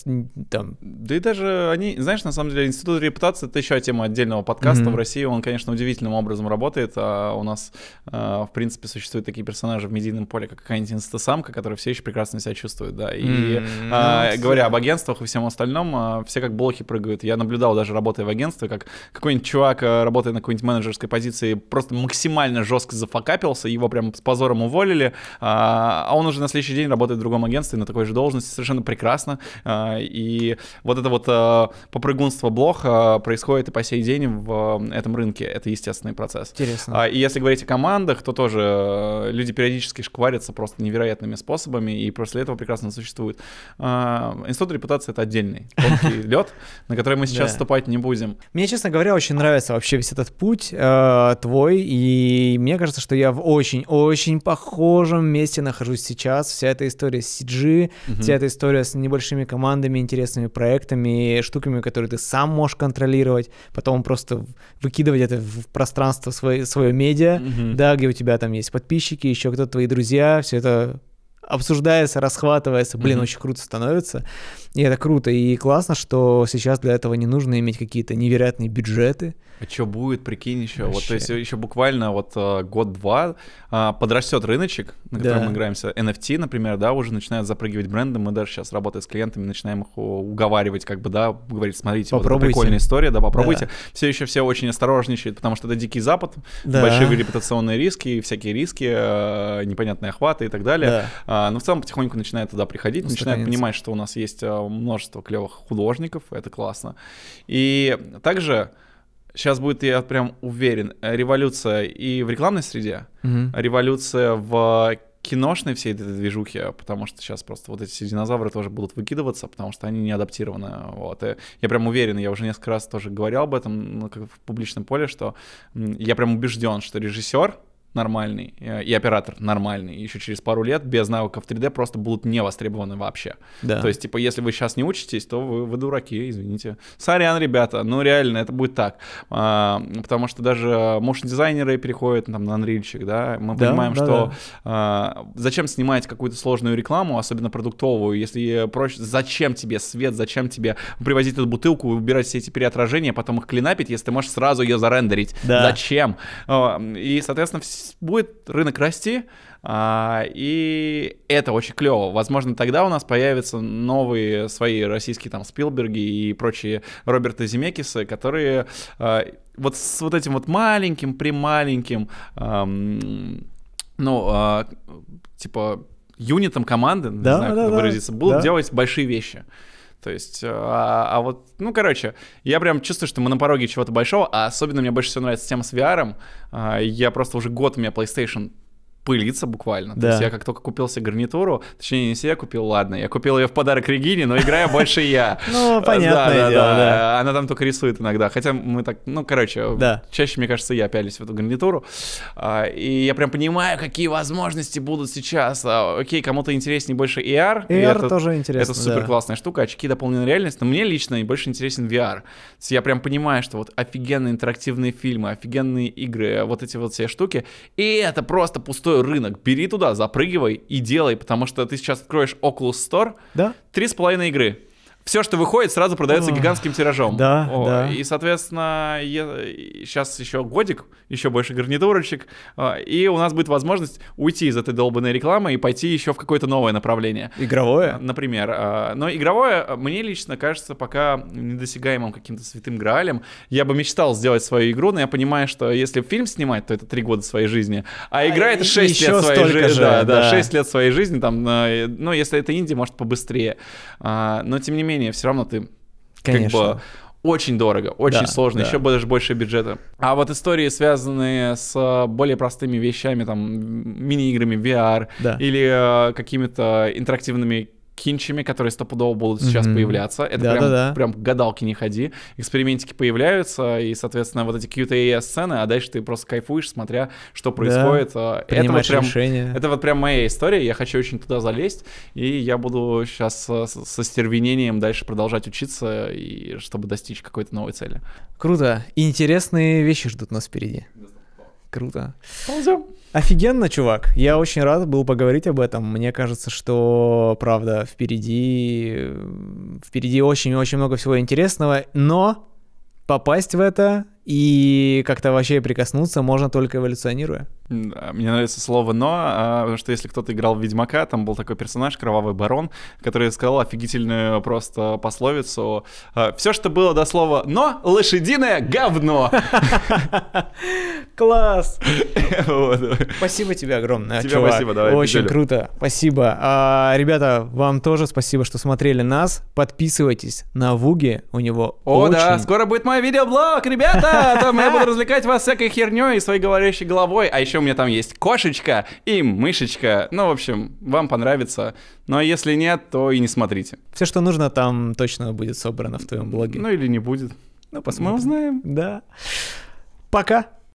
там... Да и даже они, знаешь, на самом деле, институт репутации — это еще тема отдельного подкаста. В России он, конечно, удивительным образом работает, а у нас, э, в принципе, существуют такие персонажи в медийном поле, как какая-нибудь инстасамка, которая все еще прекрасно себя чувствует, да. И а, говоря об агентствах и всем остальном, а, все как блоки прыгают. Я наблюдал даже, работая в агентстве, как какой-нибудь чувак, э, работая на какой-нибудь менеджерской тренерской позиции просто максимально жестко зафакапился, его прям с позором уволили, а, а он уже на следующий день работает в другом агентстве на такой же должности, совершенно прекрасно. А, и вот это вот а, попрыгунство Блоха происходит и по сей день в этом рынке. Это естественный процесс. Интересно. И если говорить о командах, то тоже люди периодически шкварятся просто невероятными способами, и после этого прекрасно существует. Институт репутации — это отдельный тонкий лед, на который мы сейчас ступать не будем. Мне, честно говоря, очень нравится вообще весь этот путь. Э, твой, и мне кажется, что я в очень-очень похожем месте нахожусь сейчас. Вся эта история с CG, угу. вся эта история с небольшими командами, интересными проектами, штуками, которые ты сам можешь контролировать, потом просто выкидывать это в пространство свое, свое медиа, угу. да, где у тебя там есть подписчики, еще кто-то твои друзья, все это обсуждается, расхватывается, блин, mm-hmm. очень круто становится. И это круто и классно, что сейчас для этого не нужно иметь какие-то невероятные бюджеты. А что будет, прикинь, еще? Вообще. Вот, то есть еще буквально вот э, год-два а, подрастет рыночек, на котором да. мы играемся. NFT, например, да, уже начинают запрыгивать бренды. Мы даже сейчас, работая с клиентами, начинаем их уговаривать, как бы, да, говорить, смотрите, попробуйте. вот прикольная история, да, попробуйте. Да. Все еще все очень осторожничают, потому что это дикий запад, да. большие репутационные риски, всякие риски, э, непонятные охваты и так далее. Да. А, но в целом потихоньку начинает туда приходить, начинает понимать, что у нас есть э, множество клевых художников, это классно. И также сейчас будет, я прям уверен, революция и в рекламной среде, угу. революция в киношной всей этой движухе, потому что сейчас просто вот эти динозавры тоже будут выкидываться, потому что они не адаптированы. Вот. И я прям уверен, я уже несколько раз тоже говорил об этом ну, как в публичном поле, что я прям убежден, что режиссер нормальный, э, и оператор нормальный, еще через пару лет без навыков 3D просто будут не востребованы вообще. Да. То есть, типа, если вы сейчас не учитесь, то вы, вы дураки, извините. Сорян, ребята, ну реально, это будет так. А, потому что даже motion-дизайнеры переходят там, на Unreal, да, мы да, понимаем, да, что да. А, зачем снимать какую-то сложную рекламу, особенно продуктовую, если проще, зачем тебе свет, зачем тебе привозить эту бутылку, убирать все эти переотражения, потом их клинапить, если ты можешь сразу ее зарендерить. Да. Зачем? А, и, соответственно, все будет рынок расти, а, и это очень клево. Возможно, тогда у нас появятся новые свои российские там Спилберги и прочие Роберта Земекисы, которые а, вот с вот этим вот маленьким, прималеньким, ну, а, типа, юнитом команды, да, не знаю, да, как да, выразиться, будут да. делать большие вещи. То есть, э, а, а вот, ну, короче, я прям чувствую, что мы на пороге чего-то большого, а особенно мне больше всего нравится тема с VR. Э, я просто уже год, у меня PlayStation пылиться буквально. Да. То есть я как только купил себе гарнитуру, точнее, не себе купил, ладно, я купил ее в подарок Регине, но играю больше я. Ну, понятно. Да, Она там только рисует иногда. Хотя мы так, ну, короче, чаще, мне кажется, я пялись в эту гарнитуру. А, и я прям понимаю, какие возможности будут сейчас. А, окей, кому-то интереснее больше AR. E AR e тоже интересно. Это супер классная штука, очки дополненной реальности. Но мне лично больше интересен VR. Я прям понимаю, что вот офигенные интерактивные фильмы, офигенные игры, вот эти вот все штуки. И это просто пустое золотой рынок. Бери туда, запрыгивай и делай, потому что ты сейчас откроешь Oculus Store. Да. Три с половиной игры все, что выходит, сразу продается гигантским тиражом. Да, О, да. И, соответственно, е- сейчас еще годик, еще больше гарнитурочек, а, и у нас будет возможность уйти из этой долбанной рекламы и пойти еще в какое-то новое направление. Игровое? Например. А, но игровое, а, мне лично кажется, пока недосягаемым каким-то святым граалем. Я бы мечтал сделать свою игру, но я понимаю, что если фильм снимать, то это три года своей жизни, а, а игра — это шесть лет своей жизни. Же, да, да, да, 6 лет своей жизни, там, ну, если это инди, может, побыстрее. Но, тем не менее, менее, все равно ты Конечно. как бы очень дорого, очень да, сложно, да. еще даже больше бюджета. А вот истории, связанные с э, более простыми вещами, там, мини-играми VR да. или э, какими-то интерактивными кинчами, которые стопудово будут сейчас mm-hmm. появляться. Это да, прям, да, да. прям гадалки не ходи. Экспериментики появляются, и, соответственно, вот эти QTA-сцены, а дальше ты просто кайфуешь, смотря, что происходит. Да, это, вот прям, решение. это вот прям моя история, я хочу очень туда залезть, и я буду сейчас а, со, со стервенением дальше продолжать учиться, и, чтобы достичь какой-то новой цели. Круто. Интересные вещи ждут нас впереди. Круто. Ползем. Офигенно, чувак. Я очень рад был поговорить об этом. Мне кажется, что, правда, впереди... Впереди очень-очень много всего интересного, но попасть в это и как-то вообще прикоснуться можно только эволюционируя. Мне нравится слово «но», а, потому что если кто-то играл в «Ведьмака», там был такой персонаж, Кровавый Барон, который сказал офигительную просто пословицу а, «Все, что было до слова «но», лошадиное говно». Класс! Спасибо тебе огромное, Тебе спасибо, давай. Очень круто, спасибо. А, ребята, вам тоже спасибо, что смотрели нас. Подписывайтесь на Вуги, у него О, да, скоро будет мой видеоблог, ребята! Там я буду развлекать вас всякой херней и своей говорящей головой, а еще еще у меня там есть кошечка и мышечка. Ну, в общем, вам понравится. Но если нет, то и не смотрите. Все, что нужно, там точно будет собрано в твоем блоге. Ну или не будет. Ну, посмотрим. Мы узнаем. Да. Пока.